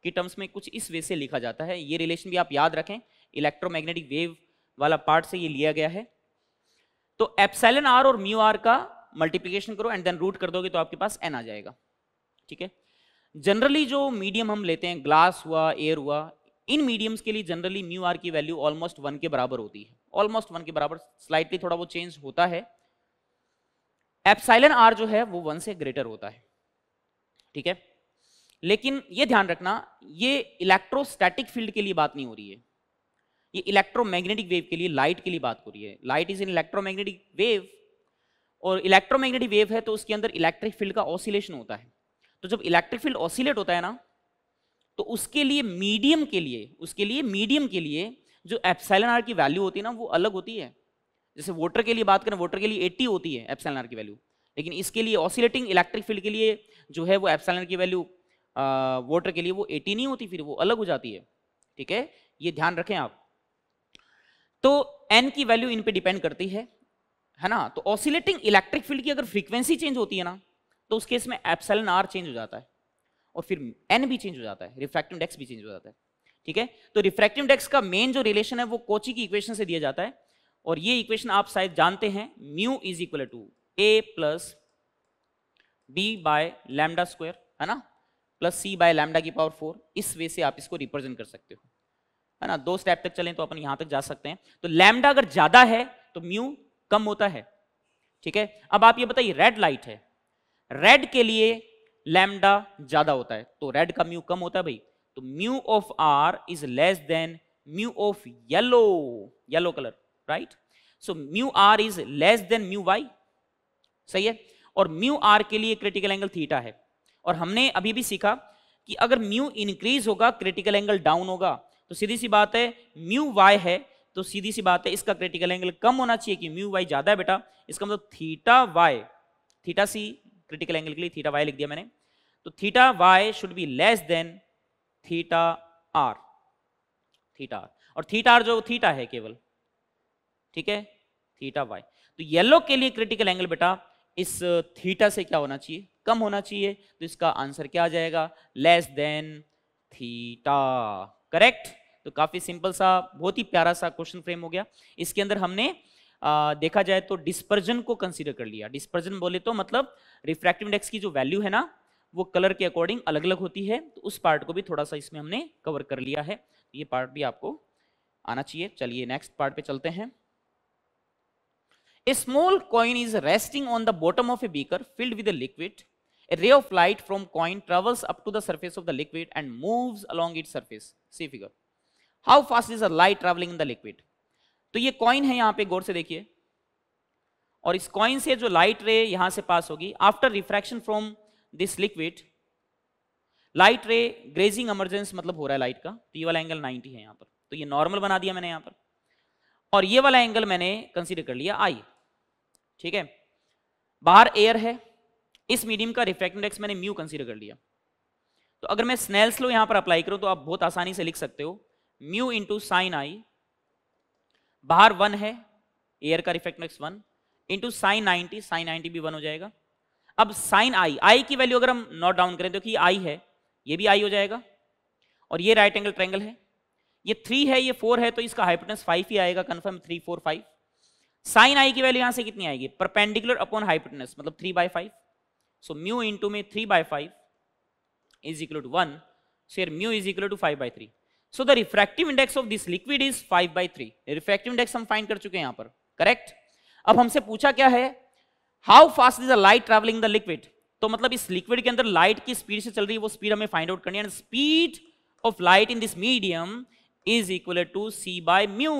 के टर्म्स में कुछ इस वे से लिखा जाता है ये रिलेशन भी आप याद रखें इलेक्ट्रोमैग्नेटिक वेव वाला पार्ट से ये लिया गया है तो एपसाइलन आर और म्यू आर का मल्टीप्लीकेशन करो एंड देन रूट कर दोगे तो आपके पास एन आ जाएगा ठीक है जनरली जो मीडियम हम लेते हैं ग्लास हुआ एयर हुआ इन मीडियम्स के लिए जनरली म्यू आर की वैल्यू ऑलमोस्ट वन के बराबर होती है ऑलमोस्ट वन के बराबर स्लाइटली थोड़ा वो चेंज होता है एप्साइलन आर जो है वो वन से ग्रेटर होता है ठीक है लेकिन ये ध्यान रखना ये इलेक्ट्रोस्टैटिक फील्ड के लिए बात नहीं हो रही है ये इलेक्ट्रोमैग्नेटिक वेव के लिए लाइट के लिए बात हो रही है light is an electromagnetic wave और इलेक्ट्रोमैग्नेटिक वेव है तो उसके अंदर इलेक्ट्रिक फील्ड का ऑसिलेशन होता है तो जब इलेक्ट्रिक फील्ड ऑसिलेट होता है ना तो उसके लिए मीडियम के लिए उसके लिए मीडियम के लिए जो एप्साइलन आर की वैल्यू होती है ना वो अलग होती है जैसे वोटर के लिए बात करें वोटर के लिए 80 होती है एप्सल आर की वैल्यू लेकिन इसके लिए ऑसिलेटिंग इलेक्ट्रिक फील्ड के लिए जो है वो एप्सल की वैल्यू वोटर के लिए वो 80 नहीं होती फिर वो अलग हो जाती है ठीक है ये ध्यान रखें आप तो एन की वैल्यू इन पे डिपेंड करती है है ना तो ऑसिलेटिंग इलेक्ट्रिक फील्ड की अगर फ्रीक्वेंसी चेंज होती है ना तो उस केस में एप्सलन आर चेंज हो जाता है और फिर एन भी चेंज हो जाता है रिफ्रैक्टिव डेक्स भी चेंज हो जाता है ठीक है तो रिफ्रैक्टिव डेक्स का मेन जो रिलेशन है वो कोची की इक्वेशन से दिया जाता है और ये इक्वेशन आप शायद जानते हैं mu is equal to A plus B by lambda square है ना प्लस सी बाय लैमडा की पावर फोर इस वे से आप इसको रिप्रेजेंट कर सकते हो है ना दो स्टेप तक चलें तो अपन यहां तक जा सकते हैं तो लैमडा अगर ज्यादा है तो म्यू कम होता है ठीक है अब आप ये बताइए रेड लाइट है रेड के लिए लैमडा ज्यादा होता है तो रेड का म्यू कम होता है भाई तो mu of R is less than mu of yellow yellow colour right so mu R is less than mu Y सही है और म्यू आर के लिए क्रिटिकल एंगल थीटा है और हमने अभी भी सीखा कि अगर म्यू इंक्रीज होगा क्रिटिकल एंगल डाउन होगा तो सीधी सी बात है म्यू वाई है तो सीधी सी बात है इसका क्रिटिकल एंगल कम होना चाहिए कि म्यू वाई ज्यादा है बेटा इसका मतलब theta Y theta C critical angle के लिए थीटा वाई लिख दिया मैंने तो theta Y should be less than theta R theta R और थीटा आर जो थीटा है केवल ठीक है थीटा वाई तो येलो के लिए क्रिटिकल एंगल बेटा इस थीटा से क्या होना चाहिए कम होना चाहिए तो इसका आंसर क्या आ जाएगा लेस देन थीटा करेक्ट तो काफी सिंपल सा बहुत ही प्यारा सा क्वेश्चन फ्रेम हो गया इसके अंदर हमने आ, देखा जाए तो डिस्पर्जन को कंसीडर कर लिया डिस्पर्जन बोले तो मतलब रिफ्रैक्टिव इंडेक्स की जो वैल्यू है ना वो कलर के अकॉर्डिंग अलग अलग होती है तो उस पार्ट को भी थोड़ा सा इसमें हमने कवर कर लिया है ये पार्ट भी आपको आना चाहिए चलिए नेक्स्ट पार्ट पे चलते हैं A small coin is resting on the bottom of a beaker filled with a liquid. A ray of light from coin travels up to the surface of the liquid and moves along its surface. See figure. How fast is the light traveling in the liquid? तो ये कॉइन है यहाँ पे गौर से देखिए और इस कॉइन से जो लाइट रे यहां से पास होगी after refraction from this liquid light ray grazing emergence मतलब हो रहा है लाइट का तो ये वाला एंगल 90 है यहाँ पर तो ये नॉर्मल बना दिया मैंने यहाँ पर और ये वाला एंगल मैंने कंसीडर कर लिया आई ठीक है बाहर एयर है इस मीडियम का रिफ्रैक्टिव इंडेक्स मैंने म्यू कंसीडर कर लिया तो अगर मैं स्नेल्स लो यहां पर अप्लाई करूं तो आप बहुत आसानी से लिख सकते हो म्यू इंटू साइन आई बाहर वन है एयर का refractive index one into sine ninety sine ninety भी वन हो जाएगा अब साइन आई आई की वैल्यू अगर हम नॉट डाउन करें तो कि आई है ये भी आई हो जाएगा और ये राइट एंगल ट्रैंगल है ये थ्री है ये फोर है तो इसका हाइपोटेंस फाइव ही आएगा confirm three four five sine I की वैल्यू यहां से कितनी आएगी परपेंडिकुलर अपॉन हाइपोटेनस मतलब three by five so mu into में three by five is equal to one so mu is equal to five by three so the refractive index of this liquid is five by three refractive index हम फाइंड कर चुके हैं यहां पर करेक्ट अब हमसे पूछा क्या है how fast is a light travelling the liquid तो मतलब इस लिक्विड के अंदर लाइट की स्पीड से चल रही है वो स्पीड हमें फाइंड आउट करनी है and speed of light in this medium is equal to C by mu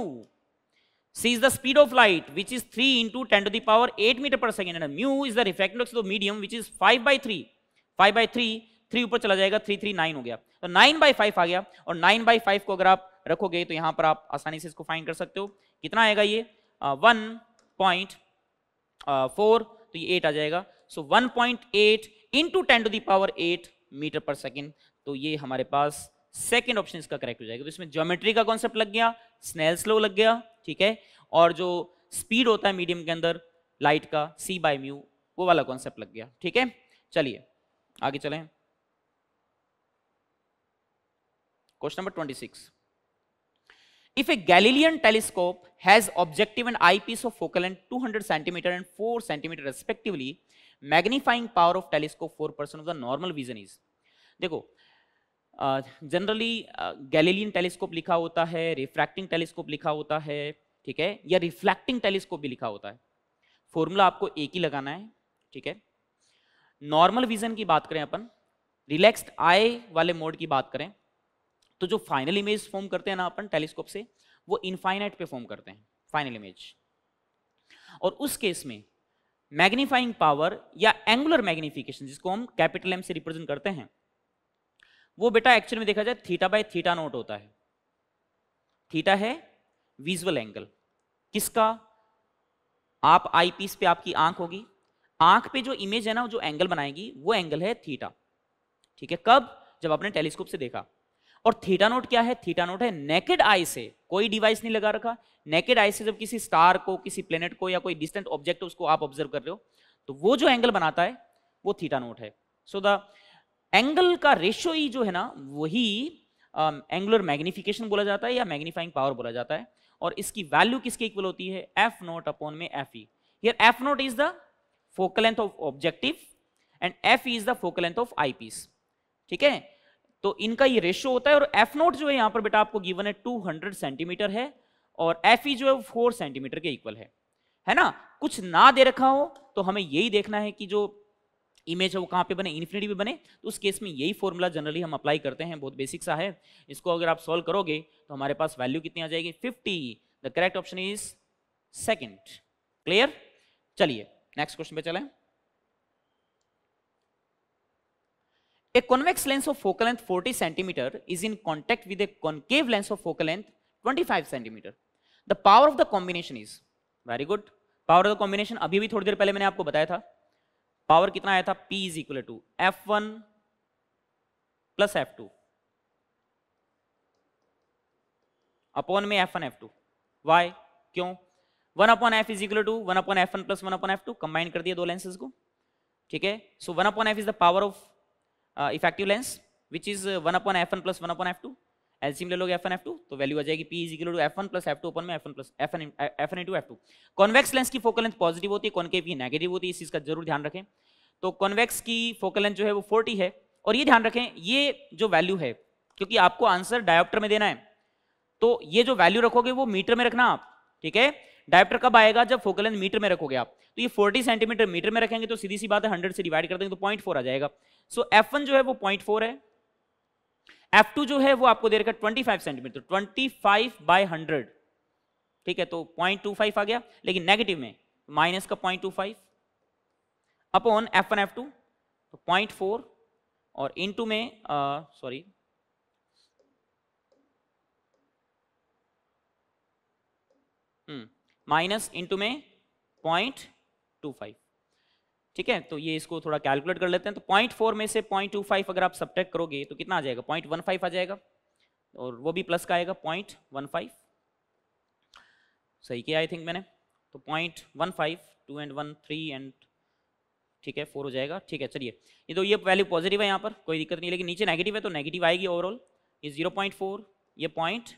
c is the speed of light which is 3 into 10 to the power 8 meter per second and mu is the refractive index of the medium which is 5 by 3 5 by 3 three ऊपर चला जाएगा थ्री थ्री नाइन हो गया तो नाइन बाई फाइव आ गया और नाइन बाई फाइव को अगर आप रखोगे तो यहां पर आप आसानी से इसको फाइंड कर सकते हो कितना आएगा ये वन पॉइंट फोर तो ये एट आ जाएगा so one point eight into ten to the power eight metre per second तो ये हमारे पास सेकेंड ऑप्शन इसका करेक्ट हो जाएगा तो इसमें ज्योमेट्री का कॉन्सेप्ट लग गया स्नेल स्लो लग गया ठीक है और जो स्पीड होता है मीडियम के अंदर लाइट का सी बाय म्यू वो वाला कॉन्सेप्ट लग गया ठीक है चलिए आगे चलें question number twenty six if a Galilean telescope has objective and eyepiece of focal length 200 centimeter and 4 centimeter respectively, magnifying power of telescope 4% of the normal vision is. देखो जनरली गैलीलियन टेलीस्कोप लिखा होता है रिफ्रैक्टिंग टेलीस्कोप लिखा होता है ठीक है या रिफ्लैक्टिंग टेलीस्कोप भी लिखा होता है फॉर्मूला आपको एक ही लगाना है ठीक है नॉर्मल विजन की बात करें अपन रिलैक्स्ड आई वाले मोड की बात करें तो जो फाइनल इमेज फॉर्म करते हैं ना अपन टेलीस्कोप से वो इनफाइनाइट पे फॉर्म करते हैं फाइनल इमेज और उस केस में मैग्नीफाइंग पावर या एंगुलर मैग्निफिकेशन जिसको हम कैपिटल एम से रिप्रेजेंट करते हैं वो बेटा एक्चुअल में देखा जाए थीटा बाय थीटा नोट होता है थीटा है विजुअल एंगल किसका आप आई पीस पे आपकी आंख होगी आंख पे जो इमेज है ना जो एंगल बनाएगी वो एंगल है थीटा ठीक है कब जब आपने टेलीस्कोप से देखा और थीटा नोट क्या है थीटा नोट है नेकेड आई से कोई डिवाइस नहीं लगा रखा नेकेड आई से जब किसी स्टार को किसी प्लेनेट को या कोई डिस्टेंट ऑब्जेक्ट उसको आप ऑब्जर्व कर रहे हो तो वो जो एंगल बनाता है वो थीटा नोट है सो द एंगल का रेशियो ही जो है ना वही एंगुलर मैग्निफिकेशन बोला जाता है या मैग्नीफाइंग पावर बोला जाता है और इसकी वैल्यू किसके इक्वल होती है एफ नोट अपॉन में F E here F naught is the focal length of objective and F is the focal length of eyepiece ठीक है तो इनका ये रेशियो होता है और एफ नोट जो है यहाँ पर बेटा आपको गिवन है 200 सेंटीमीटर है और एफ ई e जो है फोर सेंटीमीटर के इक्वल है है ना कुछ ना दे रखा हो तो हमें यही देखना है कि जो इमेज है वो कहाँ पे बने इन्फिनिटी पे बने तो उस केस में यही फॉर्मूला जनरली हम अप्लाई करते हैं बहुत बेसिक सा है इसको अगर आप सॉल्व करोगे तो हमारे पास वैल्यू कितनी आ जाएगी fifty the correct option is second clear चलिए नेक्स्ट क्वेश्चन पे चलें a convex lens of focal length 40 centimetre is in contact with a concave lens of focal length 25 centimetre the power of the combination is very good power of the combination अभी भी थोड़ी देर पहले मैंने आपको बताया था पावर कितना आया था P is equal to F one plus F two upon में F one F two why क्यों one upon F is equal to one upon F one plus one upon F two combine कर दिया दो लेंसेज को ठीक है so one upon F is the power of effective lens which is one upon F one plus one upon F two LCM ले लोगे एफ टू तो वैल्यू आ जाएगी P is equal to one plus two upon में F N plus F N two F two convex lens की फोकल लेंथ पॉजिटिव होती है कॉनकेव की नेगेटिव होती है इस चीज का जरूर ध्यान रखें तो कॉन्वेक्स की फोकल लेंथ जो है वो फोर्टी है और ये ध्यान रखें ये जो वैल्यू है क्योंकि आपको आंसर डायोप्टर में देना है तो ये जो वैल्यू रखोगे वो मीटर में रखना आप ठीक है डायोप्टर कब आएगा जब फोकल लेंथ मीटर में रखोगे आप तो ये 40 सेंटीमीटर मीटर में रखेंगे तो सीधी सी बात है 100 से डिवाइड कर देंगे तो 0.4 आ जाएगा सो so, F1 जो है वो 0.4 है एफ टू जो है वो आपको दे रखा twenty five centimetre twenty five by hundred ठीक है तो पॉइंट टू फाइव आ गया लेकिन नेगेटिव में माइनस का point two five upon F one F two तो पॉइंट फोर और टू में सॉरी माइनस टू में पॉइंट टू फाइव ठीक है तो ये इसको थोड़ा कैलकुलेट कर लेते हैं तो पॉइंट फोर में से पॉइंट टू फाइव अगर आप सब करोगे तो कितना आ जाएगा पॉइंट वन फाइव आ जाएगा और वो भी प्लस का आएगा पॉइंट वन फाइव सही किया आई थिंक मैंने तो point one five two and one three and ठीक है फोर हो जाएगा ठीक है चलिए ये तो ये वैल्यू पॉजिटिव है यहाँ पर कोई दिक्कत नहीं लेकिन नीचे नेगेटिव है तो नेगेटिव आएगी ओवरऑल ये जीरो पॉइंट फोर ये पॉइंट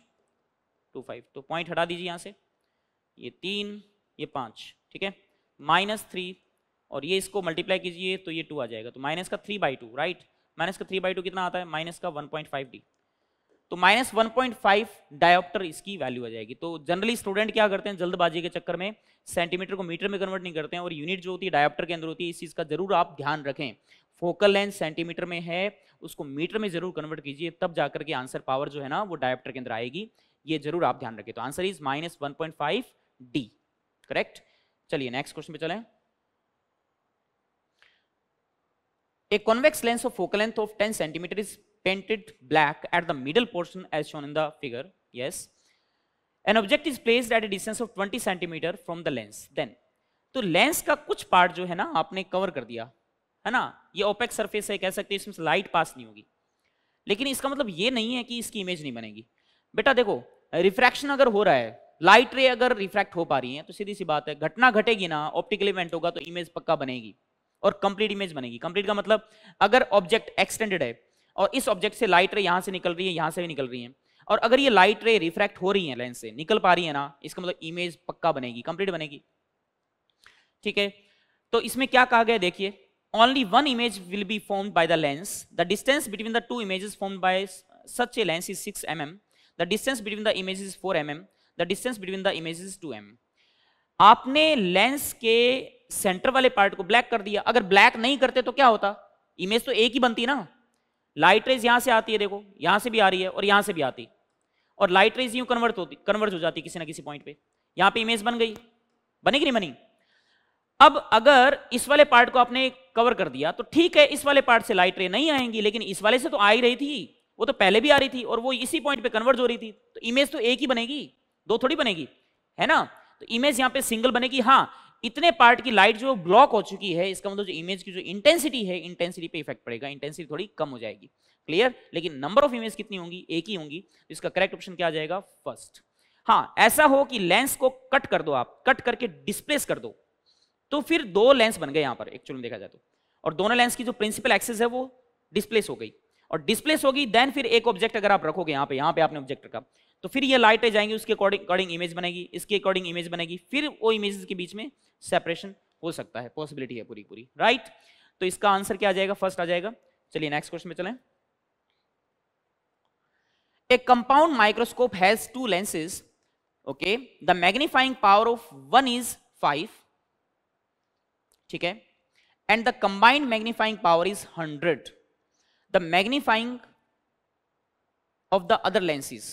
टू फाइव तो पॉइंट हटा दीजिए यहाँ से ये तीन ये पाँच ठीक है माइनस थ्री और ये इसको मल्टीप्लाई कीजिए तो ये टू आ जाएगा तो माइनस का three by two right minus का थ्री बाई टू कितना आता है माइनस का वन पॉइंट फाइव डी तो minus one point five dioptre इसकी वैल्यू आ जाएगी तो जनरली स्टूडेंट क्या करते हैं जल्दबाजी के चक्कर में सेंटीमीटर को मीटर में कन्वर्ट नहीं करते हैं और यूनिट जो होती है डायोप्टर के अंदर होती है इस चीज़ का जरूर आप ध्यान रखें फोकल लेंथ सेंटीमीटर में है उसको मीटर में जरूर कन्वर्ट कीजिए तब जाकर के आंसर पावर जो है ना वो डायोप्टर के अंदर आएगी ये जरूर आप ध्यान रखें तो answer is minus one point five D correct चलिए नेक्स्ट क्वेश्चन पे चलें A convex lens of focal length of 10 centimeter is painted black at the middle portion as shown in the figure. Yes. An object is placed at a distance of 20 centimeter from the lens. Then तो लेंस का कुछ पार्ट जो है ना आपने कवर कर दिया है ना ये ओपेक सरफेस है कह सकते हैं इसमें लाइट पास नहीं होगी लेकिन इसका मतलब ये नहीं है कि इसकी इमेज नहीं बनेगी बेटा देखो रिफ्रैक्शन अगर हो रहा है लाइट रे अगर रिफ्रैक्ट हो पा रही है तो सीधी सी बात है घटना घटेगी ना ऑप्टिकल इवेंट होगा तो इमेज पक्का बनेगी और कंप्लीट इमेज बनेगी कंप्लीट का मतलब अगर ऑब्जेक्ट एक्सटेंडेड है और इस ऑब्जेक्ट से लाइट रे यहाँ से निकल रही है यहाँ से भी निकल रही है और अगर ये लाइट रे रिफ्रैक्ट हो रही है लेंस से निकल पा रही है ना इसका मतलब इमेज पक्का बनेगी कंप्लीट बनेगी ठीक है तो इसमें क्या कहा गया देखिए only one image will be formed by the lens. The distance between the two images formed by such a lens is 6 mm. The distance between the images is 4 mm. The distance between the images is 2 mm. आपने लेंस के सेंटर वाले पार्ट को ब्लैक कर दिया अगर ब्लैक नहीं करते तो क्या होता इमेज तो एक ही बनती ना लाइट रेज यहां से आती है देखो यहां से भी आ रही है और यहां से भी आती और लाइट रेज यू कन्वर्ट होती कन्वर्ट हो जाती किसी ना किसी पॉइंट पे यहां पे इमेज बन गई बनेगी नहीं बनी अब अगर इस वाले पार्ट को आपने कवर कर दिया तो ठीक है इस वाले पार्ट से लाइट रे नहीं आएंगी लेकिन इस वाले से तो आ ही रही थी वो तो पहले भी आ रही थी और वो इसी पॉइंट पे कन्वर्ट हो रही थी तो इमेज तो एक ही बनेगी दो थोड़ी बनेगी है ना तो इमेज यहां पे सिंगल बनेगी हाँ इतने पार्ट की लाइट जो ब्लॉक हो चुकी है इसका मतलब जो इमेज की जो इंटेंसिटी है इंटेंसिटी पे इफेक्ट पड़ेगा इंटेंसिटी थोड़ी कम हो जाएगी क्लियर लेकिन नंबर ऑफ इमेज कितनी होंगी एक ही होंगी तो इसका करेक्ट ऑप्शन क्या आ जाएगा फर्स्ट हाँ ऐसा हो कि लेंस को कट कर दो आप कट करके डिस्प्लेस कर दो तो फिर दो लेंस बन गए यहां पर एक्चुअल में देखा जाए तो और दोनों लेंस की जो प्रिंसिपल एक्सेस है वो डिस्प्लेस हो गई और डिस्प्लेस होगी देन फिर एक ऑब्जेक्ट अगर आप रखोगे यहां पे यहां पे आपने ऑब्जेक्ट रखा तो फिर ये लाइटें जाएंगी उसके अकॉर्डिंग अकॉर्डिंग इमेज बनेगी इसके अकॉर्डिंग इमेज बनेगी फिर वो इमेज के बीच में सेपरेशन हो सकता है पॉसिबिलिटी है पूरी पूरी राइट तो इसका आंसर क्या आ जाएगा फर्स्ट आ जाएगा चलिए नेक्स्ट क्वेश्चन में चलें एक compound microscope has two lenses okay the magnifying power of one is five ठीक है and the combined magnifying power is hundred the magnifying of the other lenses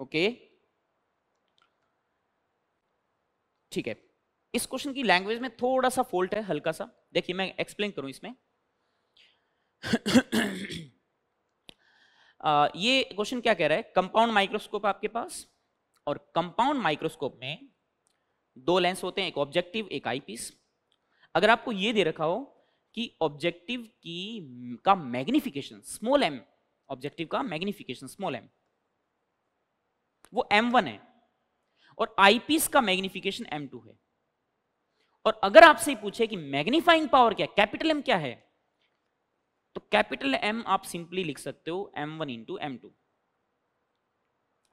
okay ठीक है इस क्वेश्चन की लैंग्वेज में थोड़ा सा फॉल्ट है हल्का सा देखिए मैं एक्सप्लेन करूं इसमें आ, ये क्वेश्चन क्या कह रहा है कंपाउंड माइक्रोस्कोप आपके पास और कंपाउंड माइक्रोस्कोप में दो लेंस होते हैं एक ऑब्जेक्टिव एक आईपीस अगर आपको ये दे रखा हो कि ऑब्जेक्टिव की का मैग्निफिकेशन स्मॉल एम ऑब्जेक्टिव का मैग्निफिकेशन स्मॉल एम वो M1 है और आईपीस का मैग्निफिकेशन M2 है और अगर आपसे पूछे कि मैग्निफाइंग पावर क्या कैपिटल M क्या है तो कैपिटल M आप सिंपली लिख सकते हो M1 one into M two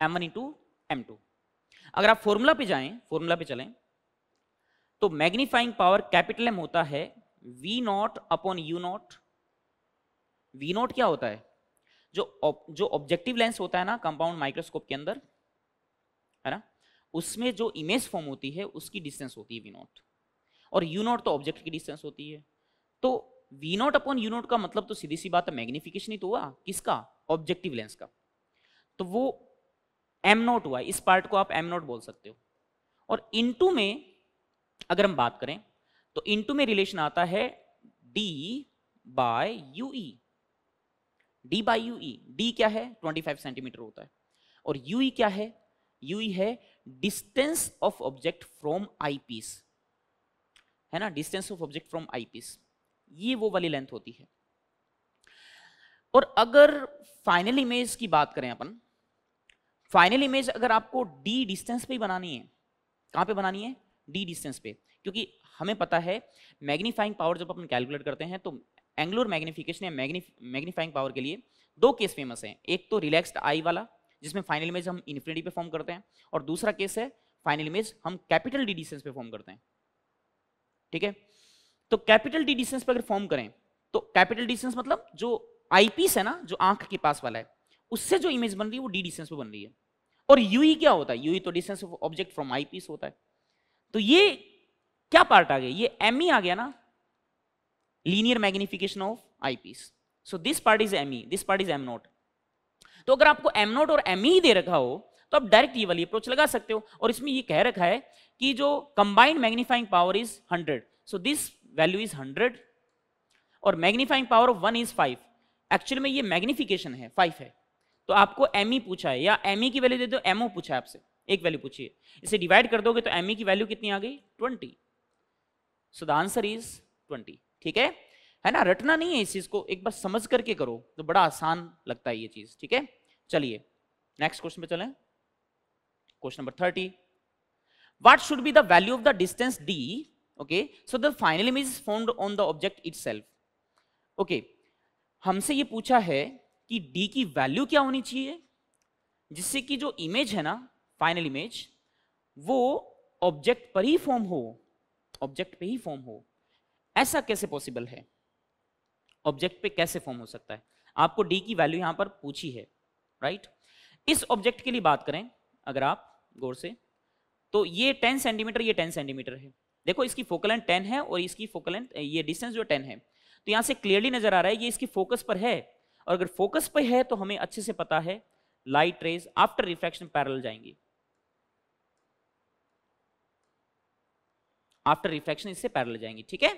M one into M two अगर आप फॉर्मूला पे जाएं फॉर्मूला पे चलें तो मैग्निफाइंग पावर कैपिटल एम होता है V naught upon U naught V naught क्या होता है जो जो ऑब्जेक्टिव लेंस होता है ना कंपाउंड माइक्रोस्कोप के अंदर है ना उसमें जो इमेज फॉर्म होती है उसकी डिस्टेंस होती है वी नॉट और यू नॉट तो ऑब्जेक्ट की डिस्टेंस होती है तो V naught upon U naught का मतलब तो सीधी सी बात है मैग्निफिकेशन ही तो हुआ किसका ऑब्जेक्टिव लेंस का तो वो एम नॉट हुआ इस पार्ट को आप एम नॉट बोल सकते हो और इनटू में अगर हम बात करें तो इनटू में रिलेशन आता है D by U E D by U E D क्या है 25 सेंटीमीटर होता है और यू ई e क्या है यू है distance of object from eyepiece है ना distance of object from eyepiece ये वो वाली लेंथ होती है और अगर फाइनल इमेज की बात करें अपन फाइनल इमेज अगर आपको डी डिस्टेंस पे ही बनानी है कहां पे बनानी है डी डिस्टेंस पे क्योंकि हमें पता है मैग्नीफाइंग पावर जब अपन कैलकुलेट करते हैं तो एंग्लोर मैग्निफिकेशन या मैग्नीफाइंग पावर के लिए दो केस फेमस हैं एक तो रिलैक्स्ड आई वाला जिसमें फाइनल इमेज हम इन्फिनिटी पे फॉर्म करते हैं और दूसरा केस है फाइनल इमेज हम कैपिटल डी डिस्टेंस पे फॉर्म करते हैं ठीक है तो कैपिटल डी डिस्टेंस पे अगर फॉर्म करें तो कैपिटल डिस्टेंस मतलब जो आईपीस है ना जो आंख के पास वाला है उससे जो इमेज बन रही है वो डी डिस्टेंस पे बन रही है और यूई क्या होता है यूई तो distance of object from eyepiece होता है तो ये क्या पार्ट आ गया ये एम e आ गया ना linear magnification of eyepiece. So this part is ME, this part is M naught तो अगर आपको एम नोट और एम ई e दे रखा हो तो आप डायरेक्ट ये वाली अप्रोच लगा सकते हो और इसमें ये कह रखा है कि जो combined magnifying power is hundred so this value is hundred और magnifying power of one is five actual में ये मैग्निफिकेशन है फाइव है तो आपको एम ई e पूछा है या एम ई e की वैल्यू दे दो एम ओ पूछा है आपसे एक वैल्यू पूछिए इसे डिवाइड कर दोगे तो एम ई की वैल्यू कितनी आ गई twenty so the answer is twenty ठीक है है ना रटना नहीं है इस चीज को एक बार समझ करके करो तो बड़ा आसान लगता है ये चीज ठीक है चलिए नेक्स्ट क्वेश्चन पे चले question number thirty what should be the value of the distance D okay so the image is is on the object itself okay हमसे ये पूछा है कि डी की वैल्यू क्या होनी चाहिए जिससे कि जो इमेज है ना फाइनल इमेज वो ऑब्जेक्ट पर ही फॉर्म हो ऑब्जेक्ट पे ही फॉर्म हो ऐसा कैसे पॉसिबल है ऑब्जेक्ट पे कैसे फॉर्म हो सकता है आपको डी की वैल्यू यहाँ पर पूछी है राइट इस ऑब्जेक्ट के लिए बात करें अगर आप गौर से तो ये टेन सेंटीमीटर ये टेन सेंटीमीटर है देखो इसकी फोकल लेंथ टेन है और इसकी फोकल लेंथ ये डिस्टेंस जो टेन है तो यहाँ से क्लियरली नजर आ रहा है ये इसकी फोकस पर है और अगर फोकस पर है तो हमें अच्छे से पता है light rays after refraction parallel जाएंगी आफ्टर रिफ्रैक्शन इससे पैरल जाएंगी ठीक है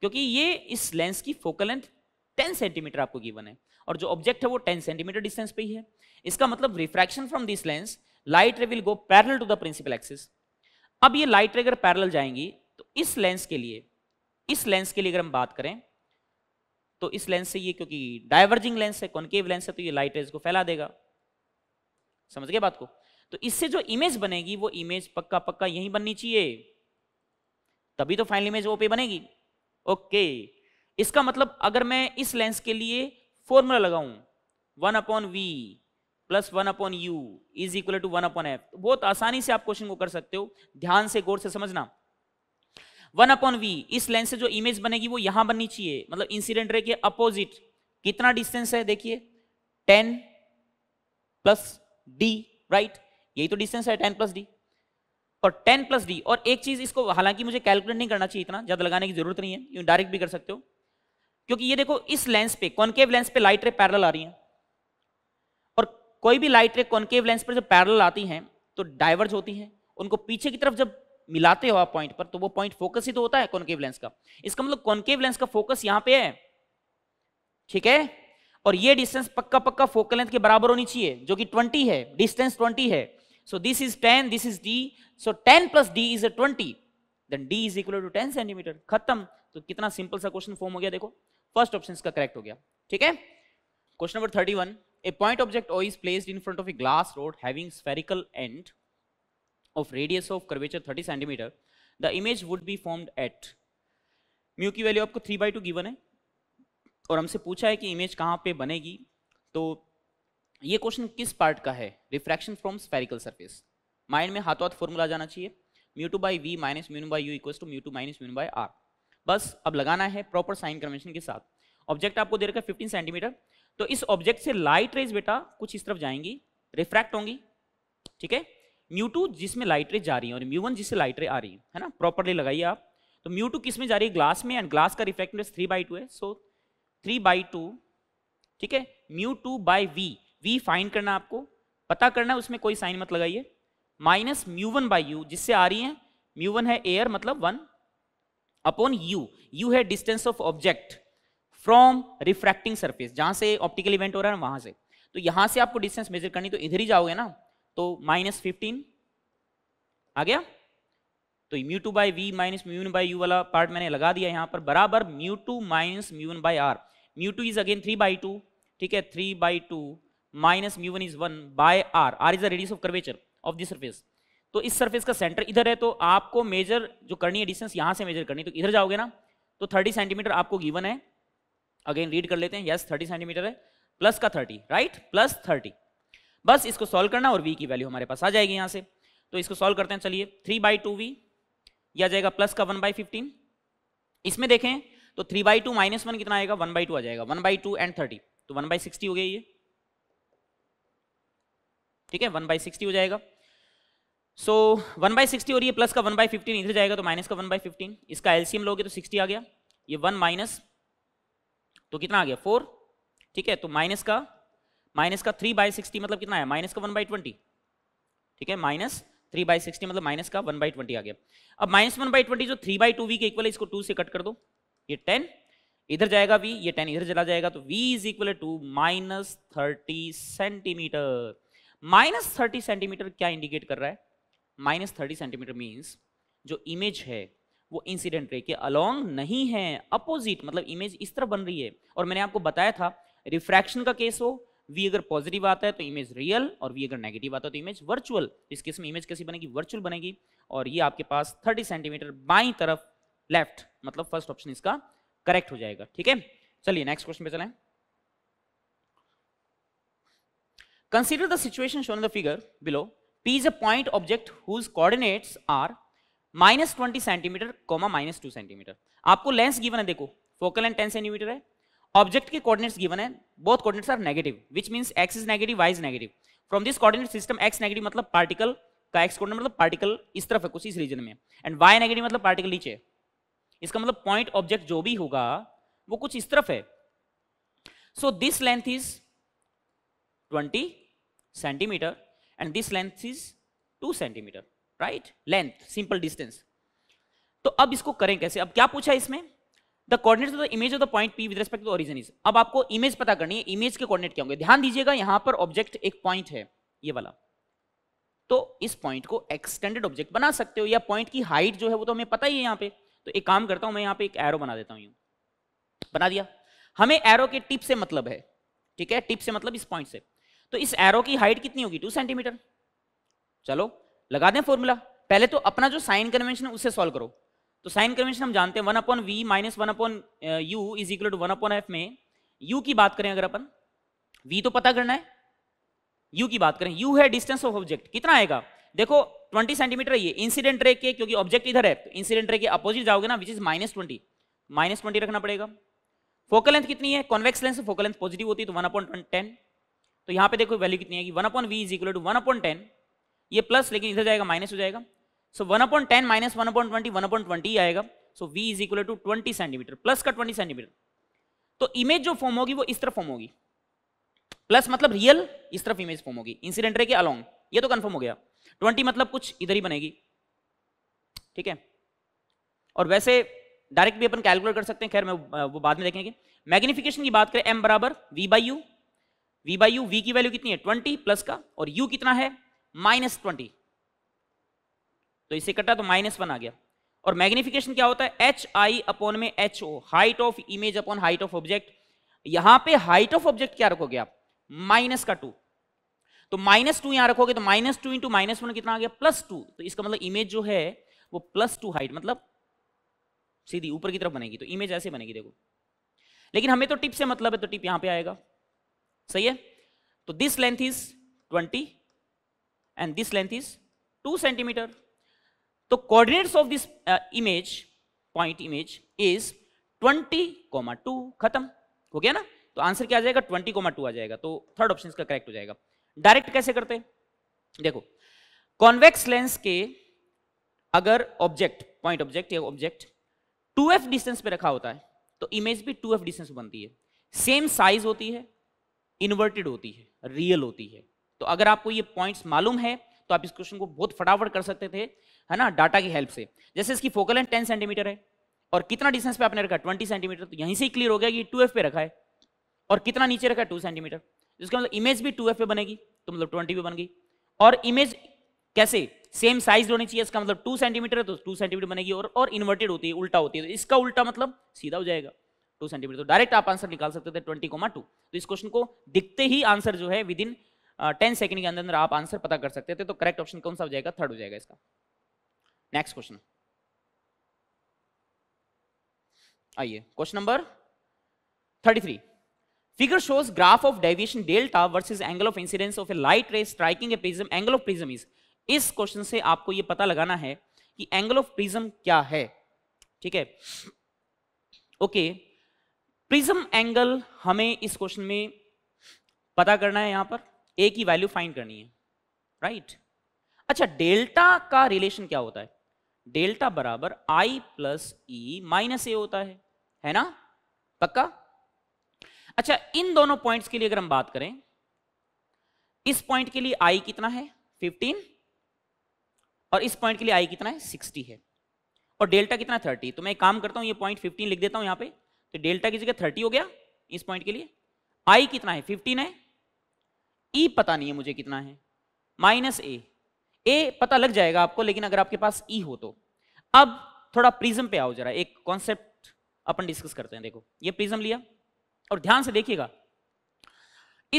क्योंकि ये इस लेंस की फोकल लेंथ टेन सेंटीमीटर आपको गिवन है और जो ऑब्जेक्ट है वो टेन सेंटीमीटर डिस्टेंस पे ही है इसका मतलब refraction from this lens light ray will go parallel to the principal axis अब ये लाइट रे अगर पैरल जाएंगी तो इस लेंस के लिए इस लेंस के लिए अगर हम बात करें तो इस लेंस से ये क्योंकि डाइवर्जिंग लेंस है कॉन्केव लेंस है तो ये लाइट रेज को फैला देगा समझ गए बात को तो इससे जो इमेज बनेगी वो इमेज पक्का पक्का यही बननी चाहिए तभी तो फाइनल इमेज वो पे बनेगी ओके okay. इसका मतलब अगर मैं इस लेंस के लिए फॉर्मूला लगाऊं one upon we plus one upon you is equal to one upon F तो बहुत आसानी से आप क्वेश्चन को कर सकते हो ध्यान से गौर से समझना वन अपॉन वी इस लेंस से जो इमेज बनेगी वो यहां बननी चाहिए मतलब इंसिडेंट रे के अपोजिट कितना डिस्टेंस है देखिए टेन प्लस डी राइट यही तो डिस्टेंस है टेन प्लस डी और टेन प्लस डी और एक चीज इसको हालांकि मुझे कैलकुलेट नहीं करना चाहिए इतना ज्यादा लगाने की जरूरत नहीं है डायरेक्ट भी कर सकते हो क्योंकि ये देखो इस लेंस पे कॉन्केव लेंस पे लाइट रे पैरल आ रही हैं और कोई भी लाइट रे कॉन्केव लेंस पर जब पैरल आती हैं तो डाइवर्ज होती हैं उनको पीछे की तरफ जब मिलाते हो आप पॉइंट पर तो वो पॉइंट फोकस ही तो होता है कॉन्केव लेंस का इसका मतलब कॉन्केव लेंस का फोकस यहां पे है ठीक है और ये डिस्टेंस पक्का पक्का फोकल लेंथ के बराबर होनी चाहिए जो कि 20 है डिस्टेंस 20 है so this is 10 this is d so 10 plus d is a twenty then d is equal to 10 centimetre खत्म तो कितना सिंपल सा क्वेश्चन फॉर्म हो गया देखो फर्स्ट ऑप्शन का करेक्ट हो गया ठीक है question number thirty one a point object O is placed in front of a glass rod having spherical end of radius of curvature thirty centimetre the image would be formed at mu की वैल्यू आपको थ्री बाई टू गिवन है और हमसे पूछा है कि इमेज कहाँ पे बनेगी तो ये क्वेश्चन किस पार्ट का है refraction from spherical surface mind में हाथों हाथ फॉर्मूला जाना चाहिए mu two by v minus mu one by u equal to mu two minus mu one by r बस अब लगाना है प्रॉपर साइन कन्वेंशन के साथ ऑब्जेक्ट आपको दे रखा है फिफ्टीन सेंटीमीटर तो इस ऑब्जेक्ट से लाइट रेज बेटा कुछ इस तरफ जाएंगी रिफ्रैक्ट होंगी ठीक है म्यू टू जिसमें लाइट रेज जा रही है और म्यू वन जिससे लाइट रे आ रही है है ना प्रॉपरली लगाइए आप तो म्यू टू किस में जा रही है ग्लास में एंड ग्लास का रिफ्रैक्ट थ्री बाई टू है सो थ्री बाई टू ठीक है mu two by v v find करना आपको पता करना है उसमें कोई साइन मत लगाइए minus mu one by u जिससे आ रही है म्यू वन है एयर मतलब वन अपॉन यू यू है distance of object from refracting surface जहां से ऑप्टिकल इवेंट हो रहा है वहां से तो यहां से आपको डिस्टेंस मेजर करनी तो इधर ही जाओगे ना तो माइनस फिफ्टीन आ गया तो mu two by v minus mu one by u वाला पार्ट मैंने लगा दिया यहां पर बराबर mu two minus mu one by r mu two is again three by two ठीक है three by two minus mu one is one by r r is the radius of curvature of this surface तो इस सरफेस का सेंटर इधर है तो आपको मेजर जो करनी है डिस्टेंस यहां से मेजर करनी तो इधर जाओगे ना तो थर्टी सेंटीमीटर आपको गिवन है अगेन रीड कर लेते हैं यस थर्टी सेंटीमीटर है प्लस का थर्टी राइट प्लस थर्टी बस इसको सॉल्व करना और वी की वैल्यू हमारे पास आ जाएगी यहां से तो इसको सॉल्व करते हैं चलिए थ्री बाई टू वी आ जाएगा प्लस का वन बाई फिफ्टीन इसमें देखें तो three by two minus one कितना आएगा वन बाई टू आ जाएगा one by two and thirty तो वन बाई सिक्सटी हो गई ये ठीक है वन बाई सिक्सटी हो जाएगा सो वन बाई सिक्सटी और ये प्लस का वन बाई फिफ्टीन इधर जाएगा तो माइनस का वन बाई फिफ्टीन इसका एलसीएम लोगे तो सिक्सटी आ गया ये वन माइनस तो कितना आ गया फोर ठीक है तो माइनस का माइनस का थ्री बाई सिक्सटी मतलब कितना है माइनस का वन बाई ट्वेंटी ठीक है माइनस थ्री बाई सिक्सटी मतलब माइनस का वन बाई ट्वेंटी आ गया अब माइनस वन बाई ट्वेंटी जो थ्री बाई टू वी के इक्वल है इसको टू से कट कर दो ये टेन इधर जाएगा वी ये टेन इधर चला जाएगा तो v is equal to minus thirty centimetre minus thirty centimetre क्या इंडिकेट कर रहा है माइनस थर्टी सेंटीमीटर मीन्स जो इमेज है वो इंसिडेंट रे के अलोंग नहीं है अपोजिट मतलब इमेज इस तरह बन रही है और मैंने आपको बताया था रिफ्रैक्शन का केस हो वी अगर पॉजिटिव आता है तो इमेज रियल और वी अगर नेगेटिव आता है तो इमेज वर्चुअल इस केस में इमेज कैसी बनेगी वर्चुअल बनेगी और ये आपके पास 30 सेंटीमीटर बाई तरफ लेफ्ट मतलब फर्स्ट ऑप्शन इसका करेक्ट हो जाएगा ठीक है चलिए नेक्स्ट क्वेश्चन पे चलें consider the situation shown the figure below P is a point object whose coordinates are minus 20 centimeter, comma minus 2 centimeter. आपको लेंस गिवन है देखो फोकल लेंथ 10 सेंटीमीटर है ऑब्जेक्ट के कोऑर्डिनेट्स गिवन है both coordinates are negative which means x is negative y is negative from this coordinate system x negative मतलब पार्टिकल का एक्स कोऑर्डिनेट मतलब पार्टिकल इस तरफ है कुछ इस रीजन में एंड वाई नेगेटिव मतलब पार्टिकल नीचे इसका मतलब पॉइंट ऑब्जेक्ट जो भी होगा वो कुछ इस तरफ है so this length is 20 centimetre and this length is two centimetre right length simple distance तो अब इसको करें कैसे अब क्या पूछा इसमें the coordinate of the image of the point P with respect to origin is अब आपको इमेज पता करनी है इमेज के कॉर्डिनेट क्या होंगे ध्यान दीजिएगा यहां पर ऑब्जेक्ट एक पॉइंट है ये वाला तो इस पॉइंट को एक्सटेंडेड ऑब्जेक्ट बना सकते हो या पॉइंट की हाइट जो है वो तो हमें पता ही है यहाँ पे तो एक काम करता हूँ मैं यहाँ पे एक एरो बना देता हूँ बना दिया हमें एरो के टिप से मतलब है ठीक है टिप से मतलब इस पॉइंट से तो इस एरो की हाइट कितनी होगी टू सेंटीमीटर चलो लगा दें फॉर्मूला पहले तो अपना जो साइन कन्वेंशन उसे सॉल्व करो तो साइन कन्वेंशन हम जानते हैं one upon we minus one upon you is equal to one upon f में यू की बात करें अगर अपन वी तो पता करना है यू की बात करें यू है डिस्टेंस ऑफ ऑब्जेक्ट कितना आएगा देखो 20 सेंटीमीटर ये इंसिडेंट रे के क्योंकि ऑब्जेक्ट इधर है तो इंसिडेंट रे के अपोजिट जाओगे ना which is minus twenty minus twenty रखना पड़ेगा फोकल लेंथ कितनी है convex lens focal length positive होती है तो वन अपॉइंट टेन तो यहाँ पे देखो वैल्यू कितनी आएगी one upon v is equal to one upon ten ये प्लस लेकिन इधर जाएगा माइनस हो जाएगा so one upon ten minus one upon twenty one upon twenty आएगा so v is equal to twenty centimetre plus का ट्वेंटी सेंटीमीटर तो इमेज जो फॉर्म होगी वो इस तरफ फॉर्म होगी प्लस मतलब रियल इस तरफ इमेज फॉर्म होगी इंसिडेंट रे के अलॉन्ग ये तो कन्फर्म हो गया ट्वेंटी मतलब कुछ इधर ही बनेगी ठीक है और वैसे डायरेक्ट भी अपन कैलकुलेट कर सकते हैं खैर मैं वो बाद में देखेंगे मैग्निफिकेशन की बात करें एम बराबर v by u v by u v की वैल्यू कितनी है 20 प्लस का और u कितना है माइनस ट्वेंटी तो इसे कटा तो माइनस वन आ गया और मैग्निफिकेशन क्या होता है h i अपॉन में h o height of image upon height of object यहां पे हाइट ऑफ ऑब्जेक्ट क्या रखोगे आप माइनस का टू तो माइनस टू यहां रखोगे तो minus two into minus one कितना आ गया प्लस टू तो इसका मतलब इमेज जो है वो प्लस टू हाइट मतलब सीधी ऊपर की तरफ बनेगी तो इमेज ऐसे बनेगी देखो लेकिन हमें तो टिप से मतलब है तो टिप यहां पे आएगा सही है तो this length is 20 and this length is 2 centimetre तो coordinates of this image point image is 20 comma two खत्म हो गया ना तो आंसर क्या आ जाएगा ट्वेंटी कोमा टू आ जाएगा तो थर्ड ऑप्शन का करेक्ट हो जाएगा डायरेक्ट कैसे करते हैं देखो कॉन्वेक्स लेंस के अगर ऑब्जेक्ट पॉइंट ऑब्जेक्ट या ऑब्जेक्ट 2f डिस्टेंस पे रखा होता है तो इमेज भी 2f डिस्टेंस बनती है सेम साइज होती है इन्वर्टेड होती है रियल होती है तो अगर आपको ये पॉइंट्स मालूम है तो आप इस क्वेश्चन को बहुत फटाफट कर सकते थे है ना डाटा की हेल्प से जैसे इसकी फोकल लेंथ टेन सेंटीमीटर है और कितना डिस्टेंस पे आपने रखा ट्वेंटी सेंटीमीटर तो यहीं से ही क्लियर हो गया कि टू एफ पे रखा है और कितना नीचे रखा है टू सेंटीमीटर जिसका मतलब इमेज भी टू एफ पे बनेगी तो मतलब ट्वेंटी पे बन गई और इमेज कैसे सेम साइज होनी चाहिए इसका मतलब टू सेंटीमीटर है तो टू सेंटीमीटर बनेगी और और इन्वर्टेड होती है उल्टा होती है तो इसका उल्टा मतलब सीधा हो जाएगा टू सेंटीमीटर तो डायरेक्ट आप आंसर निकाल सकते थे ट्वेंटी कोमा टू तो इस क्वेश्चन को दिखते ही आंसर जो है विद इन टेन सेकंड के अंदर अंदर आप आंसर पता कर सकते थे तो करेक्ट ऑप्शन कौन सा हो जाएगा थर्ड हो जाएगा इसका नेक्स्ट क्वेश्चन आइए question number thirty three figure shows graph of deviation delta versus angle of incidence of a light ray striking a prism angle of prism is इस क्वेश्चन से आपको यह पता लगाना है कि एंगल ऑफ प्रिज्म क्या है ठीक है ओके okay, प्रिज्म एंगल हमें इस क्वेश्चन में पता करना है यहां पर ए की वैल्यू फाइंड करनी है राइट अच्छा डेल्टा का रिलेशन क्या होता है डेल्टा बराबर आई प्लस ई माइनस ए होता है है ना पक्का अच्छा इन दोनों पॉइंट्स के लिए अगर हम बात करें इस पॉइंट के लिए आई कितना है 15 और इस पॉइंट के लिए आई कितना है 60 है और डेल्टा कितना 30 तो मैं एक काम करता हूं ये पॉइंट 15 लिख देता हूं यहां पे तो डेल्टा की जगह थर्टी हो गया इस पॉइंट के लिए आई कितना है फिफ्टीन है ई e पता नहीं है मुझे कितना है माइनस ए ए पता लग जाएगा आपको लेकिन अगर आपके पास ई e हो तो अब थोड़ा प्रिज्म पे आओ जरा एक कॉन्सेप्ट अपन डिस्कस करते हैं देखो ये प्रिज्म लिया और ध्यान से देखिएगा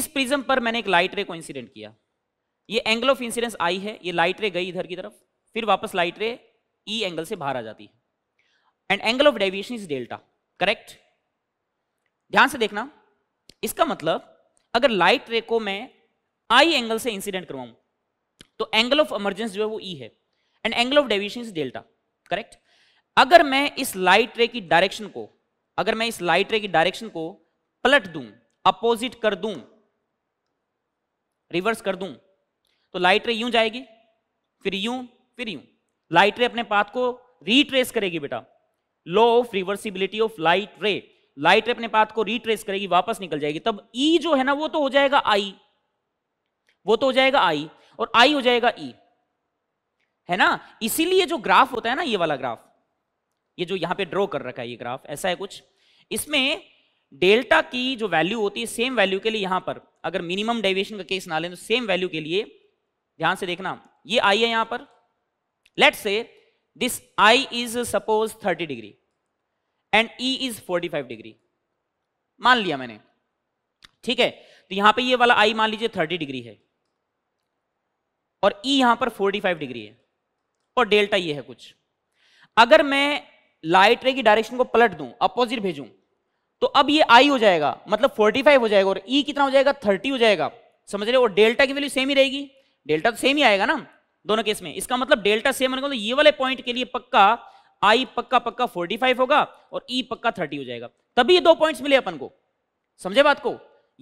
इस प्रिज्म पर मैंने एक लाइट रे को इंसिडेंट किया ये एंगल ऑफ इंसिडेंस आई है ये लाइट रे गई इधर की तरफ फिर वापस लाइट रे ई e एंगल से बाहर आ जाती है and angle of deviation is delta correct ध्यान से देखना इसका मतलब अगर लाइट रे को मैं आई एंगल से इंसिडेंट करवाऊं तो एंगल ऑफ एमरजेंस जो है वो ई e है and angle of deviation is delta correct अगर मैं इस लाइट रे की डायरेक्शन को अगर मैं इस लाइट रे की डायरेक्शन को पलट दूं अपोजिट कर दूं रिवर्स कर दूं तो लाइट रे यूं जाएगी फिर यूं फिर यूं लाइट रे अपने पाथ को रिट्रेस करेगी बेटा law of reversibility of light ray light अपने पाथ को रिट्रेस करेगी वापस निकल जाएगी तब ई e जो है ना वो तो हो जाएगा आई वो तो हो जाएगा आई और आई हो जाएगा ई e. है ना इसीलिए जो ग्राफ होता है ना ये वाला ग्राफ ये जो यहां पे ड्रॉ कर रखा है ये ग्राफ ऐसा है कुछ इसमें डेल्टा की जो वैल्यू होती है सेम वैल्यू के लिए यहां पर अगर मिनिमम डेविएशन का केस ना लें तो सेम वैल्यू के लिए ध्यान से देखना ये आई है यहां पर let say this i is suppose thirty degree and e is 45 degree मान लिया मैंने ठीक है तो यहां पे ये वाला आई मान लीजिए 30 डिग्री है और ई e यहां पर 45 डिग्री है और डेल्टा ये है कुछ अगर मैं लाइट रे की डायरेक्शन को पलट दूं अपोजिट भेजूं तो अब ये आई हो जाएगा मतलब 45 हो जाएगा और ई e कितना हो जाएगा 30 हो जाएगा समझ रहे हो और डेल्टा की वैल्यू सेम ही रहेगी डेल्टा तो सेम ही आएगा ना दोनों केस में इसका मतलब डेल्टा सेम तो ये वाले पॉइंट के लिए पक्का आई पक्का पक्का फोर्टी फाइव होगा और ई e पक्का थर्टी हो जाएगा तभी ये दो पॉइंट्स मिले अपन को समझे बात को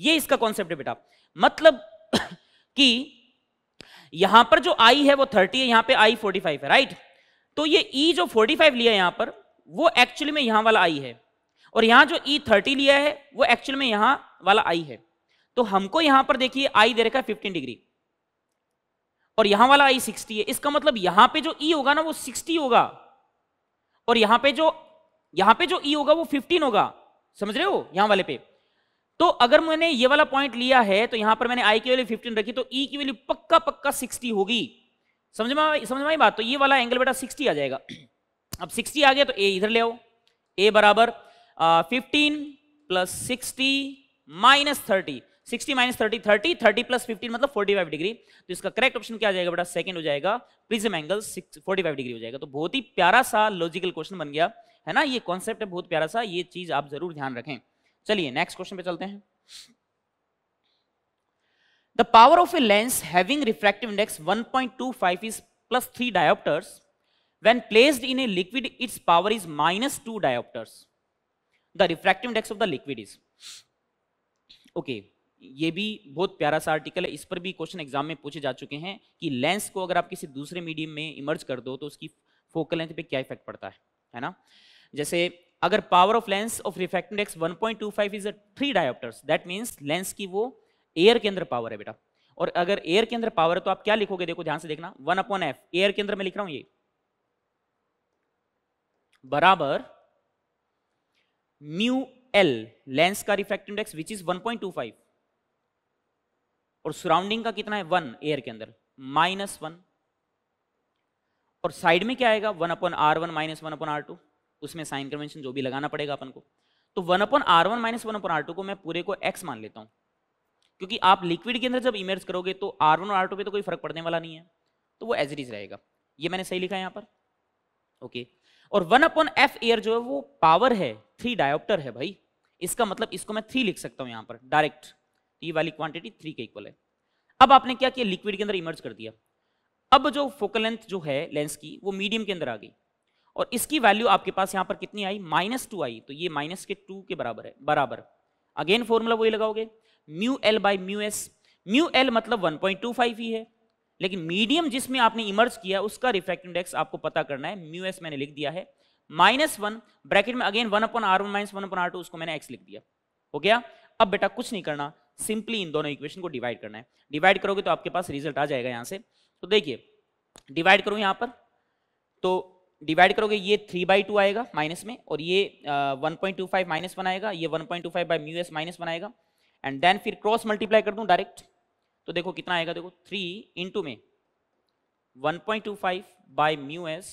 ये इसका कॉन्सेप्ट है बेटा मतलब कि यहां पर जो आई है वो थर्टी है यहां पर आई 45 है राइट तो ये ई e जो 45 लिया यहां पर वो एक्चुअली में यहां वाला आई है और यहां जो ई e थर्टी लिया है वो एक्चुअल में यहां वाला आई है तो हमको यहां पर देखिए आई दे रखा है फिफ्टीन डिग्री और यहां वाला आई सिक्सटी है इसका मतलब यहां पे जो ई e होगा ना वो सिक्सटी होगा और यहां पे जो यहां पे जो ई e होगा वो 15 होगा समझ रहे हो यहां वाले पे तो अगर मैंने ये वाला पॉइंट लिया है तो यहां पर मैंने आई की वैल्यू 15 रखी तो ई e की वैल्यू पक्का पक्का 60 होगी समझ में समझ में बात तो ये वाला एंगल बेटा 60 आ जाएगा अब 60 आ गया तो ए इधर ले आओ ए बराबर fifteen plus sixty minus thirty sixty minus thirty thirty thirty plus fifteen मतलब फोर्टी फाइव डिग्री तो इसका करेक्ट ऑप्शन क्या जाएगा बेटा सेकंड हो जाएगा prism angle forty five degree हो जाएगा तो बहुत ही प्यारा सा लॉजिकल क्वेश्चन बन गया है ना ये कॉन्सेप्ट है बहुत प्यारा सा ये चीज आप जरूर ध्यान रखें चलिए नेक्स्ट क्वेश्चन पे चलते हैं the power of a lens having refractive index 1.25 is plus three dioptres when placed in a liquid its power is minus two dioptres the refractive index of the liquid is okay okay ये भी बहुत प्यारा सा आर्टिकल है इस पर भी क्वेश्चन एग्जाम में पूछे जा चुके हैं कि लेंस को अगर आप किसी दूसरे मीडियम में इमर्ज कर दो तो उसकी फोकल लेंथ पे क्या इफेक्ट पड़ता है है ना जैसे अगर power of lens of refract index 1.25 is three dioptres that means lens की वो एयर के अंदर पावर है बेटा और अगर एयर के अंदर पावर है तो आप क्या लिखोगे देखो ध्यान से देखना वन अपॉन एफ एयर के अंदर मैं लिख रहा हूं ये बराबर म्यू एल लेंस का रिफेक्ट इंडेक्स विच इज 1.25 और सराउंडिंग का कितना है वन एयर के अंदर माइनस वन और साइड में क्या आएगा one upon are one minus one upon are two उसमें साइन कन्वेंशन जो भी लगाना पड़ेगा अपन को तो one upon are one minus one upon are two को मैं पूरे को एक्स मान लेता हूँ क्योंकि आप लिक्विड के अंदर जब इमेज करोगे तो आर वन और आर टू पे तो कोई फर्क पड़ने वाला नहीं है तो वो एज इट इज रहेगा ये मैंने सही लिखा है यहाँ पर ओके और वन अपन एफ एयर जो है वो पावर है थ्री डायोप्टर है भाई इसका मतलब इसको मैं थ्री लिख सकता हूँ यहाँ पर डायरेक्ट तो ये वाली क्वांटिटी थ्री के इक्वल है अब आपने क्या किया लिक्विड के अंदर इमर्ज कर दिया अब जो फोकल लेंथ जो है लेंस की वो मीडियम के अंदर आ गई और इसकी वैल्यू आपके पास यहां पर कितनी आई माइनस टू आई तो ये माइनस के टू के बराबर है बराबर अगेन फॉर्मूला वही लगाओगे mu L by mu s mu l मतलब 1.25 ही है लेकिन मीडियम जिसमें आपने इमर्ज किया उसका रिफ्रैक्टिव इंडेक्स आपको पता करना है म्यू एस मैंने लिख दिया है माइनस वन ब्रैकेट में again one upon are one minus one upon are two उसको मैंने एक्स लिख दिया हो गया अब बेटा कुछ नहीं करना सिंपली इन दोनों इक्वेशन को डिवाइड करना है डिवाइड करोगे तो आपके पास रिजल्ट आ जाएगा यहाँ से तो देखिए डिवाइड करो यहाँ पर तो डिवाइड करोगे ये थ्री बाई टू आएगा माइनस में और ये one point two five minus बनाएगा ये one point two five by mu S minus बनाएगा एंड देन फिर क्रॉस मल्टीप्लाई कर दूँ डायरेक्ट तो देखो कितना आएगा देखो थ्री इंटू में one point two five by mu S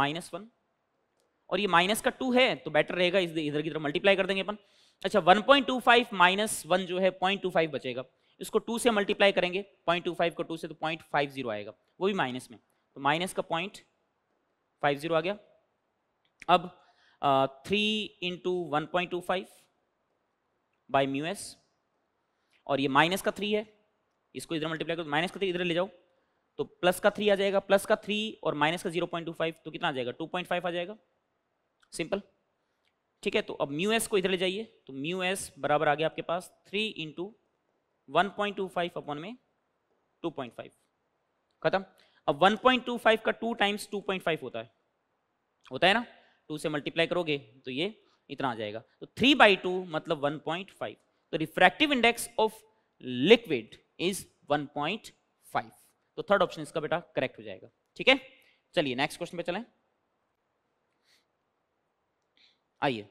minus one और ये माइनस का टू है तो बेटर रहेगा इधर की तरफ मल्टीप्लाई कर देंगे अपन अच्छा 1.25 माइनस वन जो है 0.25 बचेगा इसको टू से मल्टीप्लाई करेंगे 0.25 को टू से तो 0.50 आएगा वो भी माइनस में तो माइनस का पॉइंट फाइव जीरो आ गया अब three into one point two five by mu s और ये माइनस का थ्री है इसको इधर मल्टीप्लाई करो माइनस का थ्री इधर ले जाओ तो प्लस का थ्री आ जाएगा प्लस का थ्री और माइनस का जीरो पॉइंट टू फाइव तो कितना आ जाएगा टू पॉइंट फाइव आ जाएगा सिंपल ठीक है तो अब म्यू एस को इधर ले जाइए तो म्यू एस बराबर आ गया आपके पास three into one point two five upon में टू पॉइंट फाइव खत्म अब वन पॉइंट टू फाइव का two times two point five होता है होता है ना टू से मल्टीप्लाई करोगे तो ये इतना आ जाएगा तो थ्री बाई टू मतलब वन पॉइंट फाइव तो refractive index of liquid is one point five तो थर्ड ऑप्शन इसका बेटा करेक्ट हो जाएगा ठीक है चलिए नेक्स्ट क्वेश्चन पे चलें आइए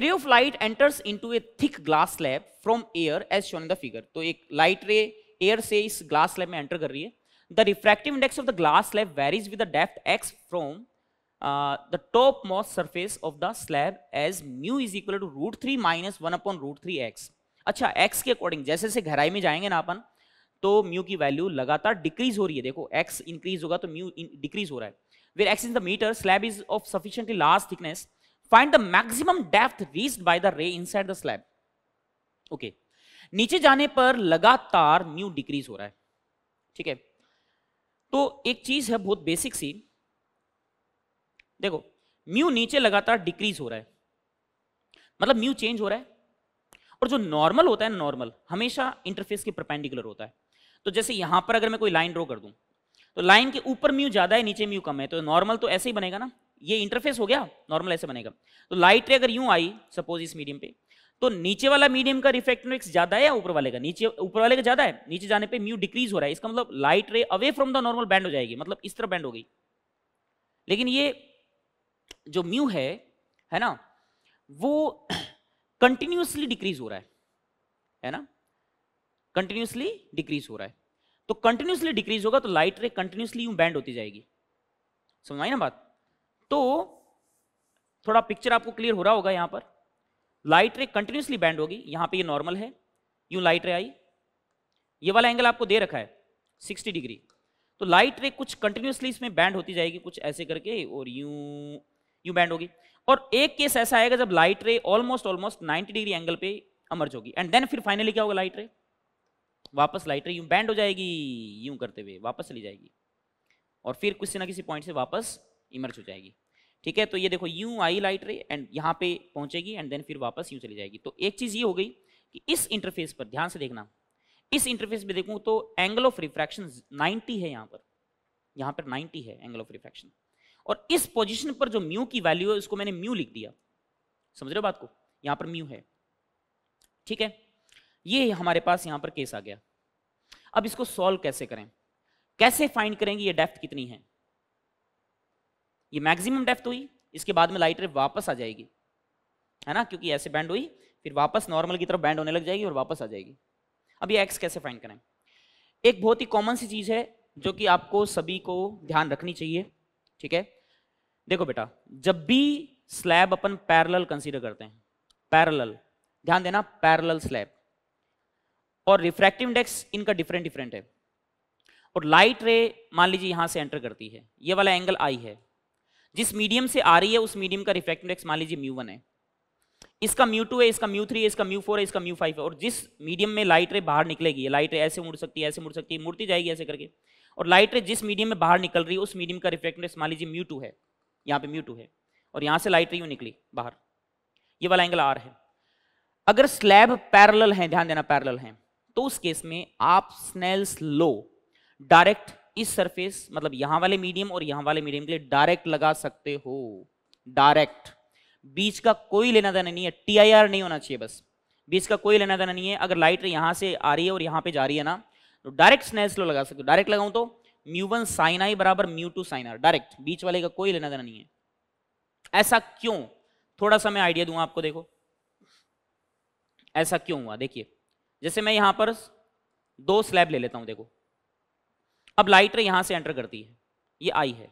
ray of light enters into a thick glass slab from air as shown the figure तो एक लाइट रे एयर से इस ग्लास स्लैब में एंटर कर रही है the refractive index of the glass slab varies with the depth x from the topmost surface of the slab as mu is equal to root three minus one upon root three x अच्छा एक्स के अकॉर्डिंग जैसे जैसे गहराई में जाएंगे ना अपन तो म्यू की वैल्यू लगातार डिक्रीज हो रही है देखो एक्स इंक्रीज होगा तो म्यू डिक्रीज हो रहा है where x in the metre slab is of sufficiently large thickness find the maximum depth reach by the ray inside the slab okay नीचे जाने पर लगातार न्यू डिक्रीज हो रहा है ठीक है तो एक चीज है बहुत बेसिक सी देखो म्यू नीचे लगातार डिक्रीज हो रहा है मतलब म्यू चेंज हो रहा है और जो नॉर्मल होता है नॉर्मल हमेशा इंटरफेस के परपेंडिकुलर होता है तो जैसे यहां पर अगर मैं कोई लाइन ड्रॉ कर दूं तो लाइन के ऊपर म्यू ज्यादा है नीचे म्यू कम है तो नॉर्मल तो ऐसे ही बनेगा ना ये इंटरफेस हो गया नॉर्मल ऐसे बनेगा तो लाइट रे अगर यूं आई सपोज इस मीडियम पे तो नीचे वाला मीडियम का रिफ्लेक्टिव इंडेक्स ज्यादा है या ऊपर वाले का नीचे ऊपर वाले का ज्यादा है नीचे जाने पे म्यू डिक्रीज हो रहा है इसका मतलब light ray away from the normal bend हो जाएगी मतलब इस तरह बैंड हो गई लेकिन ये जो म्यू है है ना वो कंटिन्यूसली डिक्रीज हो रहा है है ना कंटिन्यूसली डिक्रीज हो रहा है तो कंटिन्यूसली डिक्रीज होगा तो लाइट रे कंटिन्यूसली यूं बैंड होती जाएगी समझ आई ना बात तो थोड़ा पिक्चर आपको क्लियर हो रहा होगा यहां पर लाइट रे कंटिन्यूसली बैंड होगी यहां पे ये नॉर्मल है यूं लाइट रे आई ये वाला एंगल आपको दे रखा है 60 डिग्री तो लाइट रे कुछ कंटिन्यूसली इसमें बैंड होती जाएगी कुछ ऐसे करके और यूं यूं बैंड होगी और एक केस ऐसा आएगा जब light ray almost almost 90 degree angle पे अमर्ज होगी एंड देन फिर फाइनली क्या होगा लाइट रे वापस लाइट रे यूं बैंड हो जाएगी यूं करते हुए वापस चली जाएगी और फिर किसी ना किसी पॉइंट से वापस इमर्ज हो जाएगी ठीक है तो ये देखो यूं आई लाइट रे एंड यहाँ पे पहुंचेगी एंड देन फिर वापस यूं चली जाएगी तो एक चीज़ ये हो गई कि इस इंटरफेस पर ध्यान से देखना इस इंटरफेस में देखूँ तो एंगल ऑफ रिफ्रैक्शन 90 है यहाँ पर यहाँ पर 90 है एंगल ऑफ रिफ्रैक्शन और इस पोजिशन पर जो म्यू की वैल्यू है उसको मैंने म्यू लिख दिया समझ रहे हो बात को यहाँ पर म्यू है ठीक है ये हमारे पास यहाँ पर केस आ गया अब इसको सॉल्व कैसे करें कैसे फाइंड करेंगे ये डेप्थ कितनी है ये मैक्सिमम डेफ्थ हुई इसके बाद में लाइट रे वापस आ जाएगी है ना क्योंकि ऐसे बैंड हुई फिर वापस नॉर्मल की तरफ बैंड होने लग जाएगी और वापस आ जाएगी अब ये एक्स कैसे फाइंड करें एक बहुत ही कॉमन सी चीज़ है जो कि आपको सभी को ध्यान रखनी चाहिए ठीक है देखो बेटा जब भी स्लैब अपन पैरल कंसिडर करते हैं पैरल ध्यान देना पैरल स्लैब और रिफ्रैक्टिव इंडेक्स इनका डिफरेंट डिफरेंट है और लाइट रे मान लीजिए यहां से एंटर करती है ये वाला एंगल आई है जिस मीडियम से आ रही है उस मीडियम का रिफ्रैक्टिव इंडेक्स मान लीजिए म्यू वन है इसका म्यू टू है इसका म्यू थ्री है इसका म्यू फोर है इसका म्यू फाइव है और जिस मीडियम में लाइट रे बाहर निकलेगी लाइट रे ऐसे मुड़ सकती है ऐसे मुड़ सकती है मुड़ती जाएगी ऐसे करके और लाइट रे जिस मीडियम में बाहर निकल रही है उस मीडियम का इंडेक्स मान लीजिए म्यू टू है यहाँ पे म्यू टू है और यहाँ से लाइट रे यू निकली बाहर ये वाला एंगल आर है अगर स्लैब पैरल है ध्यान देना पैरल है तो उस केस में आप स्नेल्स लो डायरेक्ट इस सरफेस मतलब यहां वाले मीडियम और यहां वाले मीडियम के लिए डायरेक्ट लगा सकते हो डायरेक्ट बीच का कोई लेना देना नहीं है टीआईआर नहीं होना चाहिए बस बीच का कोई लेना देना नहीं है अगर लाइट यहां से आ रही है और यहां पे जा रही है ना तो डायरेक्ट स्नेस लो लगा सकते हो डायरेक्ट लगाऊं तो म्यू वन साइन आई बराबर mu two sine r direct बीच वाले का कोई लेना देना नहीं है ऐसा क्यों थोड़ा सा मैं आइडिया दूंगा आपको देखो ऐसा क्यों हुआ देखिए जैसे मैं यहां पर दो स्लैब ले लेता हूं देखो अब लाइट रे यहाँ से एंटर करती है ये आई है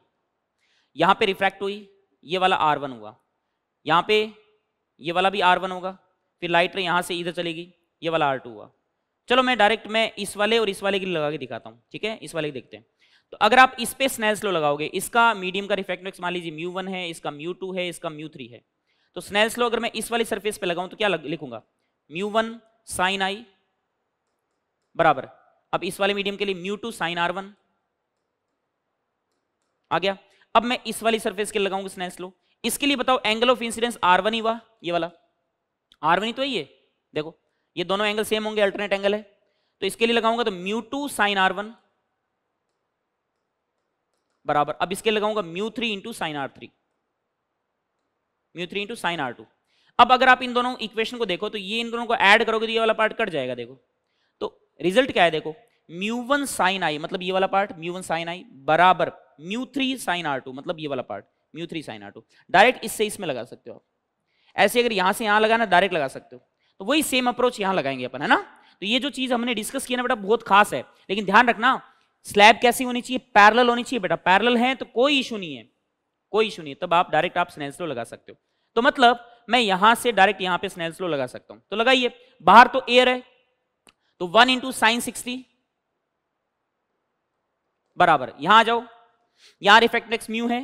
यहां पे रिफ्रैक्ट हुई ये वाला आर वन हुआ यहाँ पे ये वाला भी आर वन होगा फिर लाइट रे से इधर चलेगी ये वाला आर टू हुआ चलो मैं डायरेक्ट मैं इस वाले और इस वाले की लगा के दिखाता हूँ ठीक है इस वाले की देखते हैं तो अगर आप इस पे स्नेल्स लो लगाओगे इसका मीडियम का रिफ्रैक्ट मान लीजिए म्यू वन है इसका म्यू टू है इसका म्यू थ्री है तो स्नेल्स लो अगर मैं इस वाली सर्फेस पर लगाऊँ तो क्या लिखूंगा म्यू वन साइन आई बराबर अब इस वाले मीडियम के लिए mu two sine r one आ गया अब मैं इस वाली सरफेस के लगाऊंगा स्नेस लो इसके लिए बताओ angle of incidence r one ही हुआ ये वाला आर वन ही तो है ये देखो ये दोनों एंगल सेम होंगे अल्टरनेट एंगल है तो इसके लिए लगाऊंगा तो mu two sine r one बराबर अब इसके लगाऊंगा mu three into sine r three mu three into sine r two अब अगर आप इन दोनों इक्वेशन को देखो तो ये इन दोनों को ऐड करोगे तो ये वाला पार्ट कट जाएगा देखो तो रिजल्ट क्या है देखो म्यू वन साइन आई मतलब ये वाला पार्ट म्यू वन साइन आई बराबर mu three sine r two मतलब ये वाला part mu three sine r two direct इससे इसमें लगा सकते हो आप ऐसे अगर यहां से यहां लगाना डायरेक्ट लगा सकते हो तो वही सेम अप्रोच यहां लगाएंगे अपन है ना तो ये जो चीज हमने डिस्कस किया ना बेटा बहुत खास है लेकिन ध्यान रखना स्लैब कैसी होनी चाहिए पैरल होनी चाहिए बेटा पैरल है तो कोई इशू नहीं है कोई इशू नहीं है तब आप डायरेक्ट आप स्नेल्सलो लगा सकते हो तो मतलब मैं यहां से डायरेक्ट यहां पे स्नेल्सलो लगा सकता हूं तो लगाइए बाहर तो एयर है तो वन इंटू साइन सिक्सटी बराबर यहां आ जाओ यहां रिफ्लेक्टेक्स म्यू है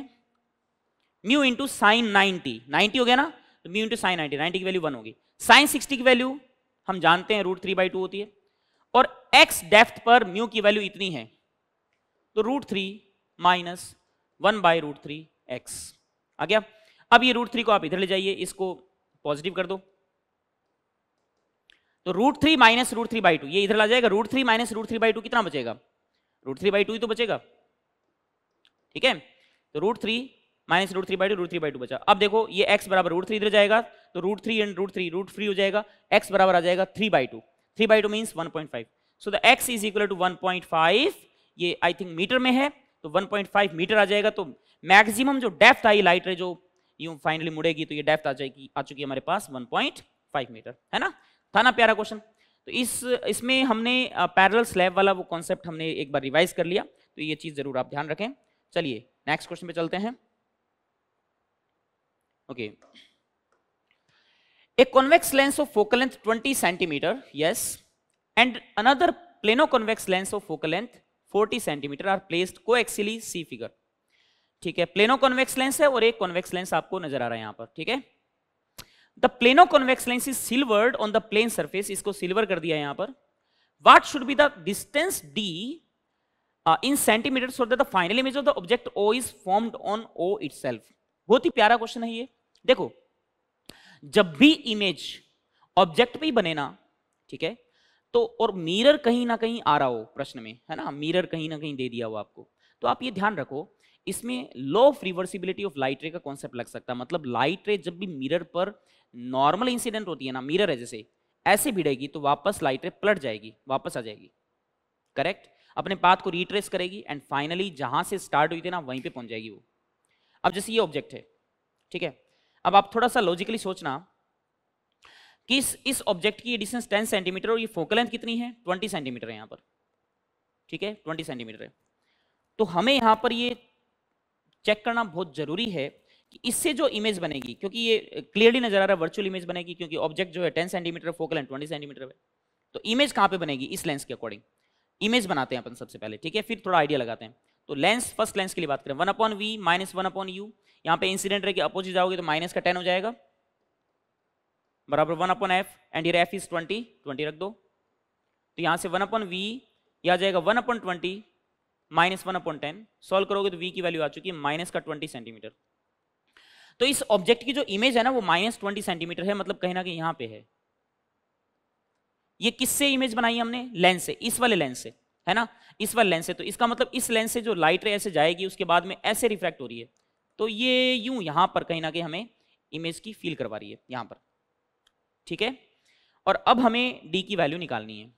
mu into sine ninety ninety हो गया ना तो mu into sine ninety ninety की वैल्यू वन होगी साइन सिक्सटी की वैल्यू हम जानते हैं रूट थ्री बाई टू होती है और एक्स डेफ्थ पर म्यू की वैल्यू इतनी है तो root three minus one by root three x आ गया अब ये रूट थ्री को आप इधर ले जाइए इसको पॉजिटिव कर दो तो root three minus root three by two ये इधर आ जाएगा root three minus root three by two कितना बचेगा रूट थ्री बाई टू ही तो बचेगा ठीक है तो root three minus root three by two root three by two बचा अब देखो ये एक्स बराबर रूट थ्री इधर जाएगा तो root three and root three root three हो जाएगा एक्स बराबर आ जाएगा three by two three by two means one point five so the x is equal to one point five ये आई थिंक मीटर में है तो वन पॉइंट फाइव मीटर आ जाएगा तो मैक्सिमम जो डेफ्थ आई लाइट है जो यूं फाइनली मुड़ेगी तो ये डेफ्थ आ जाएगी आ चुकी है हमारे पास वन पॉइंट फाइव मीटर है ना था ना प्यारा क्वेश्चन तो इस इसमें हमने पैरल स्लैब वाला वो कॉन्सेप्ट हमने एक बार रिवाइज कर लिया तो ये चीज़ ज़रूर आप ध्यान रखें चलिए नेक्स्ट क्वेश्चन पे चलते हैं okay a convex lens of focal length 20 centimetre yes and another plano convex lens of focal length 40 centimetre are placed को सी फिगर ठीक है प्लेनो कॉन्वेक्स लेंस है और एक कॉन्वेक्स लेंस आपको नजर आ रहा है यहां पर ठीक है the plano convex lens is silvered on the plane surface इसको सिल्वर कर दिया यहां पर what should be the distance d in centimetre so that the final image of the object O is formed on o itself बहुत ही प्यारा क्वेश्चन है ये देखो जब भी इमेज ऑब्जेक्ट पे ही बने ना ठीक है तो और मिरर कहीं ना कहीं आ रहा हो प्रश्न में है ना मिरर कहीं ना कहीं दे दिया हो आपको तो आप ये ध्यान रखो इसमें law of reversibility of light ray का कॉन्सेप्ट लग सकता है मतलब लाइट रे जब भी मिरर पर नॉर्मल इंसिडेंट होती है ना मिरर है जैसे ऐसे भिड़ेगी तो वापस लाइट रे पलट जाएगी वापस आ जाएगी करेक्ट अपने पाथ को रिट्रेस करेगी एंड फाइनली जहां से स्टार्ट हुई थी ना वहीं पे पहुंच जाएगी वो अब जैसे ये ऑब्जेक्ट है ठीक है अब आप थोड़ा सा लॉजिकली सोचना कि इस इस ऑब्जेक्ट की डिस्टेंस 10 सेंटीमीटर और ये फोकल लेंथ कितनी है 20 सेंटीमीटर है यहाँ पर ठीक है 20 सेंटीमीटर है तो हमें यहाँ पर ये चेक करना बहुत ज़रूरी है कि इससे जो इमेज बनेगी क्योंकि ये क्लियरली नजर आ रहा है वर्चुअल इमेज बनेगी क्योंकि ऑब्जेक्ट जो है ten centimetre focal and twenty centimetre है तो इमेज कहाँ पे बनेगी इस लेंस के अकॉर्डिंग इमेज बनाते हैं अपन सबसे पहले ठीक है फिर थोड़ा आइडिया लगाते हैं तो लेंस फर्स्ट लेंस के लिए बात करें one upon we minus one upon u यहाँ पे इंसिडेंट रे के अपोजिट जाओगे तो माइनस का टेन हो जाएगा बराबर one upon f and F is twenty twenty रख दो तो यहाँ से वन अपॉन वी या आ जाएगा one upon twenty minus one upon ten solve करोगे तो वी की वैल्यू आ चुकी है माइनस का ट्वेंटी सेंटीमीटर तो इस ऑब्जेक्ट की जो इमेज है ना वो माइनस ट्वेंटी सेंटीमीटर है मतलब कहीं ना कहीं यहाँ पे है ये किससे इमेज बनाई है हमने लेंस से इस वाले लेंस से है ना इस वाले लेंस से तो इसका मतलब इस लेंस से जो लाइट रे ऐसे जाएगी उसके बाद में ऐसे रिफ्रैक्ट हो रही है तो ये यूं यहाँ पर कहीं ना कहीं हमें इमेज की फील करवा रही है यहाँ पर ठीक है और अब हमें डी की वैल्यू निकालनी है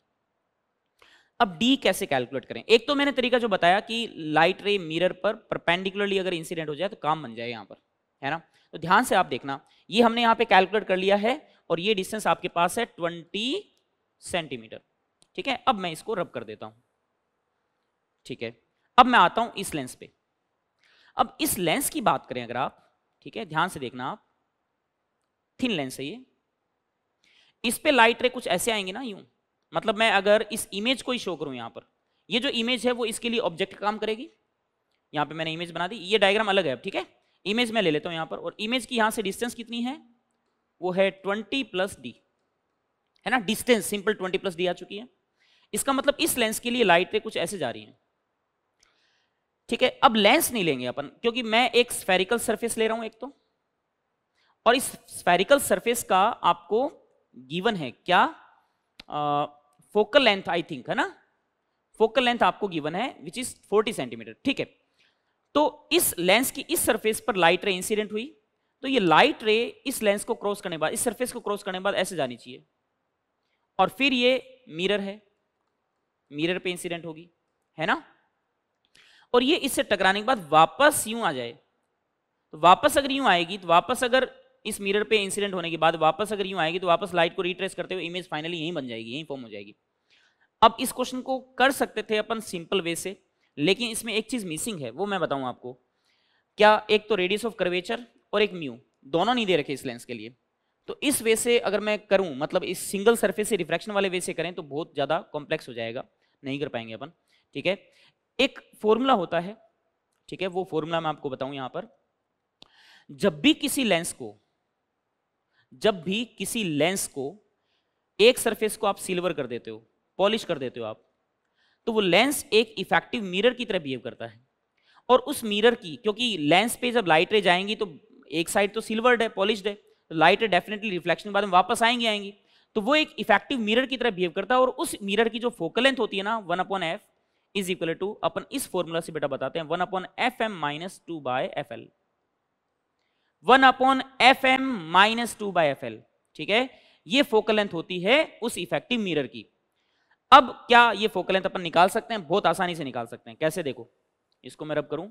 अब डी कैसे कैलकुलेट करें एक तो मैंने तरीका जो बताया कि लाइट रे मिरर पर परपेंडिकुलरली अगर इंसिडेंट हो जाए तो काम बन जाए यहाँ पर है ना तो ध्यान से आप देखना ये हमने यहाँ पे कैलकुलेट कर लिया है और ये डिस्टेंस आपके पास है ट्वेंटी सेंटीमीटर ठीक है अब मैं इसको रब कर देता हूं ठीक है अब मैं आता हूं इस लेंस पे अब इस लेंस की बात करें अगर आप ठीक है ध्यान से देखना आप थिन लेंस है ये इस पे लाइट रे कुछ ऐसे आएंगे ना यूं मतलब मैं अगर इस इमेज को ही शो करूँ यहाँ पर ये जो इमेज है वो इसके लिए ऑब्जेक्ट काम करेगी यहाँ पे मैंने इमेज बना दी ये डायग्राम अलग है ठीक है इमेज मैं ले लेता हूँ यहाँ पर और इमेज की यहाँ से डिस्टेंस कितनी है वो है ट्वेंटी प्लस डी है ना distance simple twenty plus d आ चुकी है इसका मतलब इस लेंस के लिए लाइटें कुछ ऐसे जा रही हैं ठीक है अब लेंस नहीं लेंगे अपन क्योंकि मैं एक स्पेरिकल सर्फेस ले रहा हूं एक तो और इस स्पेरिकल सर्फेस का आपको गिवन है क्या आ, फोकल लेंथ आई थिंक है ना फोकल लेंथ आपको गिवन है विच इज 40 सेंटीमीटर ठीक है तो इस लेंस की इस सरफेस पर लाइट रे इंसिडेंट हुई तो ये लाइट रे इस लेंस को क्रॉस करने के बाद इस सरफेस को क्रॉस करने के बाद ऐसे जानी चाहिए और फिर ये मिरर है मिरर पे इंसिडेंट होगी है ना और ये इससे टकराने के बाद वापस यूं आ जाए तो वापस अगर यूं आएगी तो वापस अगर इस मिरर पे इंसिडेंट होने के बाद वापस अगर यूं आएगी तो वापस लाइट को रिट्रेस करते हुए इमेज फाइनली यहीं बन जाएगी यहीं फॉर्म हो जाएगी अब इस क्वेश्चन को कर सकते थे अपन सिंपल वे से लेकिन इसमें एक चीज़ मिसिंग है वो मैं बताऊँ आपको क्या एक तो रेडियस ऑफ कर्वेचर और एक म्यू दोनों नहीं दे रखे इस लेंस के लिए तो इस वे से अगर मैं करूं मतलब इस सिंगल सर्फेस से रिफ्रैक्शन वाले वे से करें तो बहुत ज़्यादा कॉम्प्लेक्स हो जाएगा नहीं कर पाएंगे अपन ठीक है एक फॉर्मूला होता है ठीक है वो फॉर्मूला मैं आपको बताऊं यहां पर जब भी किसी लेंस को जब भी किसी लेंस को एक सरफेस को आप सिल्वर कर देते हो पॉलिश कर देते हो आप तो वो लेंस एक इफेक्टिव मिरर की तरह बिहेव करता है और उस मिरर की क्योंकि लेंस पे जब रे जाएंगी तो एक साइड तो सिल्वर्ड है पॉलिश्ड है तो लाइट डेफिनेटली रिफ्लेक्शन के बाद में वापस आएंगी आएंगी तो वो एक इफेक्टिव मिरर की तरह बिहेव करता है और उस मिरर की जो फोकल लेंथ होती है ना one upon F is equal to अपन इस फॉर्मूला से बेटा बताते हैं one upon F M minus two by F l one upon F M minus two by F l ठीक है ये फोकल लेंथ होती है उस इफेक्टिव मिरर की अब क्या ये फोकल लेंथ अपन निकाल सकते हैं बहुत आसानी से निकाल सकते हैं कैसे देखो इसको मैं रब करूं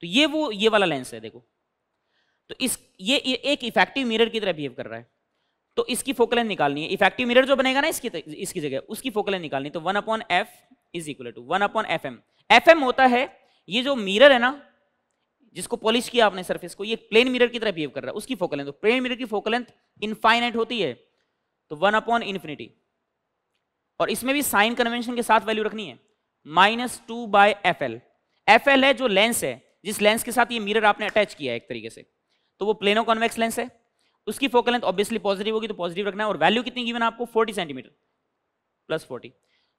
तो ये वो ये वाला लेंस है देखो तो इस ये एक इफेक्टिव मिरर की तरह बिहेव कर रहा है तो इसकी फोकल लेंथ निकालनी है इफेक्टिव मिरर जो बनेगा ना इसकी इसकी जगह उसकी फोकल लेंथ निकालनी तो one upon F is equal to one upon F M F m होता है ये जो मिरर है ना जिसको पॉलिश किया आपने सरफेस को ये प्लेन मिरर की तरह बिहेव कर रहा है उसकी फोकल लेंथ प्लेन मिरर की फोकल लेंथ इनफाइनाइट होती है तो वन अपॉन इन्फिनिटी और इसमें भी साइन कन्वेंशन के साथ वैल्यू रखनी है minus two by F L F l है जो लेंस है जिस लेंस के साथ ये मिरर आपने अटैच किया है एक तरीके से तो वो प्लेनो कॉन्वेक्स लेंस है उसकी फोकल लेंथ ऑब्वियसली पॉजिटिव होगी तो पॉजिटिव रखना है और वैल्यू कितनी गिवन आपको 40 centimetre plus 40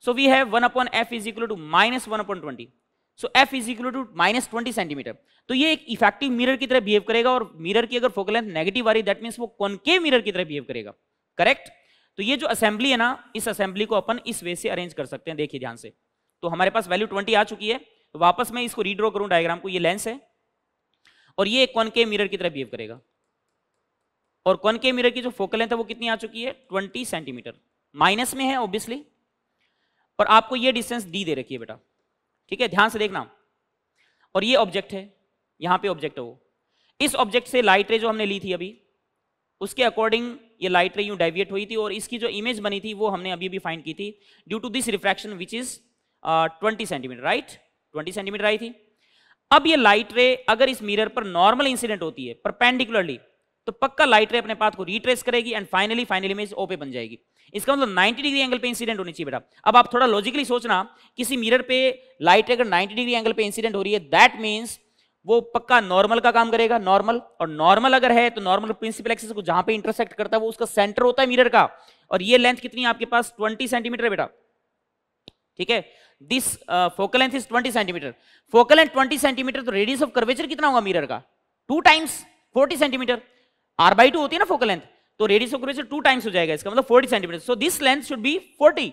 so we have one upon F is equal to minus one upon twenty so F is equal to minus twenty centimetre तो ये एक इफेक्टिव मिरर की तरह बिहेव करेगा और मिरर की अगर फोकल लेंथ नेगेटिव आ रही दैट मीन्स वो कॉनकेव मिरर की तरह बिहेव करेगा करेक्ट तो ये जो असेंबली है ना इस असेंबली को अपन इस वे से अरेंज कर सकते हैं देखिए ध्यान से तो हमारे पास वैल्यू ट्वेंटी आ चुकी है तो वापस मैं इसको रीड्रॉ करूँ डायग्राम को ये लेंस है और ये एक कॉनकेव मिरर की तरह बिहेव करेगा और कॉनकेव मिरर की जो फोकल लेंथ है वो कितनी आ चुकी है ट्वेंटी सेंटीमीटर माइनस में है ऑब्वियसली और आपको ये डिस्टेंस डी दे रखी है बेटा ठीक है ध्यान से देखना और ये ऑब्जेक्ट है यहां पे ऑब्जेक्ट है वो इस ऑब्जेक्ट से लाइट रे जो हमने ली थी अभी उसके अकॉर्डिंग ये लाइट रे यू डाइविएट हुई थी और इसकी जो इमेज बनी थी वो हमने अभी भी फाइंड की थी due to this refraction which is twenty centimetre right twenty centimetre आई थी अब ये लाइट रे अगर इस मिरर पर नॉर्मल इंसिडेंट होती है परपेंडिकुलरली तो पक्का लाइट रे अपने पाथ को रिट्रेस करेगी एंड फाइनली में इमेज ओपे बन जाएगी इसका मतलब 90 डिग्री एंगल पे इंसिडेंट होनी चाहिए बेटा अब आप थोड़ा लॉजिकली सोचना किसी मिरर पे लाइट अगर 90 डिग्री एंगल पे इंसिडेंट हो रही है दैट मीन्स वो पक्का नॉर्मल का काम करेगा नॉर्मल और नॉर्मल अगर है तो नॉर्मल प्रिंसिपल एक्सिस को जहां पे इंटरसेक्ट करता है वो उसका सेंटर होता है मिरर का और ये लेंथ कितनी आपके पास ट्वेंटी सेंटीमीटर बेटा ठीक है this focal length is twenty centimetre focal length twenty centimetre तो रेडियस ऑफ कर्वेचर कितना होगा मिरर का two times forty centimetre r by two होती है ना फोकल लेंथ तो radius of curvature two times हो जाएगा इसका मतलब 40 centimetre so this length should be 40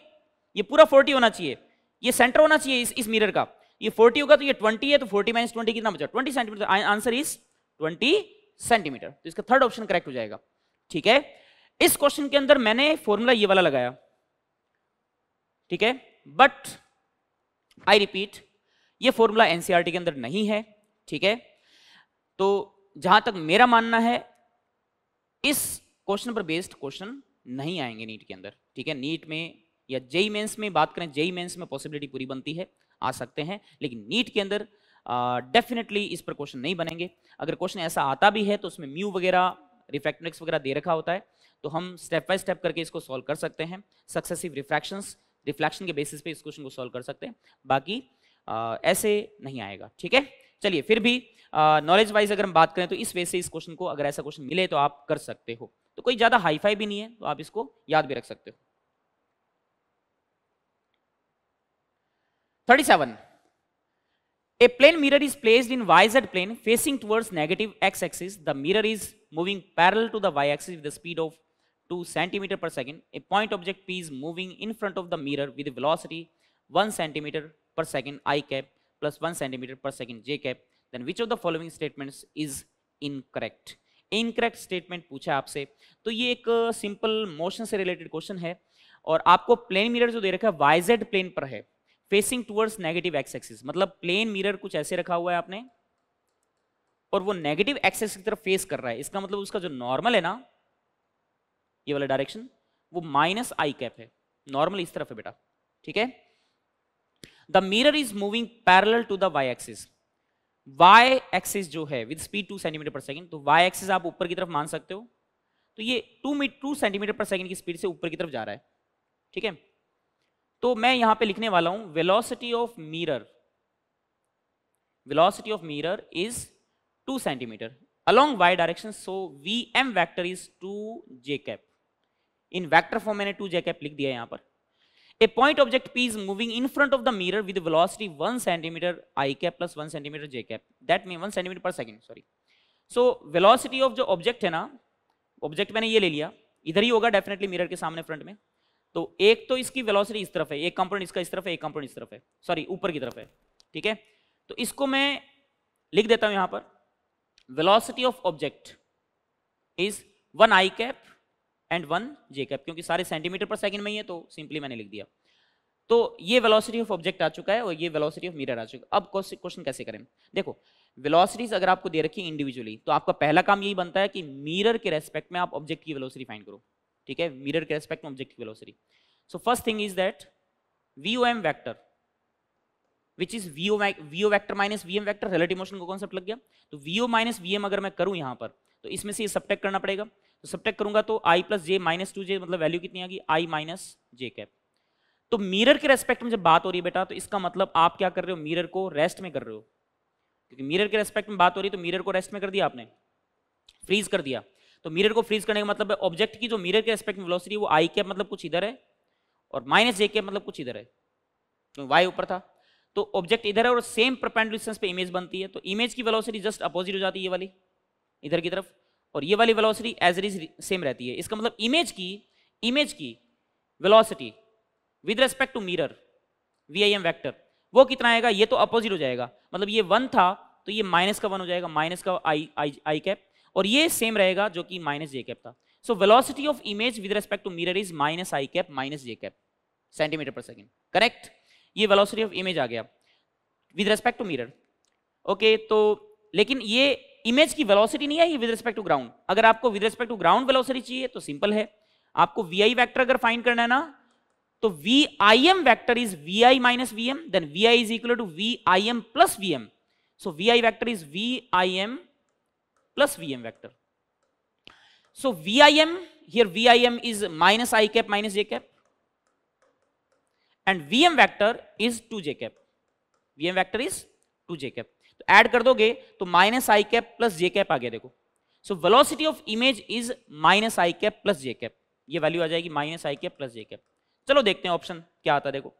ये पूरा 40 होना चाहिए ये सेंटर होना चाहिए इस, इस मिरर का ये 40 होगा तो ये 20 है तो 40 माइनस ट्वेंटी कितना बचा 20 सेंटीमीटर आंसर इज 20 सेंटीमीटर तो इसका थर्ड ऑप्शन करेक्ट हो जाएगा ठीक है इस क्वेश्चन के अंदर मैंने फॉर्मूला ये वाला लगाया ठीक है बट आई रिपीट ये फॉर्मूला एनसीईआरटी e के अंदर नहीं है ठीक है तो जहां तक मेरा मानना है इस क्वेश्चन पर बेस्ड क्वेश्चन नहीं आएंगे नीट के अंदर ठीक है नीट में या जेई मेंस में बात करें जेई मेंस में पॉसिबिलिटी पूरी बनती है आ सकते हैं लेकिन नीट के अंदर डेफिनेटली इस पर क्वेश्चन नहीं बनेंगे अगर क्वेश्चन ऐसा आता भी है तो उसमें म्यू वगैरह रिफ्रैक्ट्रिक्स वगैरह दे रखा होता है तो हम स्टेप बाय स्टेप करके इसको सॉल्व कर सकते हैं सक्सेसिव रिफ्रैक्शंस रिफ्लेक्शन के बेसिस पे इस क्वेश्चन को सॉल्व कर सकते हैं बाकी आ, ऐसे नहीं आएगा ठीक है चलिए फिर भी नॉलेज वाइज अगर हम बात करें तो इस वे से इस क्वेश्चन को अगर ऐसा क्वेश्चन मिले तो आप कर सकते हो तो कोई ज्यादा हाईफाई भी नहीं है तो आप इसको याद भी रख सकते हो 37. Seven a plane mirror is placed in y z plane facing towards negative x axis the mirror is moving parallel to the y axis with speed of two centimetre per second a point object p is moving in front of the mirror with velocity 1 centimetre per second i cap plus one centimetre per second j cap then which of the following statements is incorrect incorrect statement पूछा आपसे तो ये एक सिंपल मोशन से रिलेटेड क्वेश्चन है और आपको प्लेन मिरर जो दे रखा है वाइजेड प्लेन पर है facing towards negative x axis मतलब प्लेन मिरर कुछ ऐसे रखा हुआ है आपने और वो नेगेटिव एक्सेस की तरफ फेस कर रहा है इसका मतलब उसका जो नॉर्मल है ना ये वाला डायरेक्शन वो माइनस आई कैप है नॉर्मल इस तरफ है बेटा ठीक है the mirror is moving parallel to the y axis y axis जो है with speed two centimetre per second तो y एक्सिस आप ऊपर की तरफ मान सकते हो तो ये two metre two centimetre per second की स्पीड से ऊपर की तरफ जा रहा है ठीक है तो मैं यहां पे लिखने वाला हूं velocity of mirror velocity of mirror is 2 centimeter along y so v M vector is two J cap in vector form मैंने टू जे कैप लिख दिया यहां पर A point object P is moving in front of the mirror with velocity 1 centimeter i cap plus 1 centimeter j cap. That means 1 centimeter per second. Sorry. So velocity of जो ऑब्जेक्ट है ना ऑब्जेक्ट मैंने ये ले लिया इधर ही होगा डेफिनेटली मिरर के सामने फ्रंट में तो एक तो इसकी वेलोसिटी इस तरफ है एक कंपोनेंट इसका इस तरफ है एक कंपोनेंट इस तरफ है सॉरी ऊपर की तरफ है ठीक है तो इसको मैं लिख देता हूं यहां पर velocity of object is one i cap and one j cap क्योंकि सारे सेंटीमीटर पर सेकंड में ही है तो सिंपली मैंने लिख दिया तो ये वेलोसिटी ऑफ ऑब्जेक्ट आ चुका है और ये वेलोसिटी ऑफ मिरर आ चुका है अब क्वेश्चन कैसे करें देखो वेलोसिटीज अगर आपको दे रखी इंडिविजुअली तो आपका पहला काम यही बनता है कि मिरर के रेस्पेक्ट में आप ऑब्जेक्ट की वेलोसिटी फाइंड करो ठीक है मिरर के रेस्पेक्ट में ऑब्जेक्ट की velocity so first thing is that v O m vector which is v o v o vector minus V M vector relative motion का कॉन्सेप्ट लग गया तो v o minus we m अगर मैं करूँ यहाँ पर तो इसमें से ये सब्टेक्ट करना पड़ेगा तो सब्टेक्ट करूंगा तो i plus j minus two j मतलब वैल्यू कितनी आ गई आई माइनस जे कैप तो मिरर के रेस्पेक्ट में जब बात हो रही है बेटा तो इसका मतलब आप क्या कर रहे हो मिरर को रेस्ट में कर रहे हो क्योंकि मिरर के रेस्पेक्ट में बात हो रही है तो मिरर को रेस्ट में कर दिया आपने फ्रीज कर दिया तो मिरर को फ्रीज करने का मतलब ऑब्जेक्ट की जो मिरर के रेस्पेक्ट में वेलोसिटी वो आई कैप मतलब कुछ इधर है और माइनस जे कैप मतलब कुछ इधर है तो वाई ऊपर था तो ऑब्जेक्ट इधर है और सेम प्रपेंड डिस्टेंस पे इमेज बनती है तो इमेज की वेलोसिटी जस्ट अपोजिट हो जाती है ये वाली इधर की तरफ और ये वाली वेलोसिटी एज इज सेम रहती है इसका मतलब इमेज की इमेज की velocity with respect to mirror V I M vector वो कितना आएगा ये तो अपोजिट हो जाएगा मतलब ये वन था तो ये माइनस का वन हो जाएगा माइनस का आई आई आई कैप और ये सेम रहेगा जो कि माइनस जे कैप था so velocity of image with respect to mirror is minus I cap minus J cap centimetre per second correct ये वेलोसिटी ऑफ इमेज आ गया with respect to mirror okay तो लेकिन ये इमेज की वेलोसिटी नहीं आई विद रिस्पेक्ट टू ग्राउंड अगर आपको with respect to ground velocity चाहिए तो सिंपल है आपको वी आई वैक्टर अगर फाइंड करना है ना तो V I M vector is V I minus we M then V I is equal to V I M plus V M so V I vector is V I M plus V M vector so V I M here V I M is minus I cap minus J cap and V M vector is two J cap V M vector is two J cap तो ऐड कर दोगे तो माइनस आई कैप प्लस जे कैप आ गया देखो so velocity of image is minus I cap plus J cap ये वैल्यू आ जाएगी माइनस आई कैप प्लस जे कैप चलो देखते हैं ऑप्शन क्या आता है देखो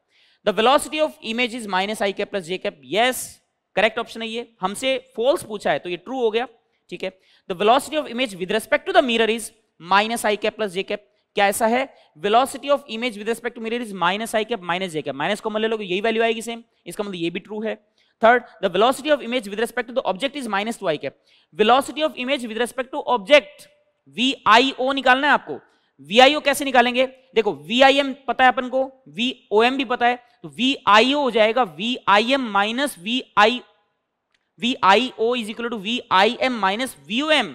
the velocity of image is minus I cap plus J cap yes correct option है ये हमसे फॉल्स पूछा है तो ये ट्रू हो गया ठीक है the velocity of image with respect to the mirror is minus I cap plus J cap क्या ऐसा है velocity of image with respect to mirror is minus I cap minus J cap minus common ले लोगे यही वैल्यू आएगी सेम इसका मतलब ये भी ट्रू है Third, the velocity of image with respect to the object is minus two I cap velocity of image with respect to object V I O निकालना है आपको वी आई ओ कैसे निकालेंगे देखो वी आई एम पता है अपन को वी ओ एम भी पता है तो वी आई ओ हो जाएगा V I M minus V I V I O is equal to V I M minus V O M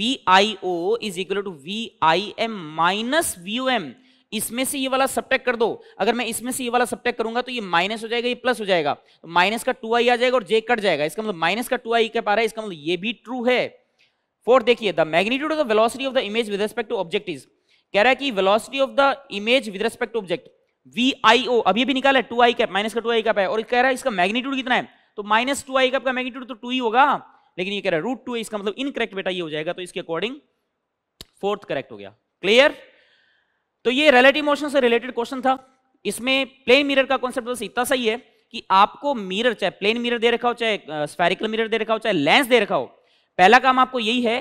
V I O is equal to V I M minus V O M इसमें से ये वाला सब्टेक्ट कर दो अगर मैं इसमें से ये वाला सब्टेक्ट करूंगा तो ये माइनस हो जाएगा ये प्लस हो जाएगा तो माइनस का टू आई आ जाएगा और जे कट जाएगा इसका मतलब माइनस का टू आई कह पा रहा है इसका मतलब ये भी ट्रू है फोर्थ देखिए the magnitude of the velocity of the image with respect to object is कह रहा है कि velocity of the image with respect to object V I O अभी भी निकाला है टू आई कैप माइनस का टू आई कैप है और कह रहा है इसका मैग्नीट्यूड कितना है तो माइनस टू आई कैप का मैग्नीट्यूड तो टू ही होगा लेकिन ये कह रहा है रूट टू इसका मतलब इनकरेक्ट बेटा ये हो जाएगा तो इसके अकॉर्डिंग फोर्थ करेक्ट हो गया क्लियर तो ये रिलेटिव मोशन से रिलेटेड क्वेश्चन था इसमें प्लेन मिरर का कॉन्सेप्ट बस इतना सही है कि आपको मिरर चाहे प्लेन मिरर दे रखा हो चाहे स्पेरिकल मिरर दे रखा हो चाहे लेंस दे रखा हो पहला काम आपको यही है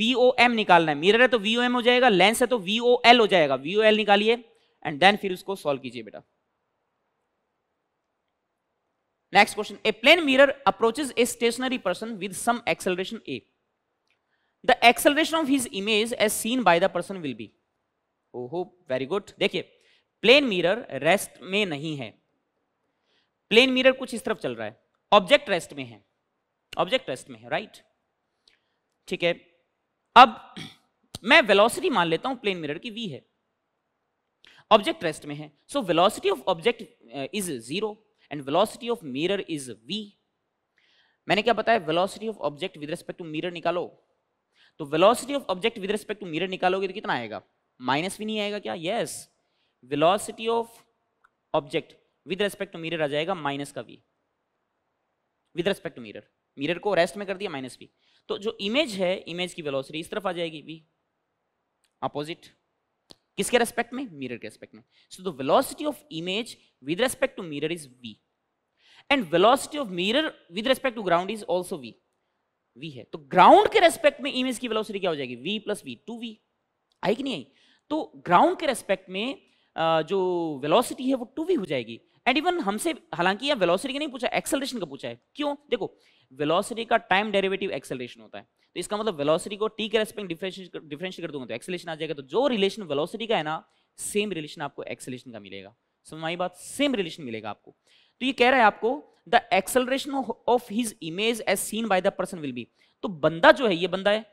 VOM निकालना है मिरर है तो VOM हो जाएगा लेंस है तो VOL हो जाएगा VOL निकालिए एंड देन फिर उसको सॉल्व कीजिए बेटा next question a plane mirror approaches a stationary person with some acceleration a the acceleration of his image as seen by the person will be ओहो वेरी गुड देखिए प्लेन मिरर रेस्ट में नहीं है प्लेन मिरर कुछ इस तरफ चल रहा है ऑब्जेक्ट रेस्ट में है ऑब्जेक्ट रेस्ट में है राइट ठीक है अब मैं वेलोसिटी मान लेता हूं प्लेन मिरर की वी है ऑब्जेक्ट रेस्ट में है so velocity of object is zero and velocity of mirror is V मैंने क्या बताया velocity of object with respect to mirror निकालो तो velocity of object with respect to mirror निकालोगे तो कितना आएगा माइनस भी नहीं आएगा क्या yes velocity of object with respect to mirror आ जाएगा माइनस का भी with respect to mirror mirror को रेस्ट में कर दिया माइनस भी तो जो इमेज है इमेज की वेलोसिटी इस तरफ आ जाएगी भी अपोजिट किसके रेस्पेक्ट में मिरर के रेस्पेक्ट में so the velocity of image with respect to mirror is V and velocity of mirror with respect to ground is also V V है तो ग्राउंड के रेस्पेक्ट में इमेज की वेलोसिटी क्या हो जाएगी V plus V two V आई कि नहीं आई तो ग्राउंड के रेस्पेक्ट में जो वेलोसिटी है वो टू वी हो जाएगी एंड इवन हमसे हालांकि यह वेलोसिटी का नहीं पूछा एक्सेलरेशन का पूछा है क्यों देखो वेलोसिटी का टाइम डेरिवेटिव एक्सेलरेशन होता है तो इसका मतलब वेलोसिटी को टी के रेस्पेक्ट डिफरेंशिएट कर दूंगा तो एक्सेलरेशन आ जाएगा तो जो रिलेशन वेलोसिटी का है ना सेम रिलेशन आपको एक्सेलरेशन का मिलेगा समझ हमारी बात सेम रिलेशन मिलेगा आपको तो ये कह रहा है आपको the acceleration of his image as seen by the person will be तो बंदा जो है ये बंदा है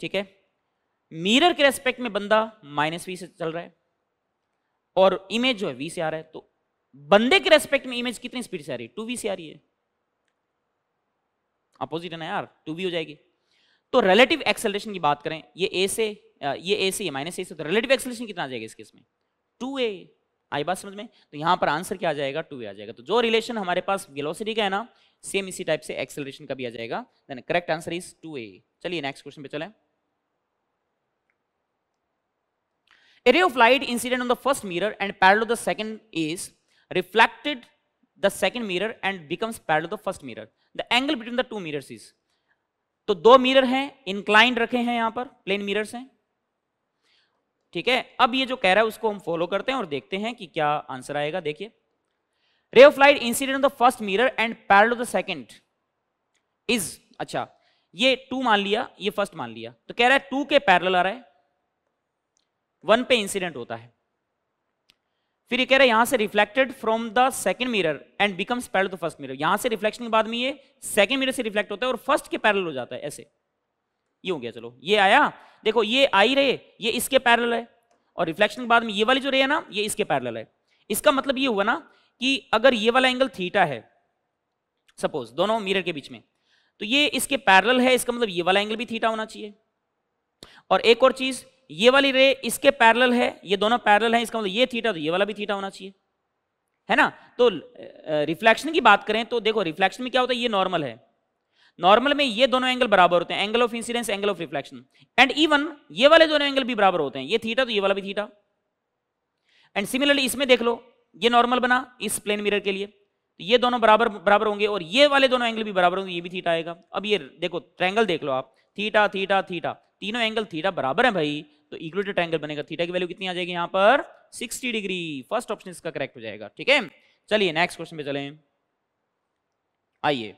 ठीक है मिरर के रेस्पेक्ट में बंदा माइनस वी से चल रहा है और इमेज जो है वी से आ रहा है तो बंदे के रेस्पेक्ट में इमेज कितनी स्पीड से आ रही है टू वी से आ रही है अपोजिट है ना यार टू वी हो जाएगी तो रिलेटिव एक्सेलरेशन की बात करें ये ए से ये ए से माइनस ए से तो रिलेटिव एक्सेलरेशन कितना आ जाएगा इसके इसमें टू ए आई बात समझ में तो यहां पर आंसर क्या आ जाएगा टू आ जाएगा तो जो रिलेशन हमारे पास वेलोसिटी का है ना सेम इसी टाइप से एक्सेलरेशन का भी आ जाएगा then correct answer is two a चलिए नेक्स्ट क्वेश्चन पे चलें A ray of light incident on the first mirror and parallel to the second is reflected the second mirror and becomes parallel to the first mirror. The angle between the two mirrors is तो दो मिरर हैं इंक्लाइंड रखे हैं यहां पर प्लेन मिरर्स हैं ठीक है अब ये जो कह रहा है उसको हम फॉलो करते हैं और देखते हैं कि क्या आंसर आएगा देखिए ray of light incident of the first mirror and parallel the second is अच्छा ये टू मान लिया ये फर्स्ट मान लिया तो कह रहा है टू के पैरल आ रहा है वन पे इंसिडेंट होता है फिर ये कह रहा है यहां से reflected from the second mirror and becomes parallel to first mirror यहां से रिफ्लेक्शन के बाद में ये सेकंड मिरर से रिफ्लेक्ट होता है और फर्स्ट के पैरल हो जाता है ऐसे ये हो गया चलो ये आया देखो ये आई रे ये इसके पैरल है और रिफ्लेक्शन के बाद में ये वाली जो रे है ना ये इसके पैरल है इसका मतलब ये हुआ ना कि अगर ये वाला एंगल थीटा है सपोज दोनों मिरर के बीच में तो ये इसके पैरल है इसका मतलब ये वाला एंगल भी थीटा होना चाहिए और एक और चीज ये वाली रे इसके पैरल है ये दोनों पैरल है इसका मतलब ये थीटा तो ये वाला भी थीटा होना चाहिए है ना तो रिफ्लेक्शन की बात करें तो देखो रिफ्लेक्शन में क्या होता है ये नॉर्मल है नॉर्मल में ये दोनों एंगल बराबर होते हैं angle of incidence angle of reflection and even ये वाले दोनों एंगल भी बराबर होते हैं ये थीटा तो ये वाला भी थीटा एंड सिमिलरली इसमें देख लो ये नॉर्मल बना इस प्लेन मिरर के लिए तो ये दोनों बराबर बराबर होंगे और ये वाले दोनों एंगल भी बराबर होंगे ये भी थीटा आएगा अब ये देखो ट्रैंगल देख लो आप थीटा थीटा थीटा तीनों एंगल थीटा बराबर है भाई तो इक्वेटेड एंगल बनेगा थीटा की वैल्यू कितनी आ जाएगी यहाँ पर 60 डिग्री फर्स्ट ऑप्शन इसका करेक्ट हो जाएगा ठीक है चलिए नेक्स्ट क्वेश्चन पे चले आइए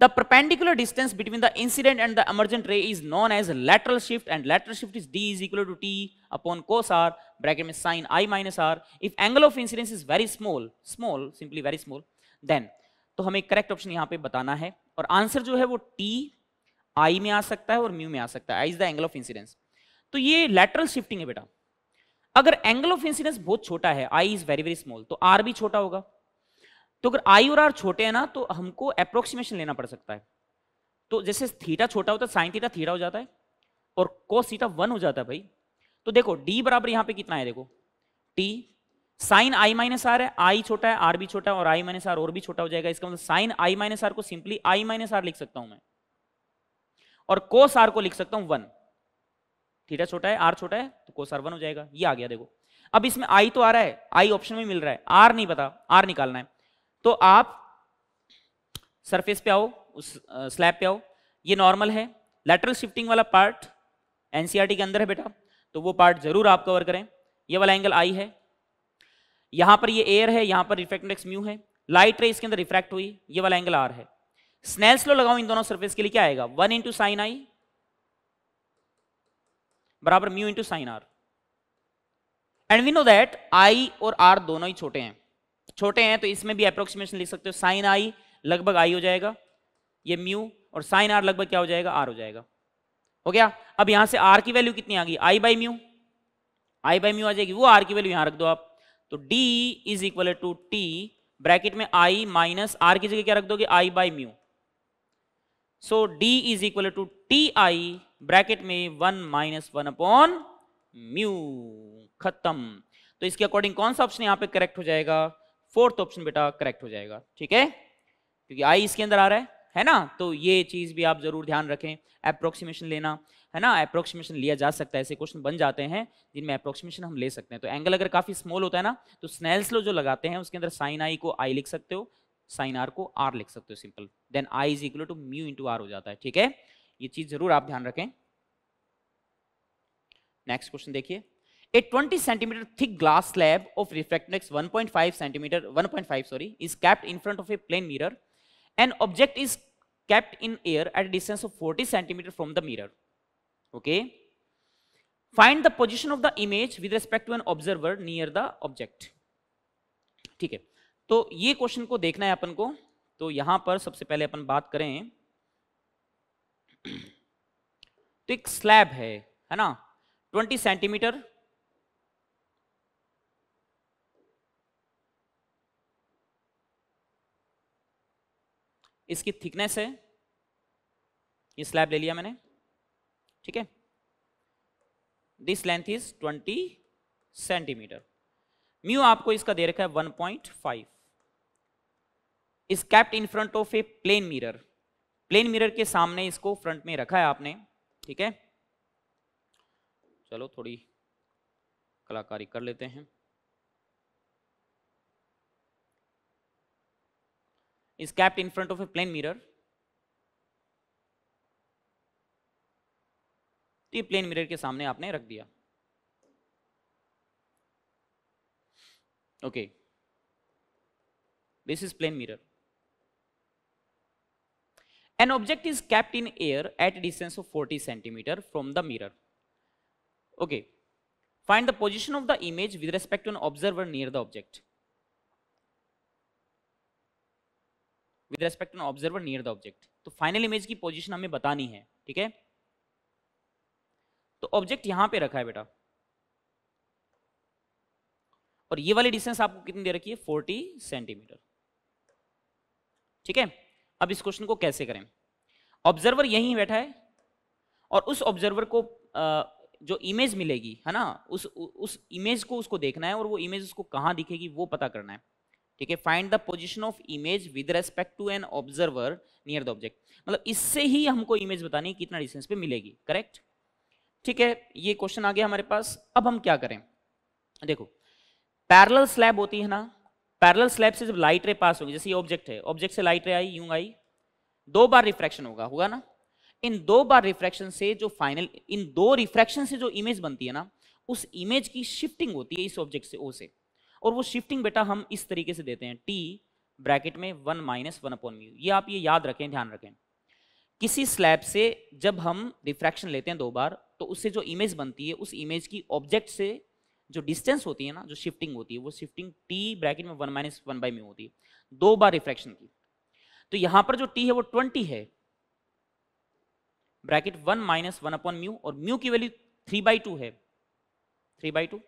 the perpendicular distance between the incident and the emergent ray is known as lateral shift and lateral shift is D is equal to T upon cos R bracket में sine I minus R if angle of incidence is very small small simply very small then तो हमें करेक्ट ऑप्शन यहां पे बताना है और आंसर जो है वो टी आई में आ सकता है और म्यू में आ सकता है I is the angle of incidence तो ये लेटरल शिफ्टिंग है बेटा अगर एंगल ऑफ इंसिडेंस बहुत छोटा है I is very very small तो आर भी छोटा होगा तो अगर आई और आर छोटे हैं ना तो हमको अप्रोक्सीमेशन लेना पड़ सकता है तो जैसे थीटा छोटा होता है साइन थीटा थीटा हो जाता है और कोस थीटा वन हो जाता है भाई तो देखो डी बराबर यहाँ पे कितना है देखो T sine I minus R है आई छोटा है आर भी छोटा है और आई माइनस आर और भी छोटा हो जाएगा इसका मतलब साइन आई माइनस आर को सिंपली आई माइनस आर लिख सकता हूं मैं और कोस आर को लिख सकता हूं वन थीटा छोटा है आर छोटा है तो कोसार वन हो जाएगा ये आ गया देखो अब इसमें आई तो आ रहा है आई ऑप्शन में मिल रहा है आर नहीं पता आर निकालना है तो आप सरफेस पे आओ उस स्लैब पे आओ ये नॉर्मल है लेटरल शिफ्टिंग वाला पार्ट एनसीईआरटी e के अंदर है बेटा तो वो पार्ट जरूर आप कवर करें ये वाला एंगल आई है यहां पर ये एयर है यहां पर रिफ्रैक्ट इंडेक्स म्यू है लाइट रे इसके अंदर रिफ्रैक्ट हुई ये वाला एंगल आर है स्नेल्स लो लगाओ इन दोनों सर्फेस के लिए क्या आएगा वन इंटू साइन आई बराबर mu into sine R and we know that I और आर दोनों ही छोटे हैं छोटे हैं तो इसमें भी अप्रोक्सीमेशन लिख सकते हो साइन आई लगभग आई हो जाएगा ये म्यू और साइन आर लगभग क्या हो जाएगा आर हो जाएगा हो गया अब यहां से आर की वैल्यू कितनी आ गई I by mu I by mu आ जाएगी वो आर की वैल्यू यहां रख दो आप तो D is equal to T bracket में आई माइनस आर की जगह क्या रख दोगे I by mu so D is equal to T I bracket में one minus one upon mu खत्म तो इसके अकॉर्डिंग कौन सा ऑप्शन यहां पे करेक्ट हो जाएगा फोर्थ ऑप्शन बेटा करेक्ट हो जाएगा ठीक है क्योंकि आई इसके अंदर आ रहा है है ना तो ये चीज भी आप जरूर ध्यान रखें अप्रोक्सीमेशन लेना है ना अप्रोक्सीमेशन लिया जा सकता है ऐसे क्वेश्चन बन जाते हैं जिनमें अप्रोक्सीमेशन हम ले सकते हैं तो एंगल अगर काफी स्मॉल होता है ना तो स्नेल्स लो जो लगाते हैं उसके अंदर साइन आई को आई लिख सकते हो साइन आर को आर लिख सकते हो simple then I is equal to mu into R हो जाता है ठीक है ये चीज जरूर आप ध्यान रखें नेक्स्ट क्वेश्चन देखिए a 20 centimetre thick glass slab of refractive index 1.5 centimetre 1.5 sorry is kept in front of a plane mirror and object is kept in air at distance of 40 centimetre from the mirror okay find the position of the image with respect to an observer near the object ठीक है तो ये क्वेश्चन को देखना है अपन को तो यहां पर सबसे पहले अपन बात करें तो एक स्लैब है है ना 20 सेंटीमीटर इसकी थिकनेस है ये स्लैब ले लिया मैंने ठीक है this length is 20 centimetre mu आपको इसका दे रखा है 1.5 is kept in front of a plane mirror plane mirror के सामने इसको फ्रंट में रखा है आपने ठीक है चलो थोड़ी कलाकारी कर लेते हैं is kept in front of a plane mirror तो ये प्लेन मिरर के सामने आपने रख दिया okay this is plane mirror An object is kept in air at a distance of 40 centimeter from the mirror. Okay. Find the position of the image with respect to an observer near the object. With respect to observer near the object तो फाइनल इमेज की पोजीशन हमें बतानी है ठीक है तो ऑब्जेक्ट यहां पे रखा है बेटा और ये वाली डिस्टेंस आपको कितनी दे रखी है 40 सेंटीमीटर ठीक है अब इस क्वेश्चन को कैसे करें ऑब्जर्वर यहीं बैठा है और उस ऑब्जर्वर को जो इमेज मिलेगी है ना उस उस इमेज को उसको देखना है और वो इमेज उसको कहाँ दिखेगी वो पता करना है ठीक है find the position of image with respect to an observer near the object मतलब इससे ही हमको इमेज बतानी कितना डिस्टेंस पे मिलेगी करेक्ट ठीक है ये क्वेश्चन आ गया हमारे पास अब हम क्या करें देखो पैरल स्लैब होती है ना पैरल स्लैब से जब लाइट रे पास होगी जैसे ये ऑब्जेक्ट है ऑब्जेक्ट से लाइट रे आई यूं आई दो बार रिफ्रैक्शन होगा होगा ना इन दो बार रिफ्रैक्शन से जो फाइनल इन दो रिफ्रैक्शन से जो इमेज बनती है ना उस इमेज की शिफ्टिंग होती है इस ऑब्जेक्ट से ओ से और वो शिफ्टिंग बेटा हम इस तरीके से देते हैं टी ब्रैकेट में one minus one upon mu ये आप ये याद रखें ध्यान रखें किसी स्लैब से जब हम रिफ्रैक्शन लेते हैं दो बार तो उससे जो इमेज बनती है उस इमेज की ऑब्जेक्ट से जो डिस्टेंस होती है ना जो शिफ्टिंग होती है वो शिफ्टिंग टी ब्रैकेट में वन माइनस वन बाई में होती है दो बार रिफ्रैक्शन की तो यहां पर जो टी है वो ट्वेंटी है bracket one minus one upon mu और म्यू की वैल्यू थ्री बाई टू है थ्री बाई टू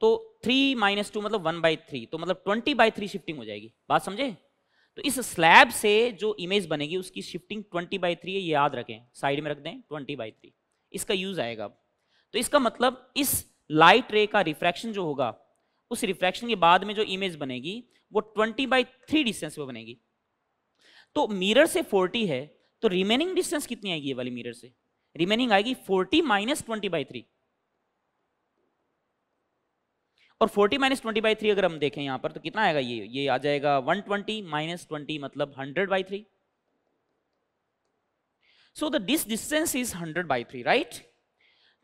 तो थ्री माइनस टू मतलब वन बाई थ्री तो मतलब ट्वेंटी बाई थ्री शिफ्टिंग हो जाएगी बात समझे तो इस स्लैब से जो इमेज बनेगी उसकी शिफ्टिंग ट्वेंटी बाई थ्री है याद रखें साइड में रख दें ट्वेंटी बाई थ्री इसका यूज आएगा तो इसका मतलब इस लाइट रे का रिफ्रैक्शन जो होगा उस रिफ्रैक्शन के बाद में जो इमेज बनेगी वो 20 बाई थ्री डिस्टेंस पे बनेगी तो मिरर से 40 है तो रिमेनिंग डिस्टेंस कितनी आएगी ये वाली मिरर से रिमेनिंग आएगी 40 माइनस ट्वेंटी बाई थ्री और 40 माइनस ट्वेंटी बाई थ्री अगर हम देखें यहां पर तो कितना आएगा ये ये आ जाएगा 120 ट्वेंटी माइनस ट्वेंटी मतलब hundred by three so the this distance is hundred by three right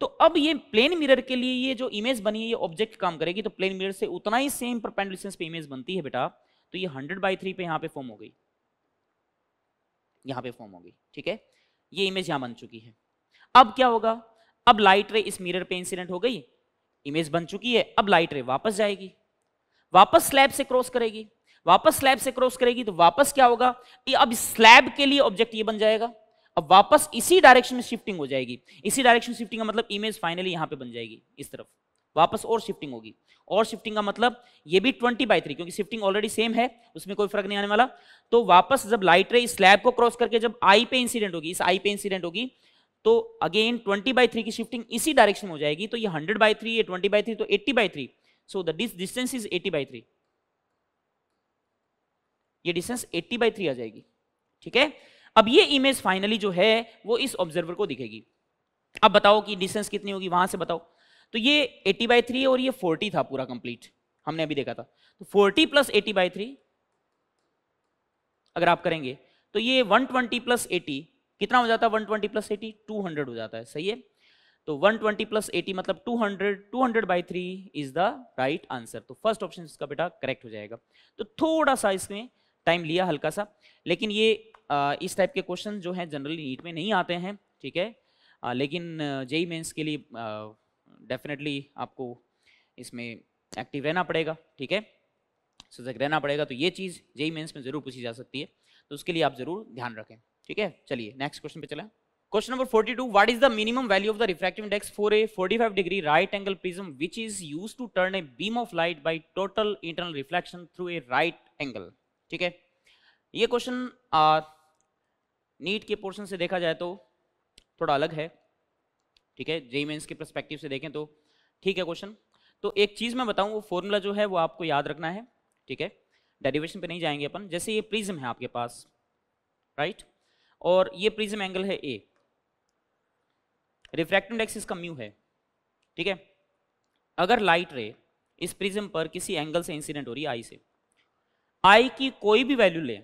तो अब ये प्लेन मिरर के लिए ये जो इमेज बनी है ये ऑब्जेक्ट काम करेगी तो प्लेन मिरर से उतना ही सेम परपेंडिसेंस पे इमेज बनती है बेटा तो ये हंड्रेड बाई थ्री पे यहाँ पे फॉर्म हो गई यहाँ पे फॉर्म हो गई ठीक है ये इमेज यहाँ बन चुकी है अब क्या होगा अब लाइट रे इस मिरर पे इंसिडेंट हो गई इमेज बन चुकी है अब लाइट रे वापस जाएगी वापस स्लैब से क्रॉस करेगी वापस स्लैब से क्रॉस करेगी तो वापस क्या होगा ये अब स्लैब के लिए ऑब्जेक्ट ये बन जाएगा अब वापस इसी डायरेक्शन में शिफ्टिंग हो जाएगी इसी डायरेक्शन शिफ्टिंग का मतलब इमेज फाइनली यहां पे बन जाएगी इस तरफ वापस और शिफ्टिंग होगी और शिफ्टिंग का मतलब ये भी 20 बाई थ्री क्योंकि शिफ्टिंग ऑलरेडी सेम है उसमें कोई फर्क नहीं आने वाला तो वापस जब लाइट रे स्लैब को क्रॉस करके जब आई पे इंसिडेंट होगी इस आई पे इंसिडेंट होगी तो अगेन ट्वेंटी बाई थ्री की शिफ्टिंग इसी डायरेक्शन में हो जाएगी तो ये hundred by three twenty by three तो eighty by three so the distance is eighty by three ये डिस्टेंस एट्टी बाई थ्री आ जाएगी ठीक है अब ये इमेज फाइनली जो है वो इस ऑब्जर्वर को दिखेगी अब बताओ कि डिस्टेंस कितनी होगी वहां से बताओ तो ये 80 बाई थ्री और ये 40 था पूरा कंप्लीट हमने अभी देखा था तो 40 प्लस 80 बाई थ्री अगर आप करेंगे तो ये 120 प्लस 80 कितना हो जाता है 120 प्लस 80 200 हो जाता है सही है तो 120 प्लस 80 मतलब 200 200 by three is the right answer तो फर्स्ट ऑप्शन इसका बेटा करेक्ट हो जाएगा तो थोड़ा सा इसमें टाइम लिया हल्का सा लेकिन ये इस टाइप के क्वेश्चन जो हैं जनरली नीट में नहीं आते हैं ठीक है लेकिन जेई मेंस के लिए डेफिनेटली आपको इसमें एक्टिव रहना पड़ेगा ठीक है सजग रहना पड़ेगा तो ये चीज़ जेई मेंस में ज़रूर पूछी जा सकती है तो उसके लिए आप ज़रूर ध्यान रखें ठीक है चलिए नेक्स्ट क्वेश्चन पे चला question number 42 what is the minimum value of the refractive index for a five degree right angle prism which is use to turn a beam of light by total internal reflection through a right angle ठीक है ये क्वेश्चन नीट के पोर्शन से देखा जाए तो थोड़ा अलग है ठीक है जेई मेन्स के परस्पेक्टिव से देखें तो ठीक है क्वेश्चन तो एक चीज़ मैं बताऊं वो फॉर्मूला जो है वो आपको याद रखना है ठीक है डेरिवेशन पे नहीं जाएंगे अपन जैसे ये प्रिज्म है आपके पास राइट और ये प्रिज्म एंगल है ए रिफ्रैक्टिव इंडेक्स इसका म्यू है ठीक है अगर लाइट रे इस प्रिज्म पर किसी एंगल से इंसिडेंट हो रही है आई से आई की कोई भी वैल्यू ले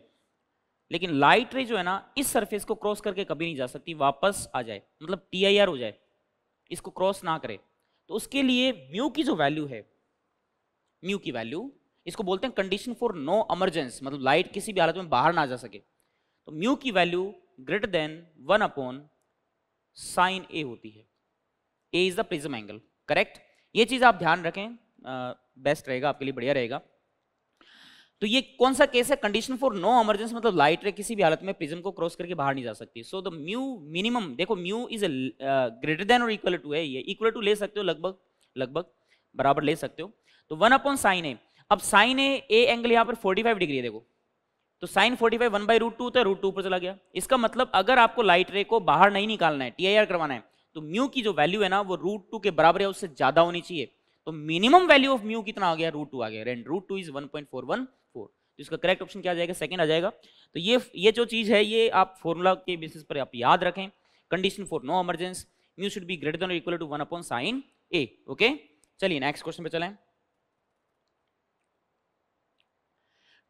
लेकिन लाइट रे जो है ना इस सरफेस को क्रॉस करके कभी नहीं जा सकती वापस आ जाए मतलब टी आई आर हो जाए इसको क्रॉस ना करे तो उसके लिए म्यू की जो वैल्यू है म्यू की वैल्यू इसको बोलते हैं कंडीशन फॉर नो एमरजेंस मतलब लाइट किसी भी हालत में बाहर ना जा सके तो म्यू की value greater than one upon sine A होती है A is the prism angle correct ये चीज आप ध्यान रखें बेस्ट रहेगा आपके लिए बढ़िया रहेगा तो ये कौन सा केस है कंडीशन फॉर नो एमरजेंसी मतलब लाइट रे किसी भी हालत में प्रिज्म को क्रॉस करके बाहर नहीं जा सकती सो द म्यू मिनिमम देखो म्यू इज ग्रेटर देन और इक्वल टू है ये इक्वल टू ले सकते हो लगभग लगभग बराबर ले सकते हो तो वन अपॉन साइन ए अब साइन ए ए एंगल यहाँ पर 45 डिग्री है देखो तो sine 45 five one by root two था रूट टू ऊपर चला गया इसका मतलब अगर आपको लाइट रे को बाहर नहीं निकालना है टी करवाना है तो म्यू की जो वैल्यू है ना वो रूट टू के बराबर है उससे ज्यादा होनी चाहिए तो मिनिमम वैल्यू ऑफ म्यू कितना आ गया रूट टू आ गया and root two is one point four one तो इसका करेक्ट ऑप्शन क्या आ जाएगा सेकेंड आ जाएगा तो ये ये जो चीज़ है ये आप फॉर्मूला के बेसिस पर आप याद रखें condition for no emergence you should be greater than equal to one upon sine A okay चलिए नेक्स्ट क्वेश्चन पे चलें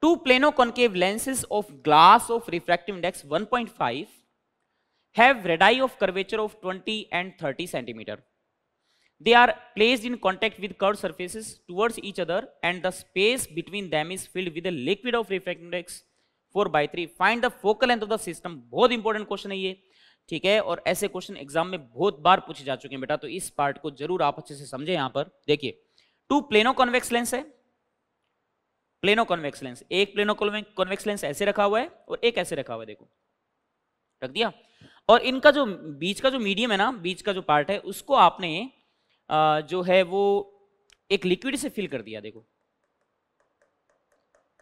two plano concave lenses of glass of refractive index 1.5 have radii of curvature of 20 and 30 centimetre they are placed in contact with curved surfaces towards each other and the space between them is filled with a liquid of refractive index 4 by 3 find the focal length of the बहुत इंपॉर्टेंट क्वेश्चन है ये ठीक है और ऐसे क्वेश्चन एग्जाम में बहुत बार पूछे जा चुके हैं बेटा तो इस पार्ट को जरूर आप अच्छे से समझे यहां पर देखिए टू प्लेनो कॉन्वेक्स लेंस है प्लेनो कॉन्वेक्स लेंस एक प्लेनो कॉन्वेक्स लेंस ऐसे रखा हुआ है और एक ऐसे रखा हुआ है देखो रख दिया और इनका जो बीच का जो मीडियम है ना बीच का जो पार्ट है उसको आपने जो है वो एक लिक्विड से फिल कर दिया देखो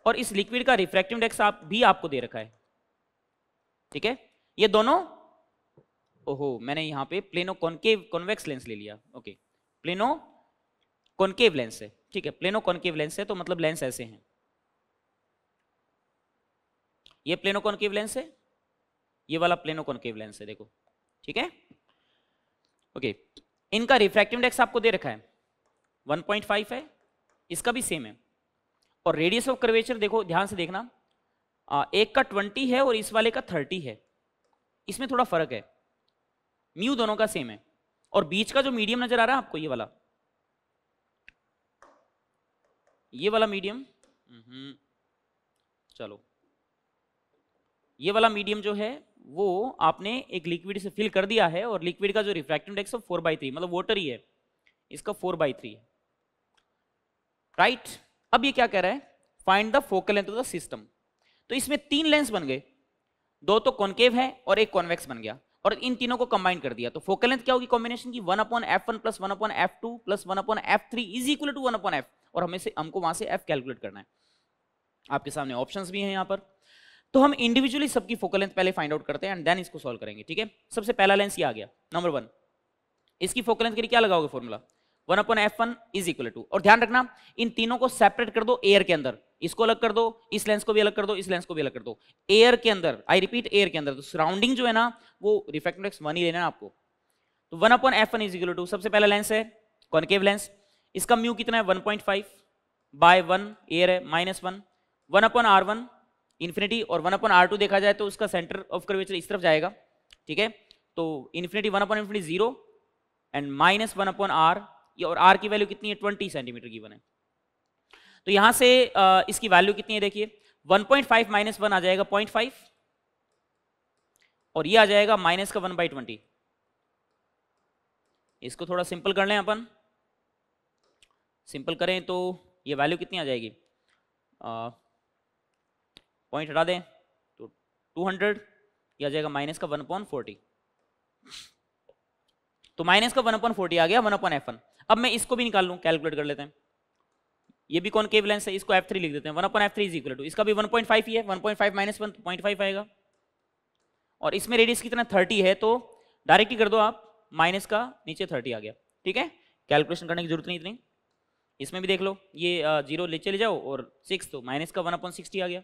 और इस लिक्विड का रिफ्रैक्टिव इंडेक्स आप भी आपको दे रखा है ठीक है ये दोनों ओहो मैंने यहां पे प्लेनो कॉन्केव कॉन्वेक्स लेंस ले लिया ओके प्लेनो कॉन्केव लेंस है ठीक है प्लेनो कॉन्केव लेंस है तो मतलब लेंस ऐसे हैं ये प्लेनो कॉन्केव लेंस है ये वाला प्लेनो कॉन्केव लेंस है देखो ठीक है ओके इनका रिफ्रैक्टिव इंडेक्स आपको दे रखा है 1.5 है इसका भी सेम है और रेडियस ऑफ कर्वेचर देखो ध्यान से देखना आ, एक का 20 है और इस वाले का 30 है इसमें थोड़ा फर्क है म्यू दोनों का सेम है और बीच का जो मीडियम नजर आ रहा है आपको ये वाला ये वाला मीडियम हम्म, चलो ये वाला मीडियम जो है वो आपने एक लिक्विड से फिल कर दिया है और लिक्विड का जो रिफ्रैक्टिव इंडेक्स है फोर बाई थ्री मतलब वाटर ही है इसका फोर बाई थ्री है राइट अब ये क्या कह रहा है find the focal length of the system तो इसमें तीन लेंस बन गए दो तो कॉन्केव है और एक कॉन्वेक्स बन गया और इन तीनों को कंबाइन कर दिया तो फोकल लेंथ क्या होगी कॉम्बिनेशन की one upon F one plus one upon F two plus one upon F three is equal to one upon F और हमें से हमको वहां से एफ कैलकुलेट करना है आपके सामने ऑप्शंस भी हैं यहाँ पर तो हम इंडिविजुअली सबकी फोकल लेंथ पहले फाइंड आउट करते हैं एंड देन इसको सॉल्व करेंगे ठीक है सबसे पहला लेंस ये आ गया नंबर वन इसकी फोकल लेंथ के लिए क्या लगाओगे formula one upon F one is equal to और ध्यान रखना इन तीनों को सेपरेट कर दो एयर के अंदर इसको अलग कर दो इस लेंस को भी अलग कर दो इस लेंस को भी अलग कर दो एयर के अंदर आई रिपीट एयर के अंदर तो सराउंडिंग जो है ना वो रिफ्लेक्ट इंडेक्स वन ही लेना आपको तो one upon F one is equal to सबसे पहला लेंस है कॉनकेव लेंस इसका म्यू कितना है one point five by one air है minus one one upon are one infinity और वन अपन आर टू देखा जाए तो उसका सेंटर ऑफ कर्वेचर इस तरफ जाएगा ठीक है तो infinity one upon infinity zero and minus one upon R और आर की वैल्यू कितनी है ट्वेंटी सेंटीमीटर की वन है तो यहां से इसकी वैल्यू कितनी है देखिए 1.5 पॉइंट फाइव माइनस वन आ जाएगा 0.5 और ये आ जाएगा माइनस का 1 बाई ट्वेंटी इसको थोड़ा सिंपल कर लें अपन सिंपल करें तो ये वैल्यू कितनी आ जाएगी पॉइंट हटा दें तो 200 हंड्रेड किया जाएगा माइनस का वन अपॉन फोर्टी तो माइनस का वन अपॉन फोर्टी आ गया वन अपॉन एफ वन अब मैं इसको भी निकाल लूँ कैलकुलेट कर लेते हैं ये भी कौन के लेंस है इसको एफ थ्री लिख देते हैं one upon F three is equal to इसका भी वन पॉइंट फाइव ही है one point five minus one point five आएगा और इसमें रेडियस कितना थर्टी है तो डायरेक्ट ही कर दो आप माइनस का नीचे थर्टी आ गया ठीक है कैलकुलेशन करने की जरूरत नहीं इतनी इसमें भी देख लो ये जीरो नीचे ले जाओ और सिक्स तो माइनस का वन अपॉइंट सिक्सटी आ गया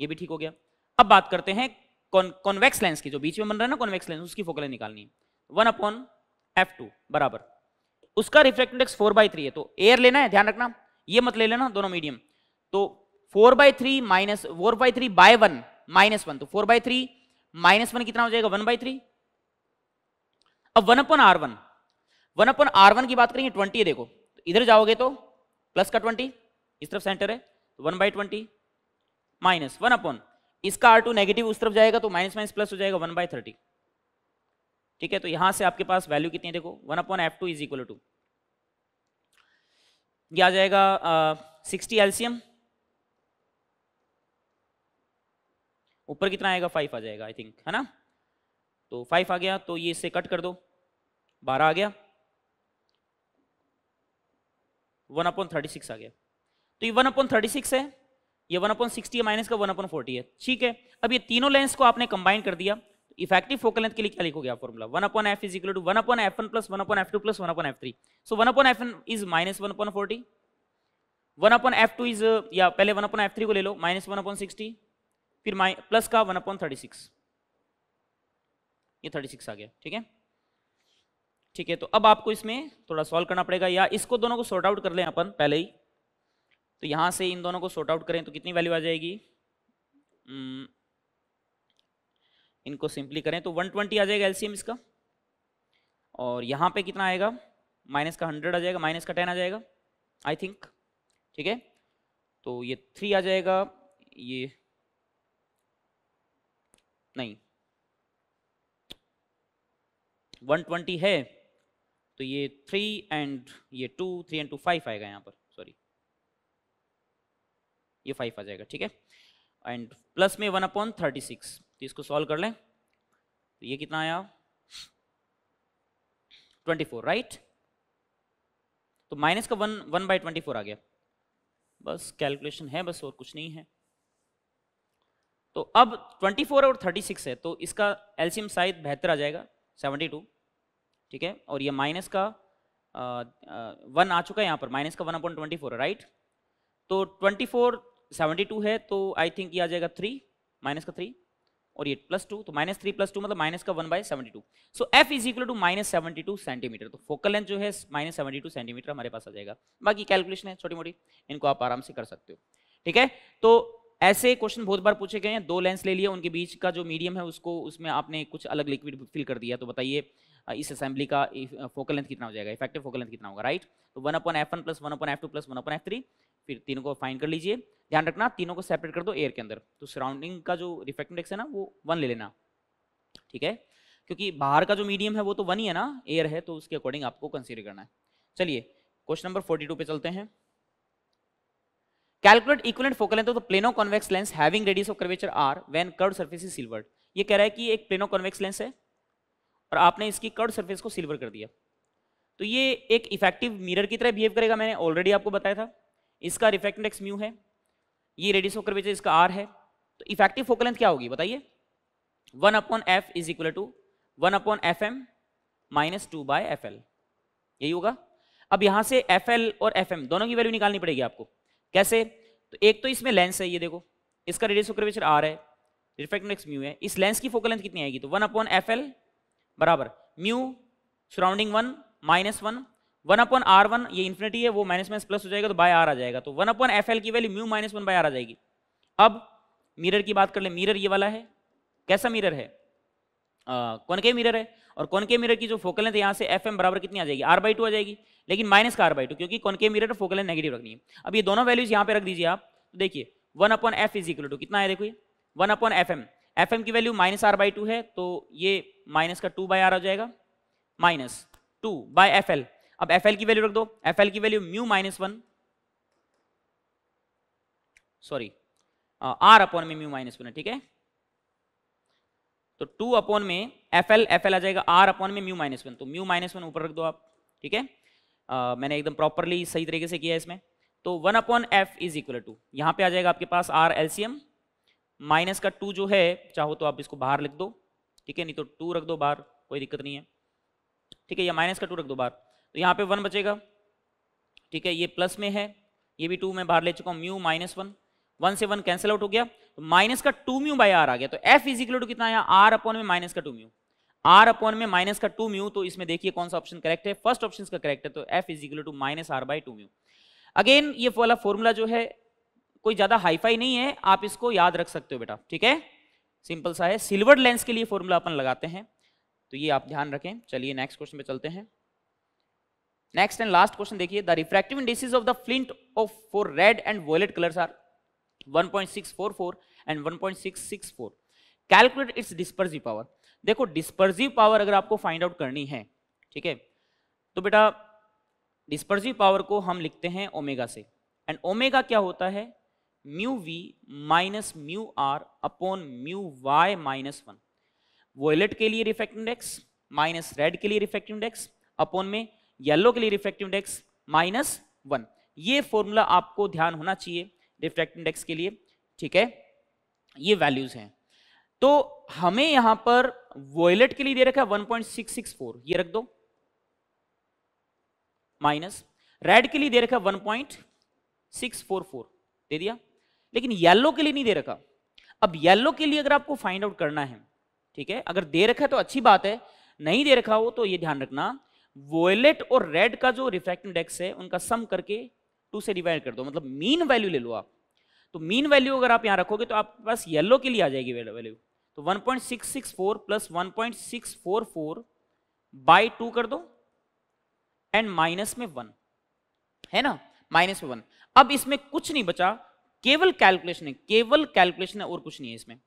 ये भी ठीक हो गया अब बात करते हैं कॉन्वेक्स लेंस की जो बीच में बन रहा है ना कॉन्वेक्स लेंस उसकी फोकल निकालनी है वन अपॉन एफ टू बराबर उसका reflect index four by three है तो एयर लेना है ध्यान रखना ये मत ले लेना दोनों मीडियम तो four by three minus four by three by one minus one तो four by three minus one कितना हो जाएगा वन बाई थ्री अब one upon are one one upon are one की बात करेंगे ट्वेंटी देखो इधर जाओगे तो प्लस का ट्वेंटी इस तरफ सेंटर है one by twenty minus one upon इसका आर टू नेगेटिव उस तरफ जाएगा तो माइनस माइनस प्लस हो जाएगा वन बाय थर्टी ठीक है तो यहां से आपके पास वैल्यू कितनी है देखो one upon F two is equal to यह आ जाएगा सिक्सटी एलसीएम ऊपर कितना आएगा फाइव आ जाएगा आई थिंक है ना तो फाइव आ गया तो ये इससे कट कर दो बारह आ गया वन अपॉन थर्टी सिक्स आ गया तो ये वन अपॉन थर्टी सिक्स है ये वन अपॉन सिक्सटी है माइनस का वन अपॉन फोर्टी है ठीक है अब ये तीनों लेंस को आपने कंबाइन कर दिया इफेक्टिव फोकल लेंथ के लिए क्या लिखोगे आप formula one upon F is equal to one upon F one plus one upon F two plus one upon F three so one upon F N is minus one upon forty one upon F two is या पहले वन अपॉन एफ थ्री को ले लो माइनस वन अपॉन सिक्सटी फिर प्लस का वन अपॉन थर्टी सिक्स ये थर्टी सिक्स आ गया ठीक है ठीक है तो अब आपको इसमें थोड़ा सॉल्व करना पड़ेगा या इसको दोनों को सॉर्ट आउट कर लें अपन पहले ही तो यहाँ से इन दोनों को सॉर्ट आउट करें तो कितनी वैल्यू आ जाएगी hmm. इनको सिंपली करें तो 120 आ जाएगा एलसीएम इसका और यहाँ पे कितना आएगा माइनस का 100 आ जाएगा माइनस का 10 आ जाएगा आई थिंक ठीक है तो ये थ्री आ जाएगा ये नहीं 120 है तो ये थ्री एंड ये two three and two five आएगा यहाँ पर ये फाइव आ जाएगा ठीक है एंड प्लस में वन अपॉन थर्टी सिक्स तो इसको सॉल्व कर लें तो ये कितना आया ट्वेंटी फोर राइट तो माइनस का one one by twenty four आ गया बस कैलकुलेशन है बस और कुछ नहीं है तो अब 24 और 36 है तो इसका एलसीएम शायद बेहतर आ जाएगा 72 ठीक है और ये माइनस का आ, आ, वन आ चुका है यहाँ पर माइनस का वन अपॉइंट ट्वेंटी राइट तो 24 सेवेंटी टू है तो आई थिंक ये आ जाएगा थ्री माइनस का थ्री और ये प्लस टू तो माइनस थ्री प्लस टू मतलब माइनस का one by seventy two so F is equal to minus seventy two centimetre तो फोकल लेंथ जो है माइनस सेवेंटी टू सेंटीमीटर हमारे पास आ जाएगा बाकी कैलकुलेशन है छोटी मोटी इनको आप आराम से कर सकते हो ठीक है तो ऐसे क्वेश्चन बहुत बार पूछे गए हैं दो लेंस ले लिए उनके बीच का जो मीडियम है उसको उसमें आपने कुछ अलग लिक्विड फिल कर दिया तो बताइए इस असेंबली का फोकल लेंथ कितना हो जाएगा इफेक्टिव फोकल लेंथ कितना होगा राइट तो one upon F one plus one upon F two plus one upon F three फिर तीनों को फाइन कर लीजिए ध्यान रखना तीनों को सेपरेट कर दो एयर के अंदर तो सराउंडिंग का जो रिफ्लेक्ट इंडेक्स है ना वो वन ले लेना ठीक है क्योंकि बाहर का जो मीडियम है वो तो वन ही है ना एयर है तो उसके अकॉर्डिंग आपको कंसिडर करना है चलिए क्वेश्चन नंबर 42 पे चलते हैं calculate equivalent focal length of the plano convex lens having radius of curvature R when curve surface is silvered ये कह रहा है कि एक प्लेनो कॉन्वेक्स लेंस है और आपने इसकी कर्व सरफेस को सिल्वर कर दिया तो ये एक इफेक्टिव मिरर की तरह बिहेव करेगा मैंने ऑलरेडी आपको बताया था इसका रिफ्लेक्ट इंडेक्स म्यू है ये रेडियस ऑफ कर्वेचर इसका आर है तो इफेक्टिव फोकल लेंथ क्या होगी बताइए one upon F is equal to one upon F M minus two by F L यही होगा अब यहां से एफ एल और एफ एम दोनों की वैल्यू निकालनी पड़ेगी आपको कैसे तो एक तो इसमें लेंस है ये देखो इसका रेडियस ऑफ कर्वेचर आर है रिफ्लेक्ट इंडेक्स म्यू है इस लेंस की फोकल लेंथ कितनी आएगी तो वन अपॉन एफ एल बराबर mu surrounding one minus one one upon are one ये इन्फिनिटी है वो माइनस माइनस प्लस हो जाएगा तो बाय आर आ जाएगा तो वन अपन एफ एल की value mu minus one by R आ जाएगी अब मिरर की बात कर ले मिरर ये वाला है कैसा मिरर है के मिरर है और के मिरर की जो फोकल लेंथ यहाँ से एफ एम बराबर कितनी आ जाएगी आर बाई टू आ जाएगी लेकिन माइनस का आर बाई टू क्योंकि के मिरर फोकल लेंथ नेगेटिव रखनी है अब ये दोनों वैल्यूज यहाँ पे रख दीजिए आप तो देखिए one upon F is equal to कितना है देखो ये one upon F M F M की value minus R by two है तो ये माइनस का टू बाय आर आ जाएगा minus two by F L अब एफ की वैल्यू रख दो एफ की value mu minus one sorry R upon में म्यू माइनस वन है ठीक है तो टू अपॉन में एफ एल एफ एल आ जाएगा आर अपॉन में म्यू माइनस वन तो म्यू माइनस वन ऊपर रख दो आप ठीक है uh, मैंने एकदम प्रॉपरली सही तरीके से किया है इसमें तो one upon F is equal to यहाँ पे आ जाएगा आपके पास आर एल माइनस का टू जो है चाहो तो आप इसको बाहर लिख दो ठीक है नहीं तो टू रख दो बाहर कोई दिक्कत नहीं है ठीक है या माइनस का टू रख दो बाहर तो यहाँ पे वन बचेगा ठीक है ये प्लस में है ये भी टू में बाहर ले चुका हूँ म्यू माइनस वन वन से वन कैंसिल आउट हो गया तो माइनस का टू म्यू बाई आर आ गया तो एफ इज इक्वल टू कितना आर अपॉन में माइनस का टू म्यू आर अपॉन में माइनस का टू म्यू तो इसमें देखिए कौन सा ऑप्शन करेक्ट है फर्स्ट ऑप्शन का करेक्ट है तो F is equal to minus R by two mu again ये वाला फॉर्मूला जो है कोई ज्यादा हाईफाई नहीं है आप इसको याद रख सकते हो बेटा ठीक है सिंपल सा है सिल्वर लेंस के लिए फॉर्मूला अपन लगाते हैं तो ये आप ध्यान रखें चलिए नेक्स्ट क्वेश्चन पे चलते हैं नेक्स्ट एंड लास्ट क्वेश्चन देखिए the refractive indices of the flint of for red and violet colour are 1.644 and 1.664 calculate its dispersive power देखो डिस्पर्सिव पावर अगर आपको फाइंड आउट करनी है ठीक है तो बेटा डिस्पर्सिव पावर को हम लिखते हैं ओमेगा से एंड ओमेगा क्या होता है mu we minus mu are upon mu Y minus one violet के लिए रिफेक्ट इंडेक्स माइनस रेड के लिए रिफेक्ट इंडेक्स अपॉन में येलो के लिए रिफ्रैक्टिव इंडेक्स माइनस वन ये फॉर्मूला आपको ध्यान होना चाहिए रिफ्रैक्टिव इंडेक्स के लिए ठीक है ये वैल्यूज हैं तो हमें यहां पर वॉयलेट के लिए दे रखा है 1.664 ये रख दो माइनस रेड के लिए दे रखा है 1.644 दे दिया लेकिन येलो के लिए नहीं दे रखा अब येलो के लिए अगर आपको फाइंड आउट करना है ठीक है अगर दे रखा है तो अच्छी बात है नहीं दे रखा हो तो ये ध्यान रखना वोलेट और रेड का जो रिफ्रैक्टिव इंडेक्स है उनका सम करके टू से डिवाइड कर दो मतलब मीन वैल्यू ले लो आप तो मीन वैल्यू अगर आप यहाँ रखोगे तो आपके पास येलो के लिए आ जाएगी वैल्यू तो 1.664 प्लस 1.644 बाई टू कर दो एंड माइनस में वन है ना माइनस में वन अब इसमें कुछ नहीं बचा केवल कैलकुलेशन है केवल कैलकुलेशन है और कुछ नहीं है इसमें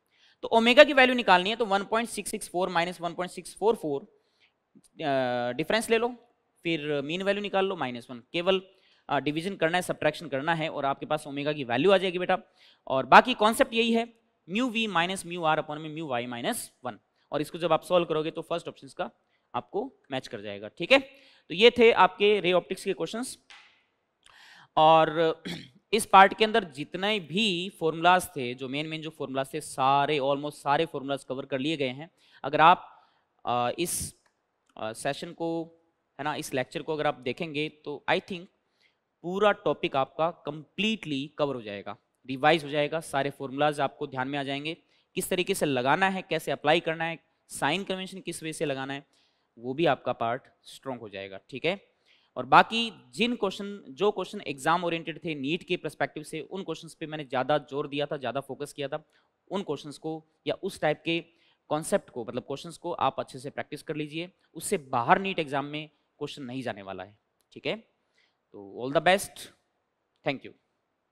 तो ओमेगा की वैल्यू निकालनी है तो 1.664 point six minus one difference ले लो फिर मीन वैल्यू निकाल लो माइनस वन केवल डिवीजन करना है सब्ट्रैक्शन करना है और आपके पास ओमेगा की वैल्यू आ जाएगी बेटा और बाकी कॉन्सेप्ट यही है mu we minus mu are upon में म्यू वाई माइनस वन और इसको जब आप सॉल्व करोगे तो फर्स्ट ऑप्शन का आपको मैच कर जाएगा ठीक है तो ये थे आपके रे ऑप्टिक्स के क्वेश्चन और इस पार्ट के अंदर जितने भी फॉर्मूलाज थे जो मेन मेन जो फॉर्मूलाज थे सारे ऑलमोस्ट सारे फॉर्मूलाज कवर कर लिए गए हैं अगर आप इस सेशन को है ना इस लेक्चर को अगर आप देखेंगे तो आई थिंक पूरा टॉपिक आपका कंप्लीटली कवर हो जाएगा रिवाइज हो जाएगा सारे फॉर्मूलाज आपको ध्यान में आ जाएंगे किस तरीके से लगाना है कैसे अप्लाई करना है साइन कन्वेंशन किस वे से लगाना है वो भी आपका पार्ट स्ट्रॉन्ग हो जाएगा ठीक है और बाकी जिन क्वेश्चन जो क्वेश्चन एग्जाम ओरिएंटेड थे नीट के परस्पेक्टिव से उन क्वेश्चंस पे मैंने ज़्यादा जोर दिया था ज़्यादा फोकस किया था उन क्वेश्चंस को या उस टाइप के कॉन्सेप्ट को मतलब क्वेश्चंस को आप अच्छे से प्रैक्टिस कर लीजिए उससे बाहर नीट एग्जाम में क्वेश्चन नहीं जाने वाला है ठीक है तो all the best thank you